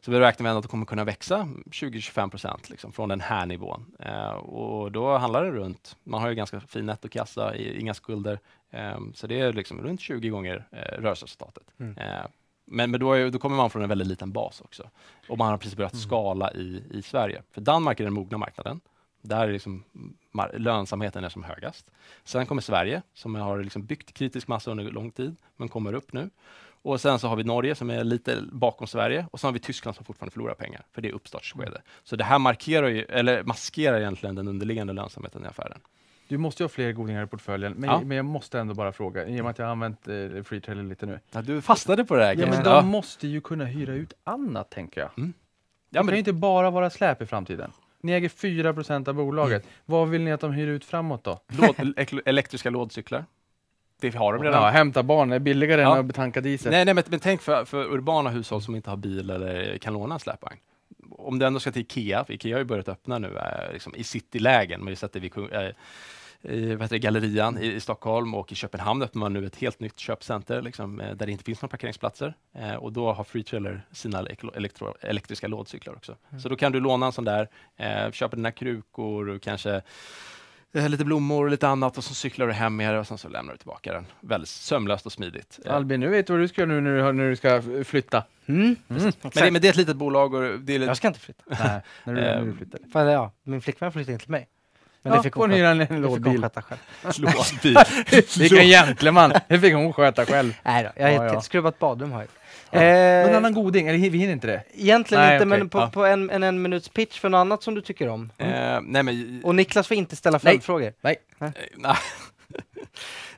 så vi räknar med att det kommer kunna växa 20-25 procent liksom, från den här nivån. Eh, och då handlar det runt, man har ju ganska fin nettokassa, inga skulder, eh, så det är liksom runt 20 gånger rörelseresultatet. Mm. Men, men då, är, då, kommer man från en väldigt liten bas också. Och man har precis börjat mm. skala i, i Sverige. För Danmark är den mogna marknaden. Där är liksom lönsamheten är som högast. Sen kommer Sverige som har liksom byggt kritisk massa under lång tid, men kommer upp nu. Och sen så har vi Norge som är lite bakom Sverige och sen har vi Tyskland som fortfarande förlorar pengar, för det är uppstartsskede. Så det här markerar ju, eller maskerar egentligen den underliggande lönsamheten i affären. Du måste ju ha fler godingar i portföljen, men, ja. men, jag måste ändå bara fråga, i och med att jag har använt eh, Freetrailer lite nu. Ja, du fastnade på det här. Ja, men de ja. måste ju kunna hyra ut annat, tänker jag. Mm. Ja, det kan ju inte bara vara släp i framtiden. Ni äger 4 av bolaget. Mm. Vad vill ni att de hyr ut framåt då? Låd, elektriska lådcyklar. Det har de redan. Ja, hämta barn, det är billigare ja. än att tanka diesel. Nej, nej men, men tänk för, för, urbana hushåll som inte har bil eller kan låna en släpvagn. Om du ändå ska till Ikea, för Ikea har ju börjat öppna nu eh, liksom, i citylägen, men vi sätter vid eh, i vad heter Gallerian i, i, Stockholm och i Köpenhamn öppnar man nu ett helt nytt köpcenter liksom, eh, där det inte finns några parkeringsplatser. Eh, och då har Free sina elektro, elektriska lådcyklar också. Mm. Så då kan du låna en sån där, eh, köpa dina krukor och kanske eh, lite blommor och lite annat och så cyklar du hem med det och sen så lämnar du tillbaka den. Väldigt sömlöst och smidigt. Eh. Albin, nu vet du vad du ska göra nu när du, när du ska flytta. Mm. Mm. mm. Men, det, men, det, är ett litet bolag och det är lite... Jag ska inte flytta. Nej, när du, när du ehm. flyttar. För, ja, min flickvän flyttar in till mig. Men det fick hon hyra en, en lådbil. Lådbil. Vilken gentleman! Det fick hon sköta själv. Nej då, jag har ja, ja. skrubbat badrum har Ja. Eh, Någon annan goding? Eller vi hinner inte det? Egentligen nej, inte, okay. men på, ja. på en, en, en, minuts pitch för något annat som du tycker om. Mm. Eh, nej, men... Och Niklas får inte ställa följdfrågor. Nej. Eh, nej. nej.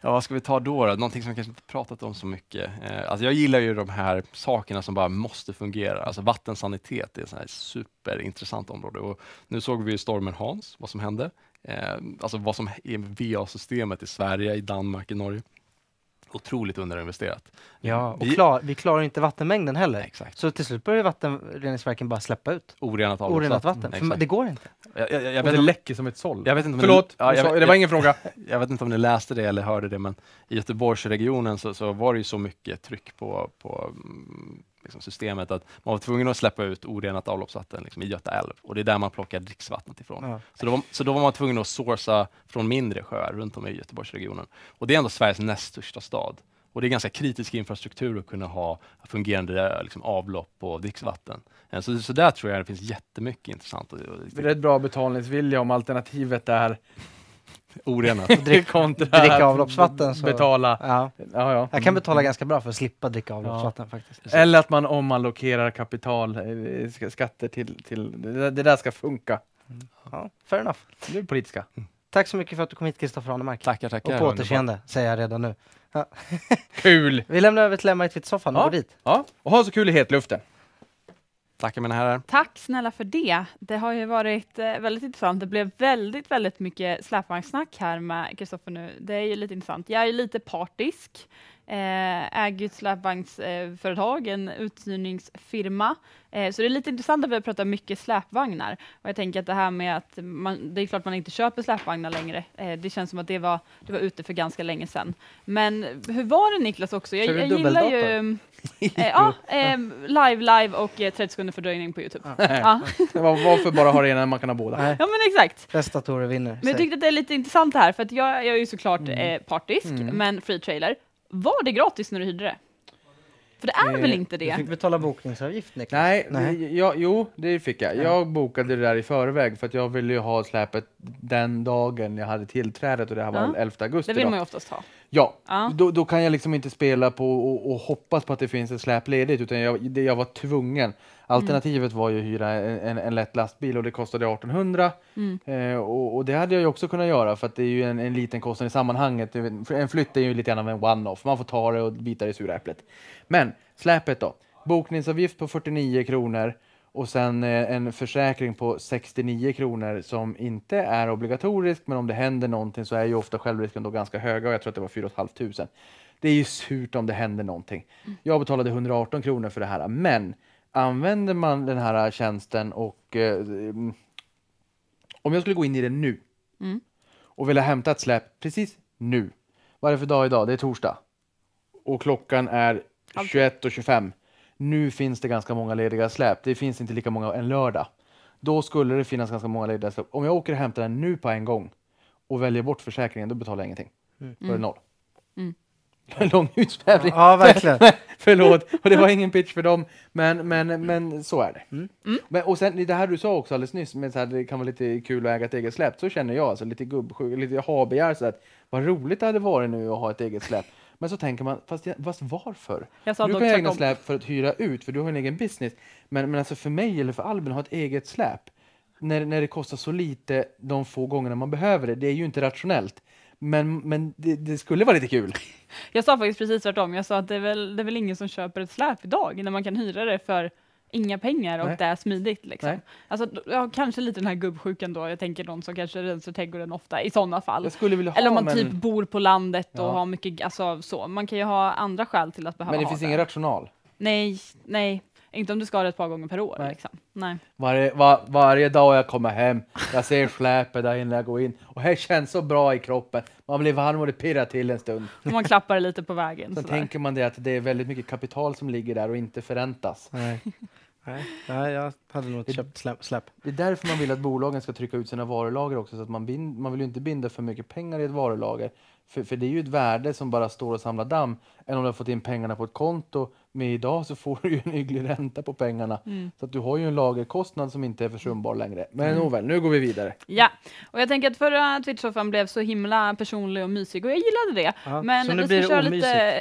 Ja, vad ska vi ta då, då? Någonting som vi kanske inte pratat om så mycket. Eh, alltså jag gillar ju de här sakerna som bara måste fungera. Alltså vattensanitet är ett superintressant område. Och nu såg vi ju stormen Hans, vad som hände eh, alltså vad som är VA-systemet i Sverige, i Danmark, i Norge. Otroligt underinvesterat. Ja, och vi, klar, vi klarar inte vattenmängden heller. Exakt. Så till slut börjar vattenreningsverken bara släppa ut orenat, orenat vatten. Mm, det går inte. Jag, jag, jag vet, och det läcker som ett såll. Jag vet inte om Förlåt, ni, ja, jag, det var ingen fråga. Jag vet inte om ni läste det eller hörde det, men i Göteborgsregionen så, så var det ju så mycket tryck på, på mm, liksom, systemet att man var tvungen att släppa ut orenat avloppsvatten liksom, i Göta älv och det är där man plockar dricksvattnet ifrån. Ja. Så, då var, så då var man tvungen att sourca från mindre sjöar runt om i Göteborgsregionen. Och det är ändå Sveriges näst största stad. Och det är ganska kritisk infrastruktur att kunna ha fungerande liksom, avlopp och dricksvatten. Eh, så, så där tror jag det finns jättemycket intressant. Det är ett bra betalningsvilja om alternativet är orenat. kontra dricka avloppsvatten. Så, betala. Ja. Ja, ja. Jag kan mm. betala ganska bra för att slippa dricka avloppsvatten. Ja. faktiskt. Eller att man omallokerar kapital, eh, skatter till... till det, där ska funka. Mm. Ja, fair enough. Nu är politiska. Mm. Tack så mycket för att du kom hit, Kristoffer Arnemark. Tackar, tackar. Och på återseende, säger jag redan nu. Ja. Kul! Vi lämnar över till Emma i tvittsoffan och ja. går dit. Ja, och ha så kul i hetluften. Tackar mina herrar. Tack snälla för det. Det har ju varit eh, väldigt intressant. Det blev väldigt, väldigt mycket släpvagnssnack här med Kristoffer nu. Det är ju lite intressant. Jag är lite partisk Eh, äger ju ett släpvagnsföretag, en uthyrningsfirma. Eh, så det är lite intressant att vi pratar mycket släpvagnar. Och jag tänker att det här med att man, det är klart man inte köper släpvagnar längre. Eh, det känns som att det var, det var ute för ganska länge sedan. Men hur var det Niklas också? Jag, jag gillar ju eh, ja, eh, live, live och 30 sekunder fördröjning på Youtube. Ja. Varför bara ha det ena när man kan ha båda? Ja men exakt. Bästa datorer vinner. Men jag tyckte att det är lite intressant det här för att jag, jag är ju såklart mm. partisk, mm. men free trailer. Var det gratis när du hyrde det? För det är Eh, väl inte det? Du fick betala bokningsavgift Niklas. Nej, Nej. det- jo, det fick jag. Jag bokade det där i förväg för att jag ville ju ha släpet den dagen jag hade tillträdet och det här var Ja. 11 augusti. Det vill då. man ju oftast ha. Ja, Ja. Då, då kan jag liksom inte spela på och, och hoppas på att det finns ett släp ledigt utan jag, det, jag var tvungen Mm. Alternativet var ju att hyra en, en, lätt lastbil och det kostade 1800. Mm. Eh, och, och, det hade jag ju också kunnat göra för att det är ju en, en liten kostnad i sammanhanget. En flytt är ju lite grann av en one-off. Man får ta det och bita det sura äpplet. Men släpet då. Bokningsavgift på 49 kronor och sen eh, en försäkring på 69 kronor som inte är obligatorisk, men om det händer någonting så är ju ofta självrisken då ganska höga och jag tror att det var 4 500. Det är ju surt om det händer någonting. Mm. Jag betalade 118 kronor för det här, men Använder man den här tjänsten och eh, om jag skulle gå in i den nu mm. och vilja hämta ett släp precis nu. Vad är det för dag idag? Det är torsdag och klockan är 21.25. Nu finns det ganska många lediga släp. Det finns inte lika många en lördag. Då skulle det finnas ganska många lediga släp. Om jag åker och hämtar den nu på en gång och väljer bort försäkringen, då betalar jag ingenting. Mm. Då är det mm. noll. Mm lång utsvävning. Ja, verkligen. Förlåt, och det var ingen pitch för dem, men, men, men så är det. Mm. Mm. Men, och sen det här du sa också alldeles nyss, men så här, det kan vara lite kul att äga ett eget släpp, så känner jag alltså lite gubbsjuk, lite habegär så att vad roligt det hade varit nu att ha ett eget släpp. Men så tänker man, fast, fast varför? Jag sa du kan egna släp för att hyra ut, för du har en egen business. Men, men alltså för mig eller för Albin, att ha ett eget släp när, när det kostar så lite de få gångerna man behöver det, det är ju inte rationellt. Men, men det, det, skulle vara lite kul. Jag sa faktiskt precis tvärtom. Jag sa att det är, väl, det är väl ingen som köper ett släp idag när man kan hyra det för inga pengar och Nej. det är smidigt. Liksom. Nej. Alltså, ja, kanske lite den här gubbsjukan då. Jag tänker någon som kanske rensar trädgården ofta i sådana fall. Ha, Eller om man men... typ bor på landet och ja. har mycket, alltså så. Man kan ju ha andra skäl till att behöva ha det. Men det finns ingen rational? Nej, nej, inte om du ska det ett par gånger per år. Nej. Liksom. Nej. Varje, var, varje dag jag kommer hem, jag ser släpet där innan jag går in. Och det känns så bra i kroppen. Man blir varm och det pirrar till en stund. Och man klappar det lite på vägen. Sen tänker man det att det är väldigt mycket kapital som ligger där och inte förräntas. Nej. Nej, jag hade nog inte köpt släpp, släpp. Det är därför man vill att bolagen ska trycka ut sina varulager också. Så att man, bind, man vill ju inte binda för mycket pengar i ett varulager. För, för det är ju ett värde som bara står och samlar damm. Än om du har fått in pengarna på ett konto men idag så får du ju en hygglig ränta på pengarna. Mm. Så att du har ju en lagerkostnad som inte är försumbar längre. Men mm. nåväl, nu går vi vidare. Ja, och jag tänker att förra Twitch-soffan blev så himla personlig och mysig och jag gillade det. Ja, men så nu blir det omysigt. Lite,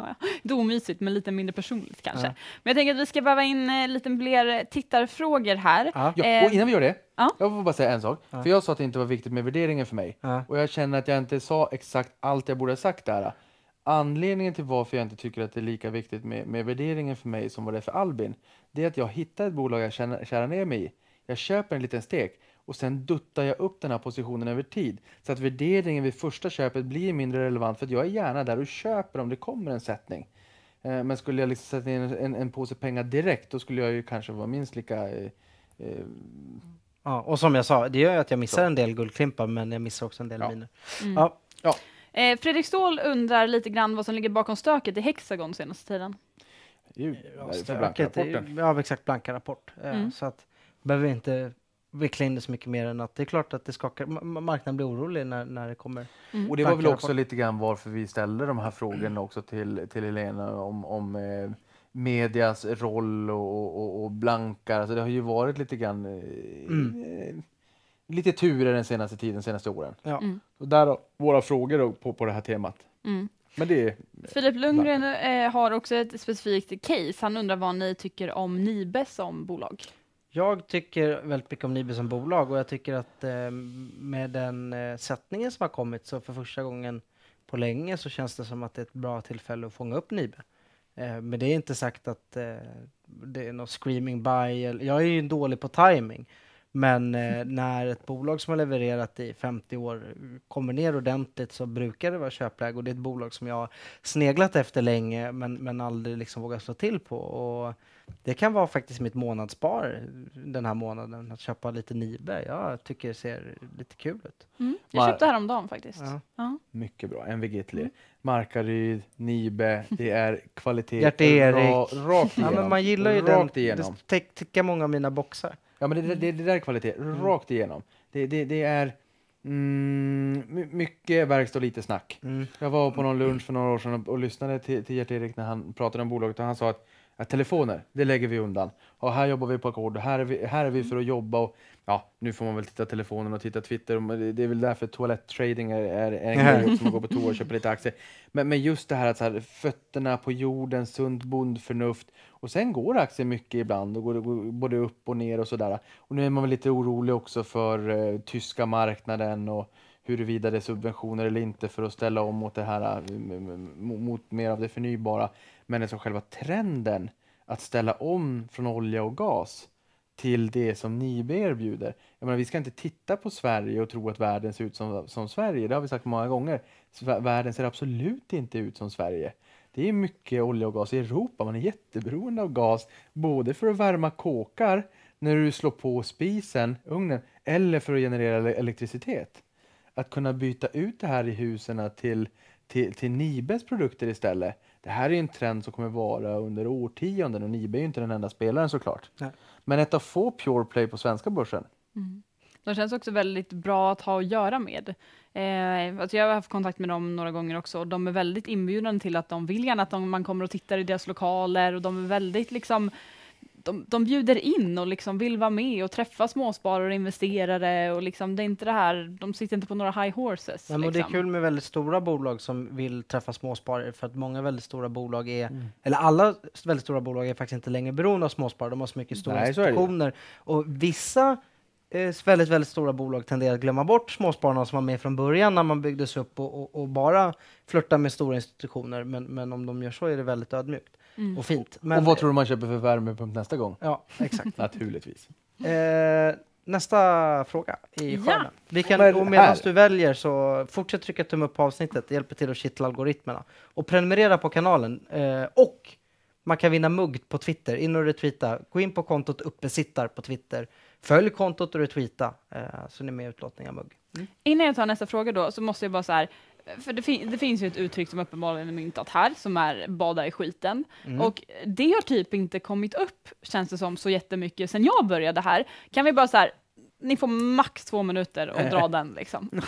det omysigt, men lite mindre personligt kanske. Ja. Men jag tänker att vi ska behöva in eh, lite fler tittarfrågor här. Ja. Eh, och innan vi gör det, jag får bara säga en sak. För jag sa att det inte var viktigt med värderingen för mig. Och jag känner att jag inte sa exakt allt jag borde ha sagt där. Anledningen till varför jag inte tycker att det är lika viktigt med, med värderingen för mig som vad det är för Albin, det är att jag hittar ett bolag jag känner, kärar ner mig i. Jag köper en liten stek och sen duttar jag upp den här positionen över tid så att värderingen vid första köpet blir mindre relevant för att jag är gärna där och köper om det kommer en sättning. Eh, men skulle jag liksom sätta in en, en påse pengar direkt, då skulle jag ju kanske vara minst lika... Eh, eh, ja, och som jag sa, det gör ju att jag missar så. en del guldklimpar, men jag missar också en del ja. miner. Mm. Ja. ja. Eh, Fredrik Ståhl undrar lite grann vad som ligger bakom stöket i Hexagon senaste tiden. stöket är, ja, exakt, blanka rapport. Eh, mm. Så att behöver vi inte veckla in det så mycket mer än att det är klart att det skakar, marknaden blir orolig när, när det kommer. Mm. Och det var väl också lite grann varför vi ställde de här frågorna också till, till Helena om, om eh, medias roll och, och, och blankar. Alltså det har ju varit lite grann eh, mm. Eh, lite turer den senaste tiden, de senaste åren. Ja. Mm. där våra frågor på, på det här temat. Mm. Men det är, Filip Lundgren eh, har också ett specifikt case. Han undrar vad ni tycker om Nibe som bolag? Jag tycker väldigt mycket om Nibe som bolag och jag tycker att eh, med den eh, sättningen som har kommit så för första gången på länge så känns det som att det är ett bra tillfälle att fånga upp Nibe. Eh, men det är inte sagt att eh, det är någon screaming buy. jag är ju dålig på timing men eh, när ett bolag som har levererat i 50 år kommer ner ordentligt så brukar det vara köpläge och det är ett bolag som jag har sneglat efter länge men, men aldrig liksom vågat slå till på. Och det kan vara faktiskt mitt månadsspar den här månaden, att köpa lite Nibe. Jag tycker det ser lite kul ut. Mm, jag köpte häromdagen faktiskt. Ja. Ja. Mycket bra, MVG Gitli. Mm. Markaryd, Nibe, det är kvalitet. Hjärt-Erik. Rakt igenom. Ja, man gillar ju rakt den. Igenom. Det täcker många av mina boxar. Ja, men det, mm. det, det där är kvalitet, mm. rakt igenom. Det, det, det är mm, mycket verkstad och lite snack. Mm. Jag var på någon lunch för några år sedan och, och lyssnade till, till Gert-Erik när han pratade om bolaget och han sa att Ja, telefoner, det lägger vi undan. Och här jobbar vi på ackord här är vi, här är vi för att mm. jobba. Och, ja, nu får man väl titta telefonen och titta Twitter. Det är väl därför toalett-trading är, är en grej som man går på toa och köper lite aktier. Men, men just det här att så här, fötterna på jorden, sunt bondförnuft. Och sen går aktier mycket ibland och går, går både upp och ner och sådär. Och nu är man väl lite orolig också för eh, tyska marknaden och huruvida det är subventioner eller inte för att ställa om mot det här eh, mot mer av det förnybara. Men alltså själva trenden att ställa om från olja och gas till det som Nibe erbjuder. Jag menar, vi ska inte titta på Sverige och tro att världen ser ut som, som Sverige. Det har vi sagt många gånger. Världen ser absolut inte ut som Sverige. Det är mycket olja och gas i Europa. Man är jätteberoende av gas, både för att värma kåkar när du slår på spisen, ugnen, eller för att generera elektricitet. Att kunna byta ut det här i husen till, till, till Nibes produkter istället det här är en trend som kommer vara under årtionden och Nibe är ju inte den enda spelaren såklart. Nej. Men ett av få pure play på svenska börsen. Mm. De känns också väldigt bra att ha att göra med. Eh, alltså jag har haft kontakt med dem några gånger också och de är väldigt inbjudande till att de vill gärna att de, man kommer och tittar i deras lokaler och de är väldigt liksom de, de bjuder in och liksom vill vara med och träffa småsparare och investerare. Och liksom, det är inte det här, de sitter inte på några high horses. Nej, liksom. Det är liksom. kul med väldigt stora bolag som vill träffa småsparare för att många väldigt stora bolag är, mm. eller alla väldigt stora bolag är faktiskt inte längre beroende av småsparare. De har så mycket stora Nej, institutioner. Och vissa eh, väldigt, väldigt stora bolag tenderar att glömma bort småspararna som var med från början när man byggdes upp och, och, och bara flörtar med stora institutioner. Men, men om de gör så är det väldigt ödmjukt. Mm. Och fint. Men, och vad tror du man köper för värmepump nästa gång? Ja, exakt. Naturligtvis. Eh, nästa fråga i skärmen. Ja. Vi kan, och medan du väljer så fortsätt trycka tumme upp på avsnittet. Det hjälper till att kittla algoritmerna. Och prenumerera på kanalen. Eh, och man kan vinna mugg på Twitter. In och retweeta. Gå in på kontot uppesittar på Twitter. Följ kontot och retweeta eh, så ni är med i utlåtning av mugg. Mm. Innan jag tar nästa fråga då så måste jag bara så här för det, fin det, finns ju ett uttryck som uppenbarligen är myntat här, som är bada i skiten. Mm. Och det har typ inte kommit upp, känns det som, så jättemycket sen jag började här. Kan vi bara så här, ni får max två minuter och dra eh. den liksom.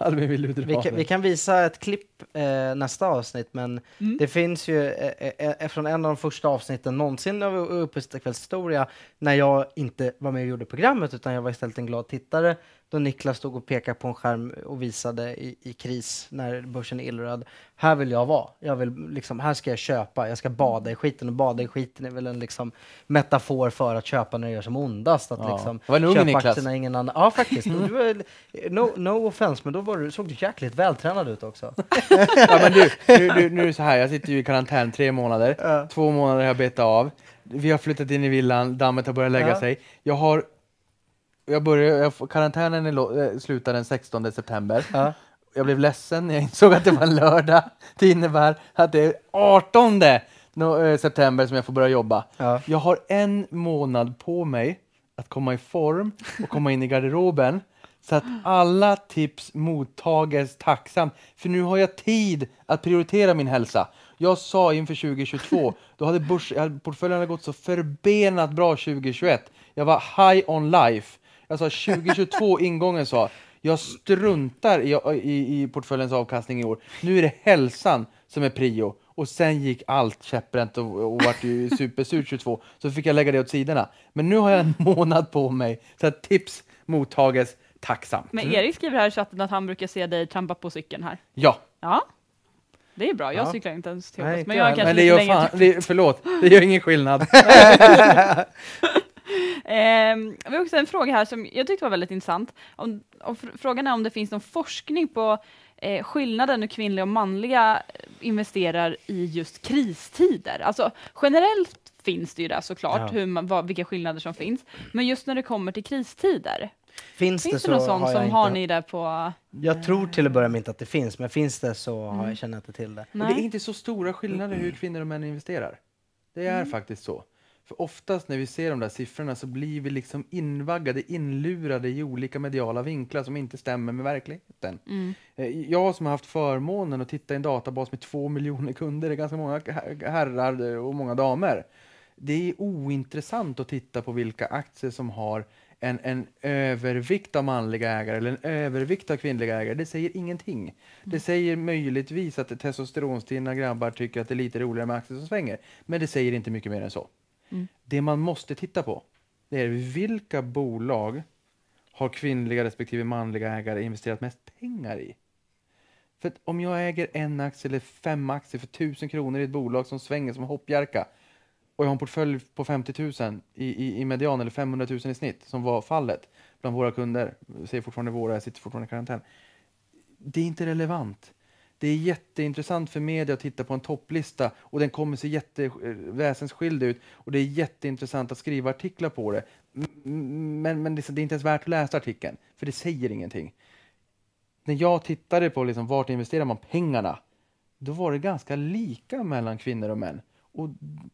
Albin, vill du vi, kan, vi kan visa ett klipp eh, nästa avsnitt, men mm. det finns ju eh, eh, eh från en av de första avsnitten någonsin av Uppesittarkvällshistoria, när jag inte var med och gjorde programmet, utan jag var istället en glad tittare, då Niklas stod och pekade på en skärm och visade i, i kris när börsen är illröd. Här vill jag vara. Jag vill, liksom, här ska jag köpa. Jag ska bada i skiten. Och bada i skiten är väl en liksom, metafor för att köpa när det gör som ondast. Att, ja. liksom, det var en ung Niklas. Ingen annan. Ja, faktiskt. Du var, no, no offense, men då var du, såg du jäkligt vältränad ut också. ja, men du, du, du, nu är det så här. Jag sitter ju i karantän tre månader. Ja. Två månader har jag betat av. Vi har flyttat in i villan. Dammet har börjat lägga ja. sig. Jag har jag började, jag, karantänen är, eh, slutar den 16 september. Ja. Jag blev ledsen när jag insåg att det var en lördag. Det innebär att det är 18 eh, september som jag får börja jobba. Ja. Jag har en månad på mig att komma i form och komma in i garderoben så att alla tips mottages tacksamt. För nu har jag tid att prioritera min hälsa. Jag sa inför 2022, då hade börs, portföljen hade gått så förbenat bra 2021. Jag var high on life. Jag sa 2022 ingången sa jag struntar i, i, i portföljens avkastning i år. Nu är det hälsan som är prio. Och sen gick allt käppränt och, och vart ju supersurt 22. Så fick jag lägga det åt sidorna. Men nu har jag en månad på mig. Så tips mottages tacksamt. Men mm. Erik skriver här i chatten att han brukar se dig trampa på cykeln här. Ja. Ja. Det är bra, jag ja. cyklar inte ens till jobbet. Men jag är kanske men det gör Fan, det, förlåt, det gör ingen skillnad. Ehm, vi har också en fråga här som jag tyckte var väldigt intressant. Om, om frågan är om det finns någon forskning på eh, skillnaden hur kvinnliga och manliga eh, investerar i just kristider. Alltså generellt finns det ju där såklart, ja. hur man, vad, vilka skillnader som finns. Men just när det kommer till kristider, Finns, finns det, så det någon sån har som inte. har ni där på? Jag tror eh, till att börja med inte att det finns, men finns det så har mm. jag känner inte till det. Och det är inte så stora skillnader hur kvinnor och män investerar. Det är mm. faktiskt så. För oftast när vi ser de där siffrorna så blir vi liksom invaggade, inlurade i olika mediala vinklar som inte stämmer med verkligheten. Mm. Eh, jag som har haft förmånen att titta i en databas med två miljoner kunder, det är ganska många herrar och många damer. Det är ointressant att titta på vilka aktier som har en, en övervikt av manliga ägare eller en övervikt av kvinnliga ägare. Det säger ingenting. Mm. Det säger möjligtvis att testosteronstinna grabbar tycker att det är lite roligare med aktier som svänger. Men det säger inte mycket mer än så. Mm. Det man måste titta på det är vilka bolag har kvinnliga respektive manliga ägare investerat mest pengar i? För om jag äger en aktie eller fem aktier för tusen kronor i ett bolag som svänger som hoppjerka och jag har en portfölj på 50 000 i, i, i median eller 500 000 i snitt som var fallet bland våra kunder, säger fortfarande våra, jag sitter fortfarande i karantän. Det är inte relevant det är jätteintressant för media att titta på en topplista och den kommer se jätteväsensskild eh, ut och det är jätteintressant att skriva artiklar på det. Men, men det är inte ens värt att läsa artikeln, för det säger ingenting. När jag tittade på liksom, vart investerar man pengarna, då var det ganska lika mellan kvinnor och män. Och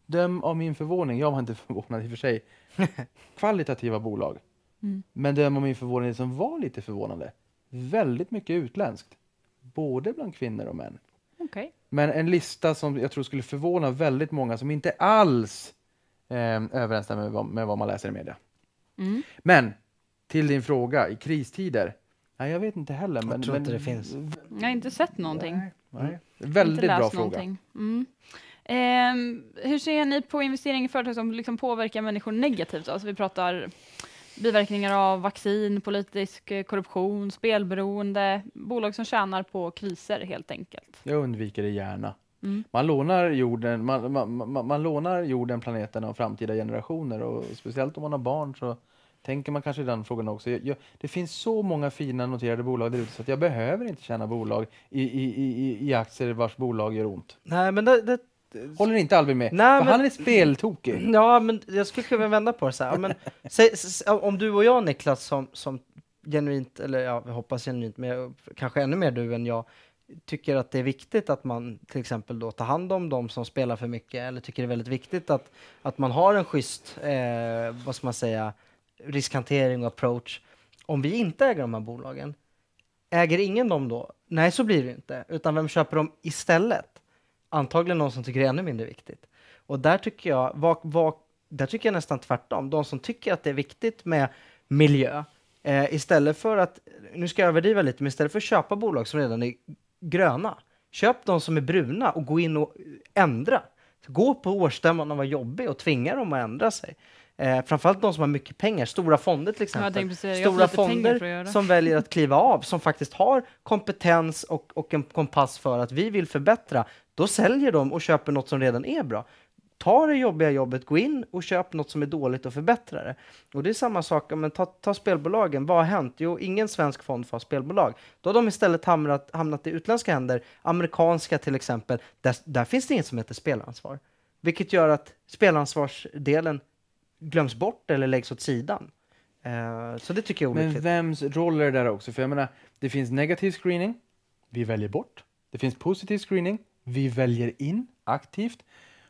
döm av min förvåning, jag var inte förvånad i och för sig, kvalitativa bolag. Mm. Men döm av min förvåning, det som var lite förvånande, väldigt mycket utländskt både bland kvinnor och män. Okay. Men en lista som jag tror skulle förvåna väldigt många som inte alls eh, överensstämmer med vad, med vad man läser i media. Mm. Men till din fråga, i kristider? Nej, jag vet inte heller. Men, jag tror men, det finns. Jag har inte sett någonting. Nej, nej. Mm. Väldigt bra någonting. fråga. Mm. Eh, hur ser ni på investeringar i företag som liksom påverkar människor negativt? Alltså vi pratar biverkningar av vaccin, politisk eh, korruption, spelberoende, bolag som tjänar på kriser helt enkelt. Jag undviker det gärna. Mm. Man, lånar jorden, man, man, man, man, lånar jorden, planeten av framtida generationer och speciellt om man har barn så tänker man kanske i den frågan också. Jag, jag, det finns så många fina noterade bolag där ute så att jag behöver inte tjäna bolag i, i, i, i aktier vars bolag gör ont. Nej, men det, det Håller inte Albin med? Nej, men, han är speltokig. Ja, men jag skulle kunna vända på det så här. Men, se, se, om du och jag Niklas som, som genuint, eller ja, jag hoppas genuint, men kanske ännu mer du än jag, tycker att det är viktigt att man till exempel då tar hand om de som spelar för mycket eller tycker det är väldigt viktigt att, att man har en schysst, eh, vad ska man säga, riskhantering och approach. Om vi inte äger de här bolagen, äger ingen dem då? Nej, så blir det inte. Utan vem köper dem istället? antagligen någon som tycker det är ännu mindre viktigt. Och där tycker jag, var, var, där tycker jag nästan tvärtom. De som tycker att det är viktigt med miljö, eh, istället för att, nu ska jag överdriva lite, men istället för att köpa bolag som redan är gröna, köp de som är bruna och gå in och ändra. Gå på årsstämman och var jobbig och tvinga dem att ändra sig. Eh, framförallt de som har mycket pengar, stora fonder till exempel. Ja, stora fonder som väljer att kliva av, som faktiskt har kompetens och, och en kompass för att vi vill förbättra. Då säljer de och köper något som redan är bra. Ta det jobbiga jobbet, gå in och köp något som är dåligt och förbättra det. Och det är samma sak, men ta, ta spelbolagen, vad har hänt? Jo, ingen svensk fond får ha spelbolag. Då har de istället hamnat, hamnat i utländska händer, amerikanska till exempel. Där, där finns det inget som heter spelansvar. Vilket gör att spelansvarsdelen glöms bort eller läggs åt sidan. Uh, så det tycker jag är olyckligt. Men vems roll är det där också? För jag menar, det finns negativ screening, vi väljer bort. Det finns positiv screening, vi väljer in aktivt.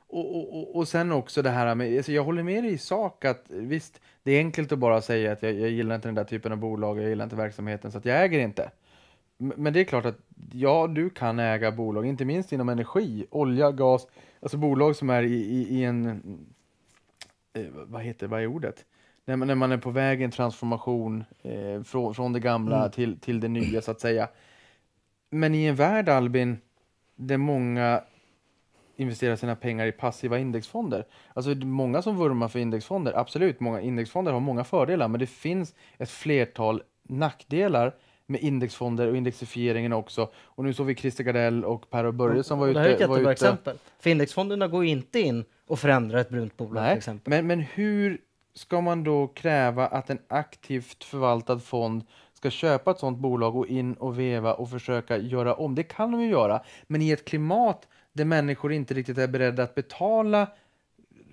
Och, och, och, sen också det här med, alltså jag håller med dig i sak att visst, det är enkelt att bara säga att jag, jag gillar inte den där typen av bolag, jag gillar inte verksamheten så att jag äger inte. Men det är klart att ja, du kan äga bolag, inte minst inom energi, olja, gas, alltså bolag som är i, i, i en, eh, vad heter, vad är ordet? När man, när man är på väg i en transformation eh, från, från det gamla mm. till, till det nya så att säga. Men i en värld Albin, där många investerar sina pengar i passiva indexfonder. Alltså det är många som vurmar för indexfonder, absolut, många indexfonder har många fördelar, men det finns ett flertal nackdelar med indexfonder och indexifieringen också. Och nu såg vi Christer Gardell och Per och Börje som var ute. Det här är ett jättebra exempel. För indexfonderna går inte in och förändrar ett brunt bolag Nej, till exempel. Men, men hur ska man då kräva att en aktivt förvaltad fond ska köpa ett sådant bolag och in och veva och försöka göra om. Det kan de ju göra, men i ett klimat där människor inte riktigt är beredda att betala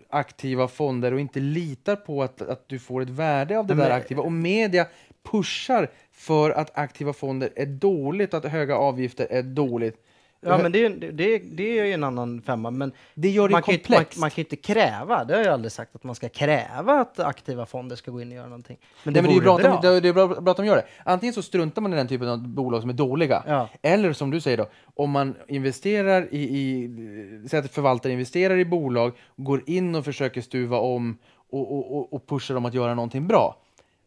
aktiva fonder och inte litar på att, att du får ett värde av det men, där aktiva. Och media pushar för att aktiva fonder är dåligt och att höga avgifter är dåligt. Ja, men det, det, det är ju en annan femma, men det gör det man, Kan ju, man, man kan ju inte kräva, det har jag aldrig sagt, att man ska kräva att aktiva fonder ska gå in och göra någonting. Men det, Nej, men det är bra, bra. Att de, det är bra att de gör det. Antingen så struntar man i den typen av bolag som är dåliga, ja. eller som du säger då, om man investerar i, i säg att förvaltare investerar i bolag, går in och försöker stuva om och, och, och pusha dem att göra någonting bra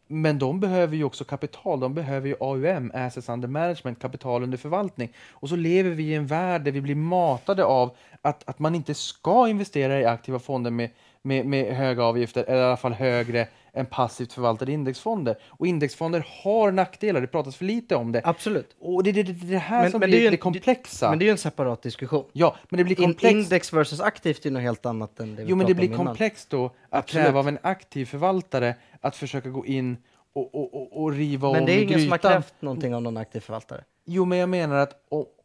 men de behöver ju också kapital. De behöver ju AUM, assets under management, kapital under förvaltning. Och så lever vi i en värld där vi blir matade av att, att man inte ska investera i aktiva fonder med, med, med höga avgifter, eller i alla fall högre än passivt förvaltade indexfonder. Och indexfonder har nackdelar, det pratas för lite om det. Absolut. Och det är det, det, här men, som men blir det, det komplexa. Men det är ju en separat diskussion. Ja, men det blir komplext. index versus aktivt är något helt annat än det vi Jo, men det blir komplext då att Absolut. kräva av en aktiv förvaltare att försöka gå in och, och, och, och riva men om Men det är ingen grytan. som har krävt någonting av någon aktiv förvaltare. Jo, men jag menar att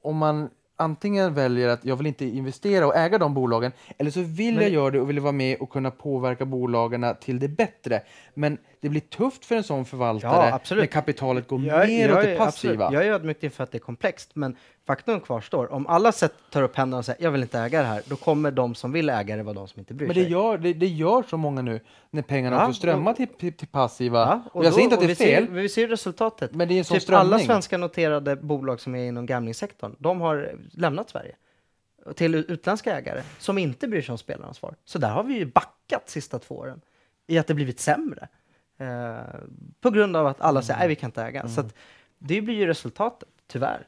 om man antingen väljer att jag vill inte investera och äga de bolagen eller så vill men... jag göra det och vill vara med och kunna påverka bolagen till det bättre. Men det blir tufft för en sån förvaltare ja, när kapitalet går jag, neråt jag, det passiva. Absolut. Jag är ödmjuk inför att det är komplext, men faktum kvarstår. Om alla sätt tar upp händerna och säger jag vill inte äga det här, då kommer de som vill äga det vara de som inte bryr sig. Men det gör, det, det gör så många nu när pengarna ja, får strömma och, till, till, till, passiva. Ja, och, och jag då, säger inte att det är fel. Ser, vi ser resultatet. Men det är en sån typ strömning. Alla svenska noterade bolag som är inom gamlingsektorn, de har lämnat Sverige till utländska ägare som inte bryr sig om spelaransvar. Så där har vi ju backat sista två åren i att det blivit sämre. Eh, på grund av att alla säger att mm. vi kan inte äga. Mm. Så det blir ju resultatet, tyvärr.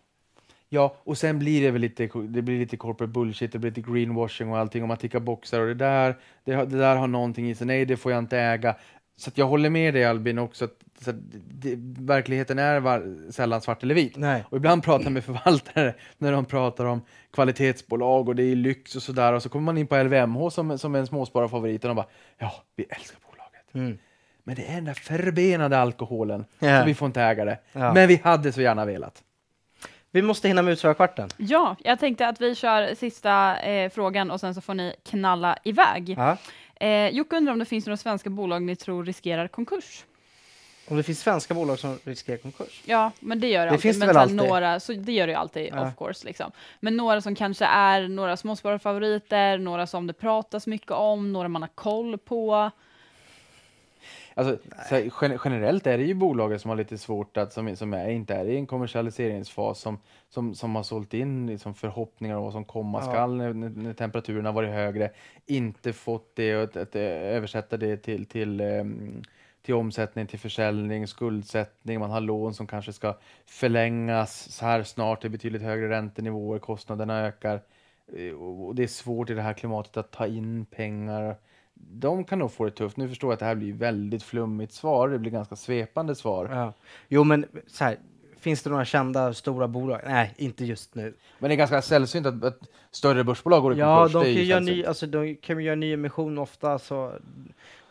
Ja, och sen blir det väl lite, det blir lite corporate bullshit, det blir lite greenwashing och allting om man tickar boxar och det där, det, det, där har någonting i sig, nej det får jag inte äga. Så jag håller med dig Albin också, att, att det, verkligheten är var, sällan svart eller vit. Nej. Och ibland pratar jag med förvaltare när de pratar om kvalitetsbolag och det är lyx och sådär och så kommer man in på LVMH som, som en småspararfavorit och de bara ja, vi älskar bolaget. Mm. Men det är den där förbenade alkoholen, yeah. så vi får inte äga det. Ja. Men vi hade så gärna velat. Vi måste hinna med utsökarkvarten. Ja, jag tänkte att vi kör sista eh, frågan och sen så får ni knalla iväg. Ja. Eh, Jocke undrar om det finns några svenska bolag ni tror riskerar konkurs? Om det finns svenska bolag som riskerar konkurs? Ja, men det gör det, det alltid. Finns det men alltid. Några, så det gör det ju alltid, ja. of course. Liksom. Men några som kanske är några småspararfavoriter, några som det pratas mycket om, några man har koll på. Alltså, här, generellt är det ju bolag som har lite svårt att, som, som är, inte är i en kommersialiseringsfas, som, som, som har sålt in liksom förhoppningar om vad som komma ja. skall när, när temperaturen har varit högre, inte fått det att, att eh, översätta det till, till um, till omsättning, till försäljning, skuldsättning, man har lån som kanske ska förlängas så här snart, det är betydligt högre räntenivåer, kostnaderna ökar eh, och det är svårt i det här klimatet att ta in pengar de kan nog få det tufft. Nu förstår jag att det här blir väldigt flummigt svar. Det blir ganska svepande svar. Ja. Jo, men så här, finns det några kända stora bolag? Nej, inte just nu. Men det är ganska sällsynt att, att större börsbolag går i ja, konkurs. Ja, alltså, de kan ju göra ny, alltså, de kan göra ny emission ofta. Så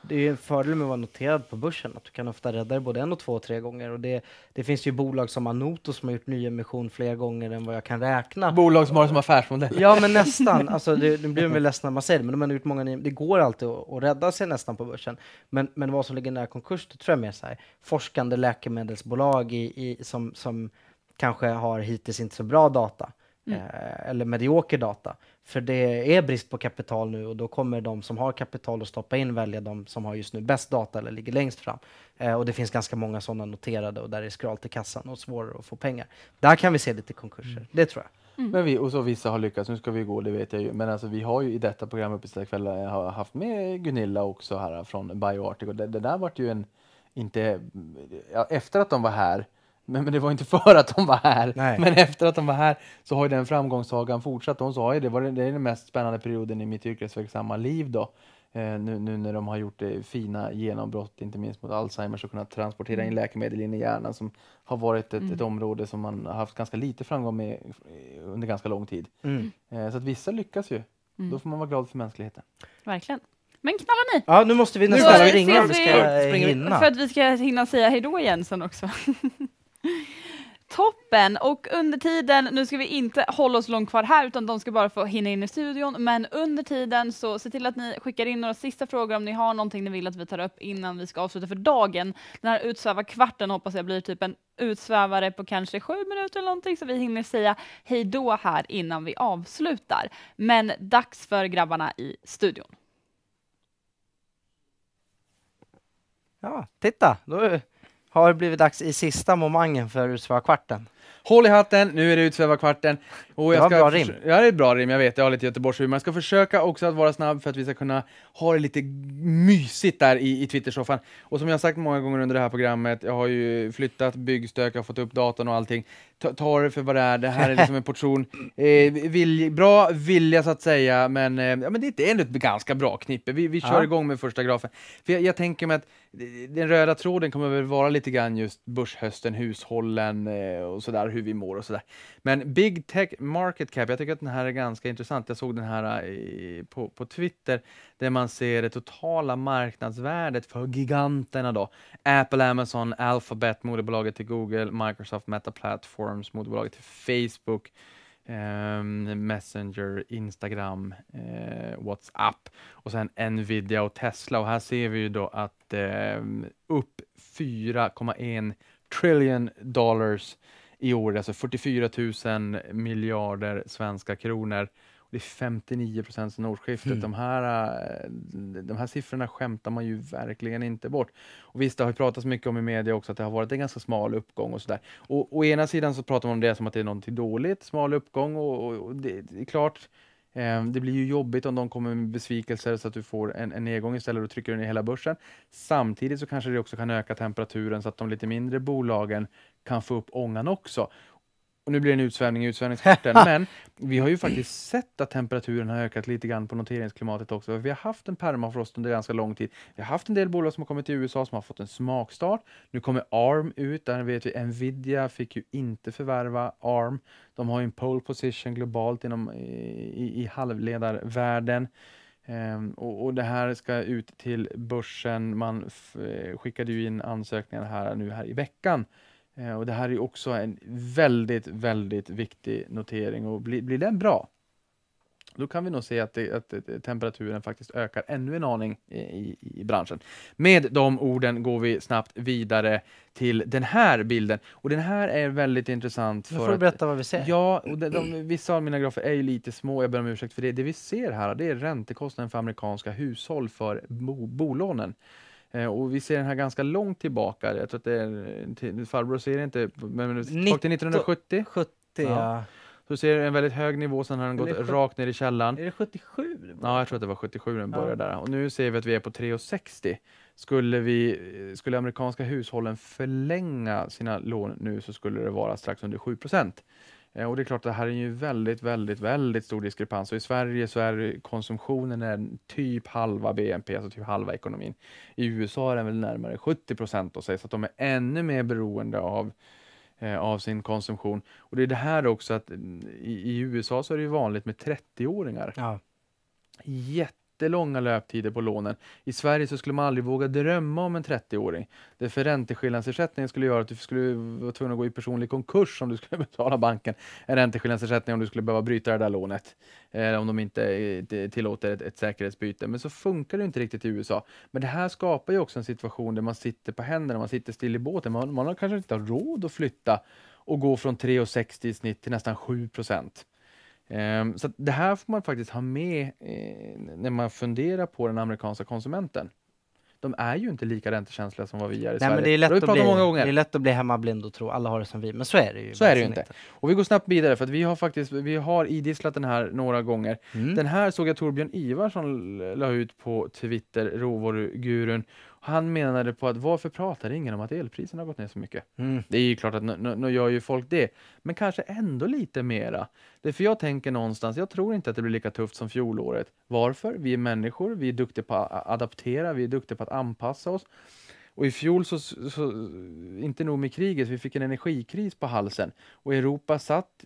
det är en fördel med att vara noterad på börsen, att du kan ofta rädda dig både en och två och tre gånger. Och det, det finns ju bolag som Anoto som har gjort nyemission fler gånger än vad jag kan räkna. Bolag som har det som affärsmodell. Ja, men nästan. Alltså, det, nu blir man väl ledsen när man säger det, men de har gjort många Det går alltid att, att rädda sig nästan på börsen. Men, men vad som ligger nära konkurs, det tror jag mer så här, forskande läkemedelsbolag i, i, som, som kanske har hittills inte så bra data Mm. Eh, eller medioker data. För det är brist på kapital nu och då kommer de som har kapital att stoppa in välja de som har just nu bäst data eller ligger längst fram. Eh, och det finns ganska många sådana noterade och där är skralt i kassan och svårare att få pengar. Där kan vi se lite konkurser, mm. det tror jag. Mm. Men vi, och så vissa har lyckats, nu ska vi gå, det vet jag ju. Men alltså, vi har ju i detta program uppe i kväll eh, haft med Gunilla också här eh, från BioArtic och det, det där vart ju en, inte, ja, efter att de var här men, men det var inte för att de var här. Nej. Men efter att de var här så har ju den framgångssagan fortsatt. Hon sa ju det, var, det är den mest spännande perioden i mitt yrkesverksamma liv då. Eh, nu, nu, när de har gjort eh, fina genombrott, inte minst mot Alzheimers, och kunnat transportera in mm. läkemedel in i hjärnan som har varit ett, mm. ett område som man har haft ganska lite framgång med eh, under ganska lång tid. Mm. Eh, så att vissa lyckas ju. Mm. Då får man vara glad för mänskligheten. Verkligen. Men knalla ni? Ja, nu måste vi nästan ringa om vi ska hinna. För att vi ska hinna säga hejdå igen sen också. Toppen! Och under tiden, nu ska vi inte hålla oss långt kvar här, utan de ska bara få hinna in i studion. Men under tiden så se till att ni skickar in några sista frågor om ni har någonting ni vill att vi tar upp innan vi ska avsluta för dagen. Den här utsväva kvarten hoppas jag blir typ en utsvävare på kanske sju minuter eller någonting, så vi hinner säga hej då här innan vi avslutar. Men dags för grabbarna i studion. Ja, titta! Då har det blivit dags i sista momangen för utsvävarkvarten. Håll i hatten, nu är det utsvävarkvarten. Och jag det var ska bra rim. Ja, det är ett bra rim, jag vet. Jag har lite Göteborgshumor. Jag ska försöka också att vara snabb för att vi ska kunna ha det lite mysigt där i, i Twittersoffan. Och som jag har sagt många gånger under det här programmet, jag har ju flyttat byggstök, jag har fått upp datorn och allting. Ta, ta det för vad det är, det här är liksom en portion eh, vilj, bra vilja så att säga, men, eh, ja, men det är ändå ett ganska bra knippe. Vi, vi kör ja. igång med första grafen. För jag, jag tänker mig att den röda tråden kommer väl vara lite grann just börshösten, hushållen eh, och sådär, hur vi mår och sådär. Men Big Tech Market Cap, jag tycker att den här är ganska intressant. Jag såg den här eh, på, på Twitter där man ser det totala marknadsvärdet för giganterna då. Apple, Amazon, Alphabet, moderbolaget till Google, Microsoft, Meta Platforms, moderbolaget till Facebook. Ehm, Messenger, Instagram, eh, WhatsApp och sen Nvidia och Tesla. Och här ser vi ju då att ehm, upp 4,1 trillion dollars i år, alltså 44 000 miljarder svenska kronor det är 59 procent sedan årsskiftet. Mm. De, här, eh, de här siffrorna skämtar man ju verkligen inte bort. Och visst, det har pratats mycket om i media också att det har varit en ganska smal uppgång och sådär. å ena sidan så pratar man om det som att det är någonting dåligt, smal uppgång och, och, och det, det, är klart, eh, det blir ju jobbigt om de kommer med besvikelser så att du får en, en nedgång istället och trycker ner hela börsen. Samtidigt så kanske det också kan öka temperaturen så att de lite mindre bolagen kan få upp ångan också. Och nu blir det en utsvävning i utsvävningskorten, men vi har ju faktiskt sett att temperaturen har ökat lite grann på noteringsklimatet också. Vi har haft en permafrost under ganska lång tid. Vi har haft en del bolag som har kommit till USA som har fått en smakstart. Nu kommer ARM ut, där vet vi Nvidia fick ju inte förvärva ARM. De har ju en pole position globalt inom, i, i halvledarvärlden. Um, och, och, det här ska ut till börsen. Man eh, skickade ju in ansökningar här nu här i veckan Eh, och Det här är också en väldigt, väldigt viktig notering och blir, blir den bra, då kan vi nog se att, det, att eh, temperaturen faktiskt ökar ännu en aning i, i, branschen. Med de orden går vi snabbt vidare till den här bilden. Och Den här är väldigt intressant. nu får du berätta vad vi ser. Ja, och de, de, vissa av mina grafer är ju lite små, jag ber om ursäkt för det. Det vi ser här det är räntekostnaden för amerikanska hushåll för bo, bolånen. Eh, och vi ser den här ganska långt tillbaka. Jag tror att det är, farbror ser det inte, men 19, till 1970. 70, ja. ja. Så ser en väldigt hög nivå, sen har den gått 70, rakt ner i källan. Är det 77? ja, jag tror att det var 77 den började ja. där. Och nu ser vi att vi är på 3,60. Skulle, skulle amerikanska hushållen förlänga sina lån nu så skulle det vara strax under 7 procent. Eh, och det är klart, det här är ju väldigt, väldigt, väldigt stor diskrepans. Och i Sverige så är konsumtionen är typ halva BNP, alltså typ halva ekonomin. I USA är den väl närmare 70 procent och sägs att de är ännu mer beroende av eh, av sin konsumtion. Och det är det här också att mm, i, i USA så är det vanligt med 30-åringar. Ja. Jätte jättelånga löptider på lånen. I Sverige så skulle man aldrig våga drömma om en 30-åring. Det Därför ränteskillnadsersättningen skulle göra att du skulle vara tvungen att gå i personlig konkurs om du skulle betala banken en ränteskillnadsersättning om du skulle behöva bryta det där lånet. Eh, om de inte eh, tillåter ett, ett säkerhetsbyte. Men så funkar det inte riktigt i USA. Men det här skapar ju också en situation där man sitter på händerna, man sitter still i båten. Man, man har kanske inte råd att flytta och gå från 3,60 i snitt till nästan 7 procent. Ehm, så det här får man faktiskt ha med eh, när man funderar på den amerikanska konsumenten. De är ju inte lika räntekänsliga som vad vi är i Nej, Sverige. Men det, är lätt att bli, många gånger. det är lätt att bli hemmablind och tro alla har det som vi, men så är det ju. Så är det ju inte. Och vi går snabbt vidare för att vi har faktiskt, vi har idisslat den här några gånger. Mm. Den här såg jag Torbjörn Ivarsson la ut på Twitter, råvarugurun, han menade på att varför pratar ingen om att elpriserna har gått ner så mycket? Mm. Det är ju klart att nu, nu, nu, gör ju folk det, men kanske ändå lite mera. Det är för jag tänker någonstans, jag tror inte att det blir lika tufft som fjolåret. Varför? Vi är människor, vi är duktiga på att adaptera, vi är duktiga på att anpassa oss. Och i fjol så, så, inte nog med kriget, vi fick en energikris på halsen. Och Europa satt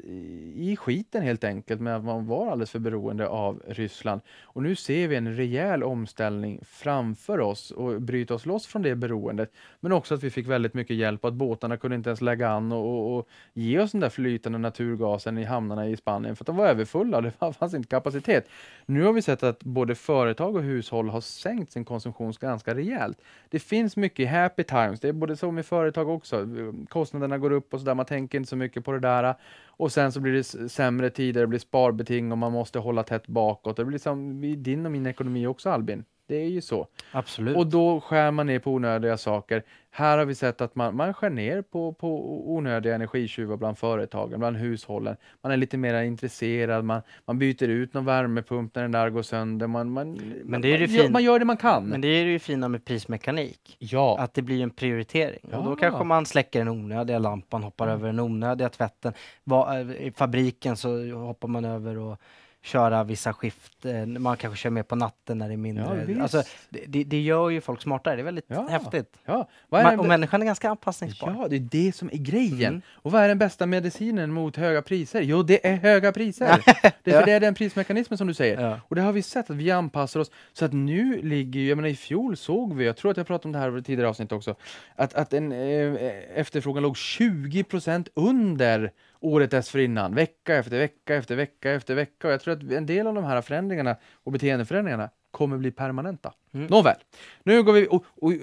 i skiten helt enkelt med att man var alldeles för beroende av Ryssland. Och nu ser vi en rejäl omställning framför oss och bryta oss loss från det beroendet. Men också att vi fick väldigt mycket hjälp, att båtarna kunde inte ens lägga an och, och ge oss den där flytande naturgasen i hamnarna i Spanien för att de var överfulla och det fanns inte kapacitet. Nu har vi sett att både företag och hushåll har sänkt sin konsumtion ganska rejält. Det finns mycket mycket i happy times. Det är både så med företag också. Kostnaderna går upp och sådär. Man tänker inte så mycket på det där. Och sen så blir det sämre tider, det blir sparbeting och man måste hålla tätt bakåt. Det blir som i din och min ekonomi också Albin. Det är ju så. Absolut. Och då skär man ner på onödiga saker. Här har vi sett att man, man skär ner på, på onödiga energitjuvar bland företagen, bland hushållen. Man är lite mer intresserad, man, man byter ut någon värmepump när den där går sönder. Man, man, Men det är man, fin... man gör det man kan. Men det är det fina med prismekanik. Ja. Att det blir en prioritering. Ja. Och då kanske man släcker den onödiga lampan, hoppar mm. över den onödiga tvätten. Va, eh, I fabriken så hoppar man över och köra vissa skift. Eh, man kanske kör mer på natten när det är mindre. Ja, alltså, det, det, gör ju folk smartare. Det är väldigt ja. häftigt. Ja. Man, och människan är ganska anpassningsbar. Ja, det är det som är grejen. Mm. Och vad är den bästa medicinen mot höga priser? Jo, det är höga priser. det, är, för det är den prismekanismen som du säger. Och det har vi sett att vi anpassar oss. Så att nu ligger ju, jag menar i fjol såg vi, jag tror att jag pratade om det här i tidigare avsnitt också, att, att en, eh, efterfrågan låg 20 procent under året dessförinnan, vecka efter vecka efter vecka efter vecka. Och jag tror att en del av de här förändringarna och beteendeförändringarna kommer bli permanenta. Mm. Nåväl, nu går vi... Och, och,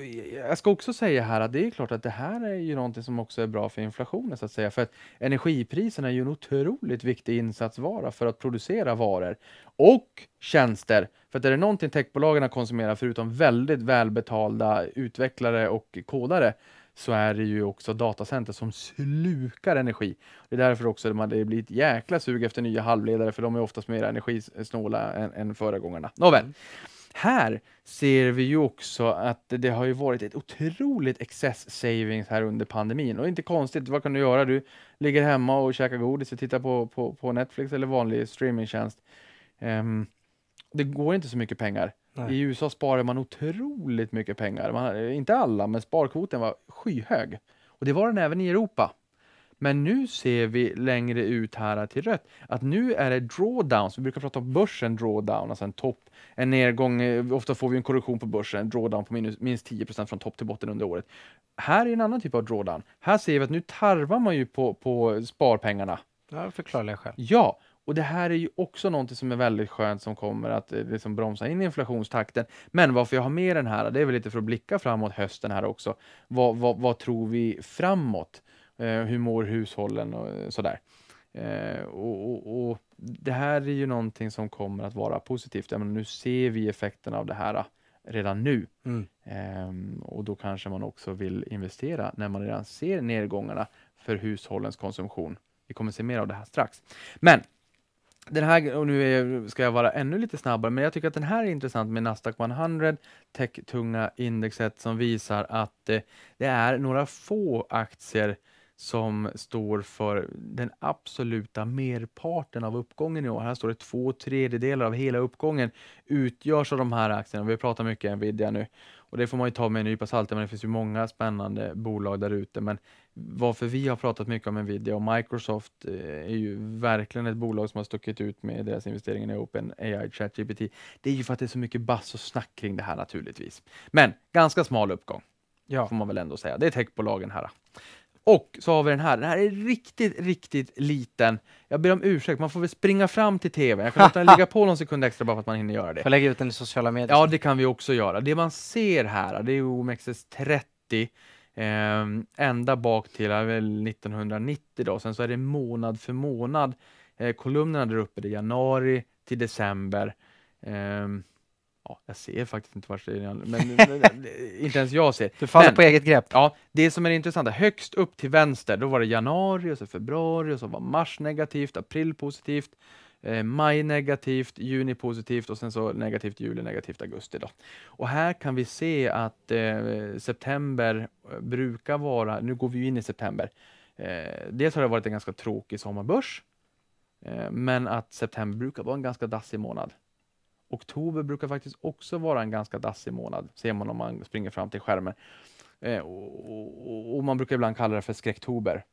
jag ska också säga här att det är klart att det här är ju någonting som också är bra för inflationen så att säga. För att energipriserna är ju en otroligt viktig insatsvara för att producera varor och tjänster. För att är det någonting techbolagen konsumerar förutom väldigt välbetalda utvecklare och kodare så är det ju också datacenter som slukar energi. Det är därför också det blir ett jäkla sug efter nya halvledare, för de är oftast mer energisnåla än, än föregångarna. Nåväl. Mm. Här ser vi ju också att det har ju varit ett otroligt excess savings här under pandemin. Och inte konstigt, vad kan du göra? Du ligger hemma och käkar godis och tittar på, på, på Netflix eller vanlig streamingtjänst. Um, det går inte så mycket pengar Nej. I USA sparar man otroligt mycket pengar. Man, eh, inte alla, men sparkvoten var skyhög. Och det var den även i Europa. Men nu ser vi längre ut här till rött att nu är det drawdowns. Vi brukar prata om börsen drawdown, alltså en topp, en nedgång. Eh, ofta får vi en korrektion på börsen, en drawdown på minus, minst 10 från topp till botten under året. Här är en annan typ av drawdown. Här ser vi att nu tarvar man ju på, på sparpengarna. Ja, förklarliga skäl. Ja, och det här är ju också någonting som är väldigt skönt som kommer att eh, liksom bromsa in inflationstakten. Men varför jag har med den här, det är väl lite för att blicka framåt hösten här också. Vad, vad, vad tror vi framåt? Eh, hur mår hushållen och eh, sådär? Eh, och, och, och, det här är ju någonting som kommer att vara positivt. Jag menar, nu ser vi effekterna av det här eh, redan nu. Mm. Eh, och då kanske man också vill investera när man redan ser nedgångarna för hushållens konsumtion. Vi kommer se mer av det här strax. Men den här, och nu ska jag vara ännu lite snabbare, men jag tycker att den här är intressant med Nasdaq 100, tech-tunga indexet som visar att eh, det är några få aktier som står för den absoluta merparten av uppgången i år. Här står det två tredjedelar av hela uppgången utgörs av de här aktierna. Vi pratar mycket Nvidia nu och det får man ju ta med en nypa salt, men det finns ju många spännande bolag där ute. Men varför vi har pratat mycket om Nvidia och Microsoft eh, är ju verkligen ett bolag som har stuckit ut med deras investeringar i OpenAI AI ChatGPT. Det är ju för att det är så mycket bass och snack kring det här naturligtvis. Men ganska smal uppgång, ja. får man väl ändå säga. Det är techbolagen här. Och så har vi den här. Den här är riktigt, riktigt liten. Jag ber om ursäkt, man får väl springa fram till tvn. Jag kan låta den ligga på någon sekund extra bara för att man hinner göra det. Får lägga ut den i sociala medier. Ja, det kan vi också göra. Det man ser här, det är OMXS30 Eh, ända bak till 1990 då. Sen så är det månad för månad. Eh, kolumnerna där uppe, det är januari till december. Eh, ja, jag ser faktiskt inte vart det är, men, men inte ens jag ser. Du faller men, på eget grepp. Ja, det som är intressant, högst upp till vänster, då var det januari och så februari och så var mars negativt, april positivt Eh, maj negativt, juni positivt och sen så negativt juli, negativt augusti. Då. Och här kan vi se att eh, september eh, brukar vara, nu går vi ju in i september, eh, dels har det varit en ganska tråkig sommarbörs, eh, men att september brukar vara en ganska dassig månad. Oktober brukar faktiskt också vara en ganska dassig månad, ser man om man springer fram till skärmen. Eh, och, man brukar ibland kalla det för skräcktober.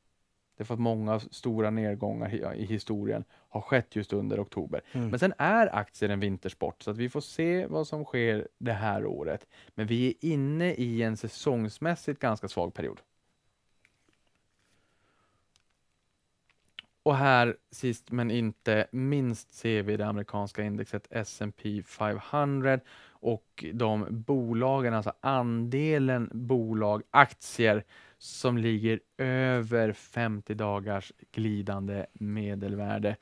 Det har för många stora nedgångar i historien har skett just under oktober. Mm. Men sen är aktier en vintersport, så att vi får se vad som sker det här året. Men vi är inne i en säsongsmässigt ganska svag period. Och här sist men inte minst ser vi det amerikanska indexet S&P 500 och de bolagen, alltså andelen bolag, aktier som ligger över 50 dagars glidande medelvärde.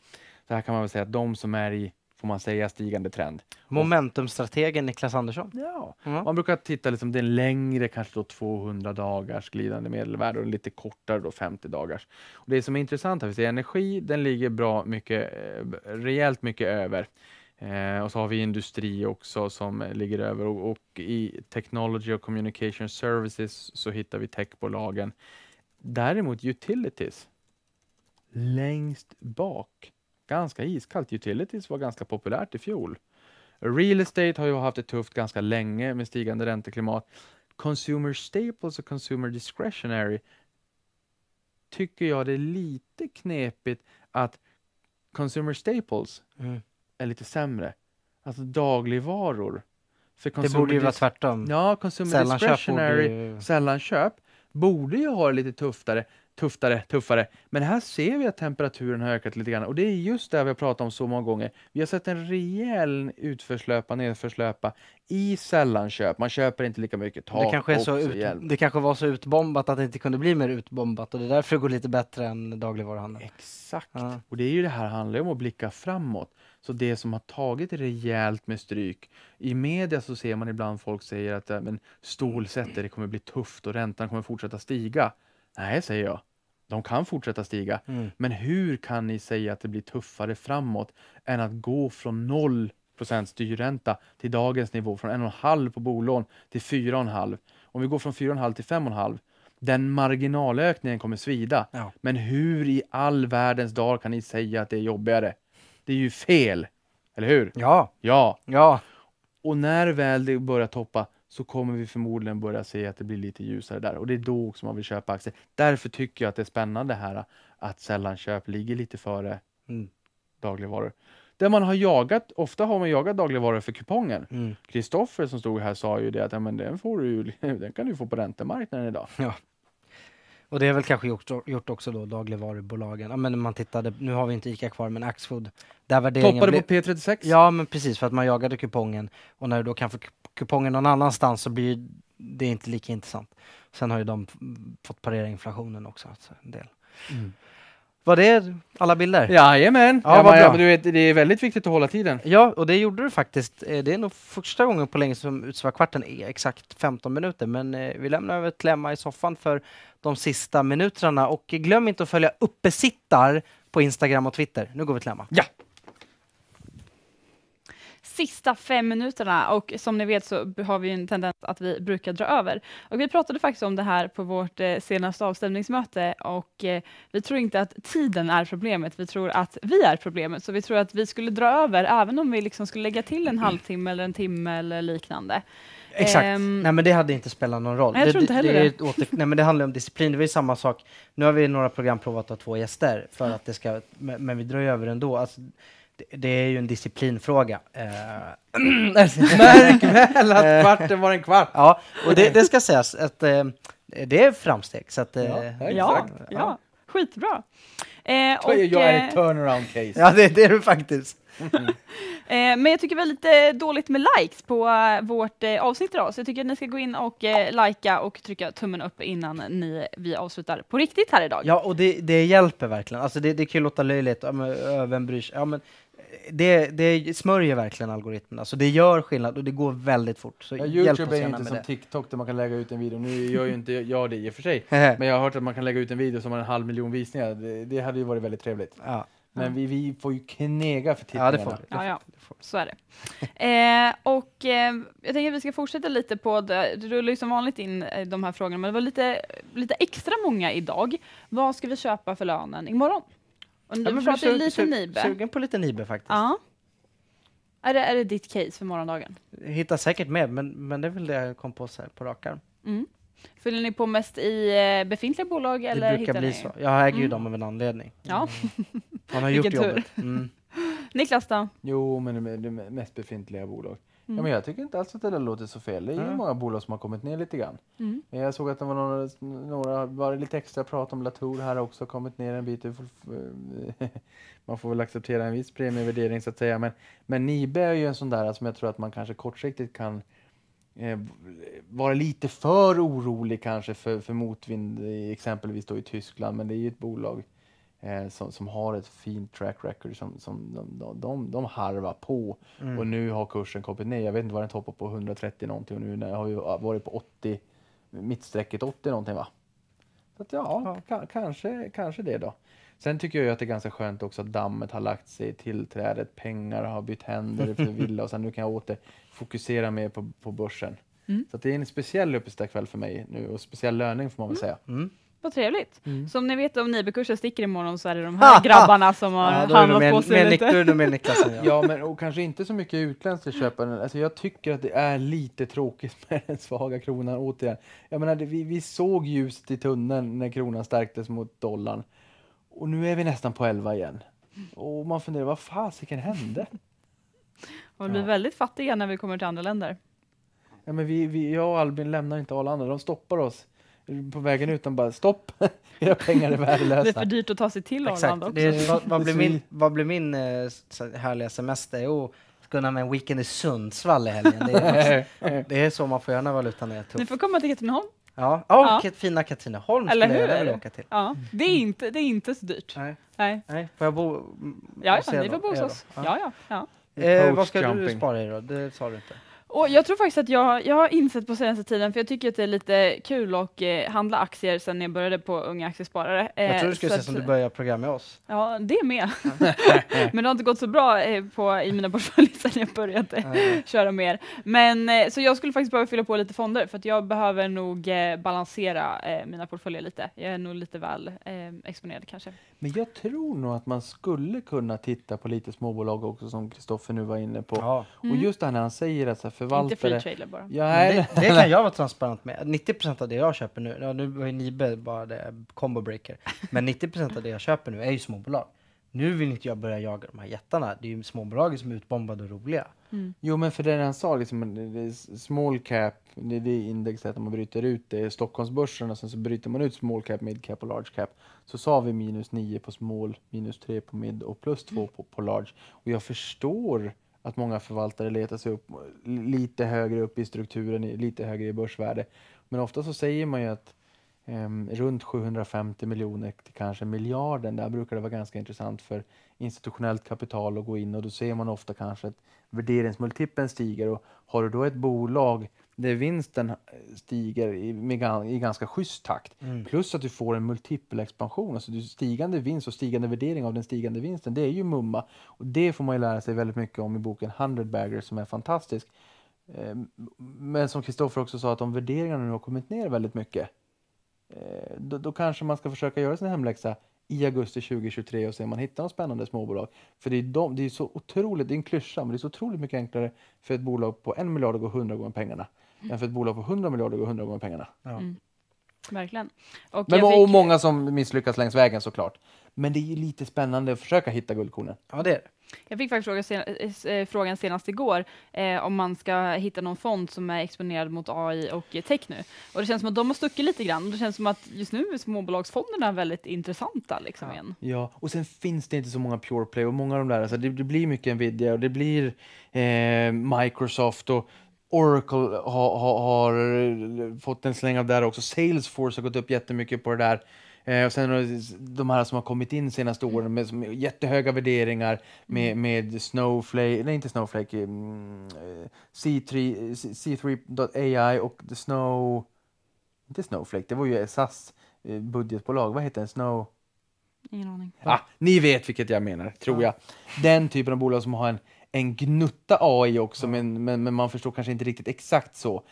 Så här kan man väl säga att de som är i får man säga, stigande trend. Momentumstrategen Niklas Andersson. Ja, mm. man brukar titta liksom den längre, kanske då 200 dagars glidande medelvärde och den lite kortare då 50 dagars. Och det som är intressant här, vi ser energi, den ligger bra mycket, eh, rejält mycket över. Eh, och så har vi industri också som eh, ligger över och, och i Technology och Communication Services så hittar vi techbolagen. Däremot Utilities längst bak. Ganska iskallt. Utilities var ganska populärt i fjol. Real estate har ju haft det tufft ganska länge med stigande ränteklimat. Consumer staples och consumer discretionary tycker jag det är lite knepigt att consumer staples mm är lite sämre. Alltså dagligvaror. För det borde ju vara tvärtom. Ja, consumer sällanköp discretionary, borde ju... sällanköp, borde ju ha det lite tuffare, tuffare, tuffare. Men här ser vi att temperaturen har ökat lite grann och det är just det vi har pratat om så många gånger. Vi har sett en rejäl utförslöpa, nedförslöpa i sällanköp. Man köper inte lika mycket tak det kanske, är så ut, det kanske var så utbombat att det inte kunde bli mer utbombat och det är därför det går lite bättre än dagligvaruhandeln. Exakt, ja. och det är ju det här handlar om att blicka framåt. Så det som har tagit rejält med stryk, i media så ser man ibland folk säger att men, stålsätter, det kommer bli tufft och räntan kommer fortsätta stiga. Nej, säger jag. De kan fortsätta stiga, mm. men hur kan ni säga att det blir tuffare framåt än att gå från 0% styrränta till dagens nivå, från 1,5 på bolån till 4,5. Om vi går från 4,5 till 5,5, den marginalökningen kommer svida. Ja. Men hur i all världens dag kan ni säga att det är jobbigare? Det är ju fel, eller hur? Ja. Ja. ja. Och när väl det börjar toppa så kommer vi förmodligen börja se att det blir lite ljusare där och det är då också man vill köpa aktier. Därför tycker jag att det är spännande här att sällanköp ligger lite före mm. dagligvaror. Där man har jagat, ofta har man jagat dagligvaror för kuponger. Mm. Kristoffer mm. som stod här sa ju det att ja, men den, får du, den kan du få på räntemarknaden idag. Ja. Och det är väl kanske gjort, gjort också då dagligvarubolagen. Ja, men man tittade, nu har vi inte ICA kvar, men Axfood. Där värderingen Toppade på P36? Ja, men precis, för att man jagade kupongen. Och när du då kan få kupongen någon annanstans så blir det inte lika intressant. Sen har ju de fått parera inflationen också. Alltså, en del. Mm. Var det alla bilder? Jajamän! Ja, ja, vad bra. Men du vet, det är väldigt viktigt att hålla tiden. Ja, och det gjorde du faktiskt. Eh, det är nog första gången på länge som Utsvarkvarten är exakt 15 minuter, men eh, vi lämnar över till Emma i soffan för de sista minuterna. Och glöm inte att följa Uppesittar på Instagram och Twitter. Nu går vi till Emma. Ja! sista fem minuterna och som ni vet så har vi en tendens att vi brukar dra över. Och vi pratade faktiskt om det här på vårt eh, senaste avstämningsmöte och eh, vi tror inte att tiden är problemet, vi tror att vi är problemet. Så vi tror att vi skulle dra över även om vi liksom skulle lägga till en mm. halvtimme eller en timme eller liknande. Exakt. Um, nej, men det hade inte spelat någon roll. jag tror inte heller det. det. Åter, nej, men det handlar om disciplin. Det var ju samma sak. Nu har vi några program provat att ha två gäster för att det ska, men vi drar ju över ändå. Alltså, det, är ju en disciplinfråga. Eh. Märk väl att eh. kvarten var en kvart. Ja, och det, det ska sägas att eh, det är framsteg. Så att, ja, ja, ja, ja, skitbra. Eh, och, jag är ett turnaround case. ja, det, det är du faktiskt. Mm. eh, men jag tycker vi har lite dåligt med likes på vårt eh, avsnitt idag, så jag tycker att ni ska gå in och eh, likea och trycka tummen upp innan ni, vi avslutar på riktigt här idag. Ja, och det, det hjälper verkligen. Alltså det, det kan ju låta löjligt, ja, men, vem bryr sig? Ja, men det, det smörjer verkligen algoritmerna. Så alltså, det gör skillnad och det går väldigt fort. Så ja, Youtube är ju inte som det. TikTok där man kan lägga ut en video. Nu gör ju inte jag det i och för sig. men jag har hört att man kan lägga ut en video som har en halv miljon visningar. Det, det hade ju varit väldigt trevligt. Ja. Men vi, vi får ju knega för tittarna. Ja, det får vi. Ja, ja. Så är det. Eh, och eh, jag tänker att vi ska fortsätta lite på, det. Det rullar ju som vanligt in eh, de här frågorna, men det var lite, lite extra många idag. Vad ska vi köpa för lönen imorgon? Om du ja, pratar su- lite Nibe. Sugen på lite Nibe faktiskt. Ja. Är det, är det ditt case för morgondagen? Hittar säkert mer, men, men det är väl det jag kom på så här på rak arm. Mm. Fyller ni på mest i eh, befintliga bolag? Det eller brukar bli ni? så. Jag äger ju mm. dem av en anledning. Ja. Mm. Han har gjort jobbet. Mm. Niklas då? Jo, men det mest befintliga bolag. Mm. Ja, men mm. jag tycker inte alls att det där låter så fel. Det är mm. många bolag som har kommit ner lite grann. Mm. Jag såg att det var några, några var lite extra prat om Latour här också, kommit ner en bit. Man får väl acceptera en viss premievärdering så att säga. Men, men Nibe är ju en sån där som alltså, jag tror att man kanske kortsiktigt kan eh, vara lite för orolig kanske för, för motvind exempelvis då i Tyskland. Men det är ju ett bolag eh, som, som, har ett fint track record som, som de, de, de, de harvar på. Mm. Och nu har kursen kommit ner. Jag vet inte vad den toppar på, 130 någonting och nu har vi varit på 80, mittstrecket 80 någonting va? Så att, ja, ja. kanske, kanske det då. Sen tycker jag att det är ganska skönt också att dammet har lagt sig i tillträdet, pengar har bytt händer för villa och sen nu kan jag åter fokusera mer på, på börsen. Mm. Så det är en speciell uppestakväll för mig nu och speciell löning får man väl mm. säga. Mm. Vad trevligt. Mm. Så om ni vet om kursen sticker imorgon så är det de här grabbarna som har ja, handlat på sig med, lite. Då ja. men och kanske inte så mycket utländska köpare. Alltså, jag tycker att det är lite tråkigt med den svaga kronan återigen. Jag menar, det, vi, vi såg ljuset i tunneln när kronan stärktes mot dollarn och nu är vi nästan på 11 igen. Och man funderar, vad fasiken hände? Och vi blir ja. väldigt fattiga när vi kommer till andra länder. Ja, men vi, vi, jag och Albin lämnar inte Arlanda, de stoppar oss på vägen ut, de bara stopp, era pengar är värdelösa. det är för dyrt att ta sig till Arlanda också. Är, vad, vad, blir min, vad blir min uh, härliga semester? Jo, ska undan med en weekend i Sundsvall i helgen. Det är, också, det är så man får göra när valutan är tuff. Ni får komma till Katrineholm. Ja, oh, ja. Kat, fina Katrineholm skulle hur? jag vilja åka till. Ja. Det, är inte, det är inte så dyrt. Nej. Nej. Nej. Får jag bo Ja, ja ni får bo hos oss. Ja, ja. ja. Eh, vad ska du spara i då? Det sa du inte. Och jag tror faktiskt att jag, jag har insett på senaste tiden, för jag tycker att det är lite kul att eh, handla aktier sen jag började på Unga Aktiesparare. Eh, jag tror du skulle säga som du började programma med oss. Ja, det med. Men det har inte gått så bra eh, på, i mina portföljer sen jag började köra mer. Men eh, så jag skulle faktiskt behöva fylla på lite fonder, för att jag behöver nog eh, balansera eh, mina portföljer lite. Jag är nog lite väl exponerad kanske. Men jag tror nog att man skulle kunna titta på lite småbolag också, som Kristoffer nu var inne på. Ja. Mm. just det här när han säger att för förvaltare. Inte free bara. Ja, det, det, kan jag vara transparent med. 90 av det jag köper nu, ja, nu var ju Nibe bara det, combo breaker, men 90 av det jag köper nu är ju småbolag. Nu vill inte jag börja jaga de här jättarna. Det är ju småbolagen som är utbombade och roliga. Mm. Jo, men för det han sa, liksom, det är small cap, det är det indexet att man bryter ut det, Stockholmsbörsen och sen så bryter man ut small cap, mid cap och large cap. Så sa vi minus 9 på small, minus 3 på mid och plus 2 mm. på, på large. Och jag förstår att många förvaltare letar sig upp lite högre upp i strukturen, lite högre i börsvärde. Men ofta så säger man ju att eh, runt 750 miljoner till kanske miljarden, där brukar det vara ganska intressant för institutionellt kapital att gå in och då ser man ofta kanske att värderingsmultipeln stiger och har du då ett bolag där vinsten stiger i, med, i ganska schysst takt. Mm. Plus att du får en multipelexpansion, alltså du, stigande vinst och stigande värdering av den stigande vinsten, det är ju mumma. Och det får man ju lära sig väldigt mycket om i boken 100 bagger som är fantastisk. Ehm, men som Kristoffer också sa, att om värderingarna nu har kommit ner väldigt mycket, eh, då, då, kanske man ska försöka göra sin hemläxa i augusti 2023 och se om man hittar något spännande småbolag. För det är, de, det är så otroligt, det är en klyscha, men det är så otroligt mycket enklare för ett bolag på en miljard att gå hundra gånger pengarna Mm. jämfört med ett bolag på 100 miljarder går 100 gånger pengarna. Ja. Mm. Verkligen. Och Men och fick... många som misslyckas längs vägen såklart. Men det är ju lite spännande att försöka hitta guldkornen. Ja, det är det. Jag fick faktiskt fråga sen, eh, frågan senast igår eh, om man ska hitta någon fond som är exponerad mot AI och tech nu. Och det känns som att de har stuckit lite grann. Det känns som att just nu är småbolagsfonderna väldigt intressanta. Liksom, ja. igen. ja, och sen finns det inte så många pure play och många av de där, alltså det, det blir mycket Nvidia och det blir eh, Microsoft och Oracle har, har, eh, har, fått en släng av det där också. Salesforce har gått upp jättemycket på det där. Eh, och sen de här som har kommit in senaste mm. åren med, med jättehöga värderingar med, mm. med Snowflake, nej inte Snowflake, C3, eh, C3.ai och The Snow, inte Snowflake, det var ju SAS eh, budgetbolag, vad heter den? Snow... Ingen aning. Ah, ni vet vilket jag menar, tror jag. Den typen av bolag som har en en gnutta AI också, mm. men, men, men, man förstår kanske inte riktigt exakt så.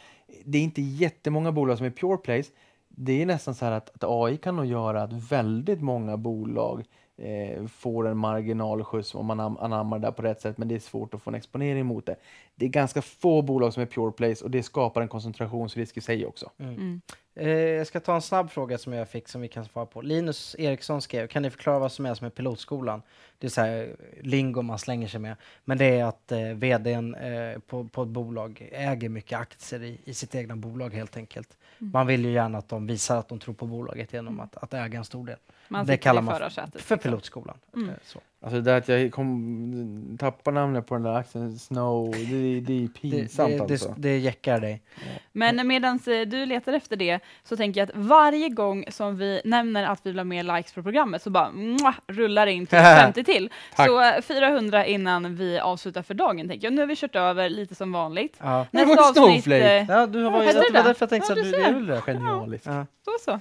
Det är inte jättemånga bolag som är pure place. Det är nästan så här att, att AI kan nog göra att väldigt många bolag eh, får en marginalskjuts om man anammar det på rätt sätt, men det är svårt att få en exponering mot det. Det är ganska få bolag som är pure plays och det skapar en koncentrationsrisk i sig också. Mm. Mm. Eh, jag ska ta en snabb fråga som jag fick som vi kan svara på. Linus Eriksson skrev, kan ni förklara vad som är som är pilotskolan? Det är så här lingo man slänger sig med, men det är att eh, vdn eh, på, på ett bolag äger mycket aktier i, i sitt egna bolag helt enkelt. Mm. Man vill ju gärna att de visar att de tror på bolaget genom mm. att, att äga en stor del. Man det kallar man för, liksom. pilotskolan. Mm. Eh, så. Alltså det att jag kom, tappar namnet på den där axeln, Snow, det, det är pinsamt det, det, alltså. Det, det jäckar dig. Men medan eh, du letar efter det så tänker jag att varje gång som vi nämner att vi vill ha mer likes på programmet så bara mwah, rullar in typ till 50 till. så 400 eh, innan vi avslutar för dagen tänker jag. Nu har vi kört över lite som vanligt. Ja. Nästa avsnitt... Snowflake. Ja, du har varit, det var därför jag tänkte ja, att du, du är väl genialiskt. Ja. Så så.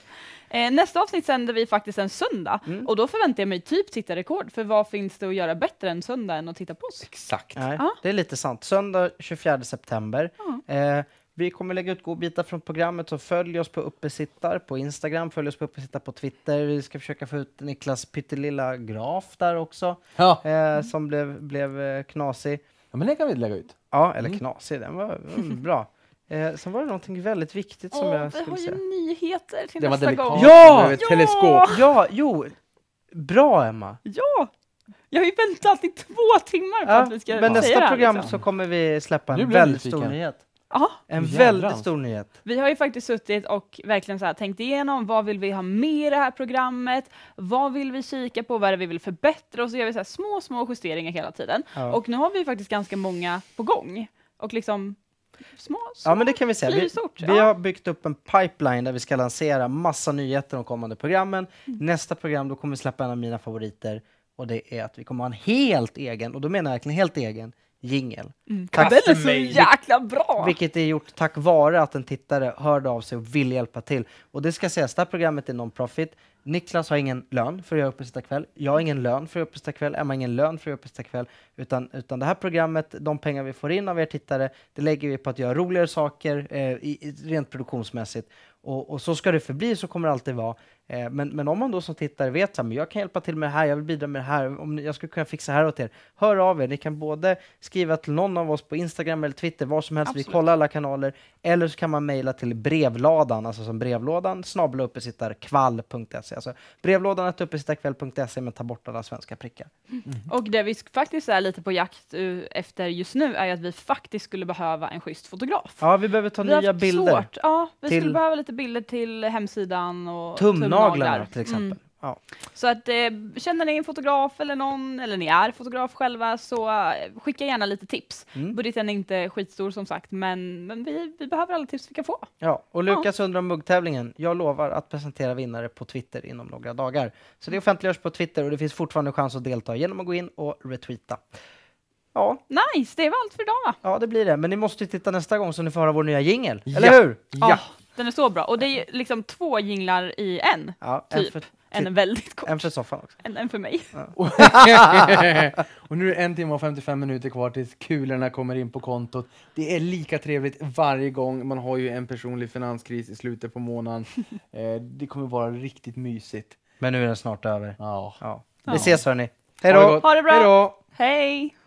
Eh, nästa avsnitt sänder vi faktiskt en söndag mm. och då förväntar jag mig typ tittarrekord. För vad finns det att göra bättre en söndag än att titta på oss? Exakt. Nej, ah. Det är lite sant. Söndag 24 september. Ah. Eh, vi kommer lägga ut godbitar från programmet, så följ oss på Uppesittar på Instagram, följ oss på Uppesittar på Twitter. Vi ska försöka få ut Niklas pyttelilla graf där också, ja. eh, som blev, blev eh, knasig. Ja, men den kan vi lägga ut. Ja, eller mm. knasig, den var, var bra. Eh, sen var det någonting väldigt viktigt som oh, jag skulle säga. Vi har ju nyheter till det nästa var gång. Ja! ja! Teleskop. Ja, jo. Bra, Emma. Ja! Jag har ju väntat i två timmar på ja, att vi ska säga det. Men nästa program liksom. så kommer vi släppa en väldigt nyfiken. stor nyhet. Aha. En Jävlar. väldigt alltså. stor nyhet. Vi har ju faktiskt suttit och verkligen så tänkt igenom vad vill vi ha med i det här programmet? Vad vill vi kika på? Vad är det vi vill förbättra? Och så gör vi så små, små justeringar hela tiden. Ja. Och nu har vi faktiskt ganska många på gång. Och liksom Små, små ja, men det kan vi säga. Vi, ja. vi, har byggt upp en pipeline där vi ska lansera massa nyheter de kommande programmen. Mm. Nästa program då kommer vi släppa en av mina favoriter och det är att vi kommer ha en helt egen, och då menar jag verkligen helt egen, jingel. Mm. Tack den är så jäkla bra! Vilket är gjort tack vare att en tittare hörde av sig och ville hjälpa till. Och det ska sägas, det här programmet är non-profit. Niklas har ingen lön för att göra uppesittarkväll. Jag har ingen lön för att göra uppesittarkväll. Emma har ingen lön för att göra uppesittarkväll. Utan, utan det här programmet, de pengar vi får in av er tittare, det lägger vi på att göra roligare saker eh, i, rent produktionsmässigt. Och, och, så ska det förbli, så kommer det alltid vara. Eh, men, men om man då som tittare vet att jag kan hjälpa till med det här, jag vill bidra med det här, om ni, jag skulle kunna fixa det här åt er. Hör av er, ni kan både skriva till någon av oss på Instagram eller Twitter, var som helst, Absolut. vi kollar alla kanaler. Eller så kan man mejla till brevladan, alltså som brevlådan, snabla uppesittarkvall.se. Alltså brevlådan att uppesittarkväll.se, men ta bort alla svenska prickar. Mm. Och det vi faktiskt är lite på jakt eh, efter just nu är ju att vi faktiskt skulle behöva en schysst fotograf. Ja, vi behöver ta vi nya bilder. Svårt. Ja, vi till... skulle behöva lite bilder till hemsidan och tumnagel naglarna till exempel. Mm. Ja. Så att eh, känner ni en fotograf eller någon, eller ni är fotograf själva, så eh, skicka gärna lite tips. Mm. Budgeten är inte skitstor som sagt, men, men vi, vi behöver alla tips vi kan få. Ja, och Lukas ja. undrar om muggtävlingen. Jag lovar att presentera vinnare på Twitter inom några dagar. Så det mm. offentliggörs på Twitter och det finns fortfarande chans att delta genom att gå in och retweeta. Ja. Nice, det var allt för idag va? Ja, det blir det. Men ni måste ju titta nästa gång så ni får höra vår nya jingel, ja. eller hur? Ja. ja. Den är så bra. Och det är liksom två jinglar i en. Ja, typ. en, för, en är typ. väldigt kort. En för soffan också. En, en för mig. Ja. och nu är det en timme och 55 minuter kvar tills kulorna kommer in på kontot. Det är lika trevligt varje gång. Man har ju en personlig finanskris i slutet på månaden. Eh, det kommer vara riktigt mysigt. Men nu är den snart över. Ja. ja. Vi ses hörni. Hej då! Ha det bra! Hejdå. Hej!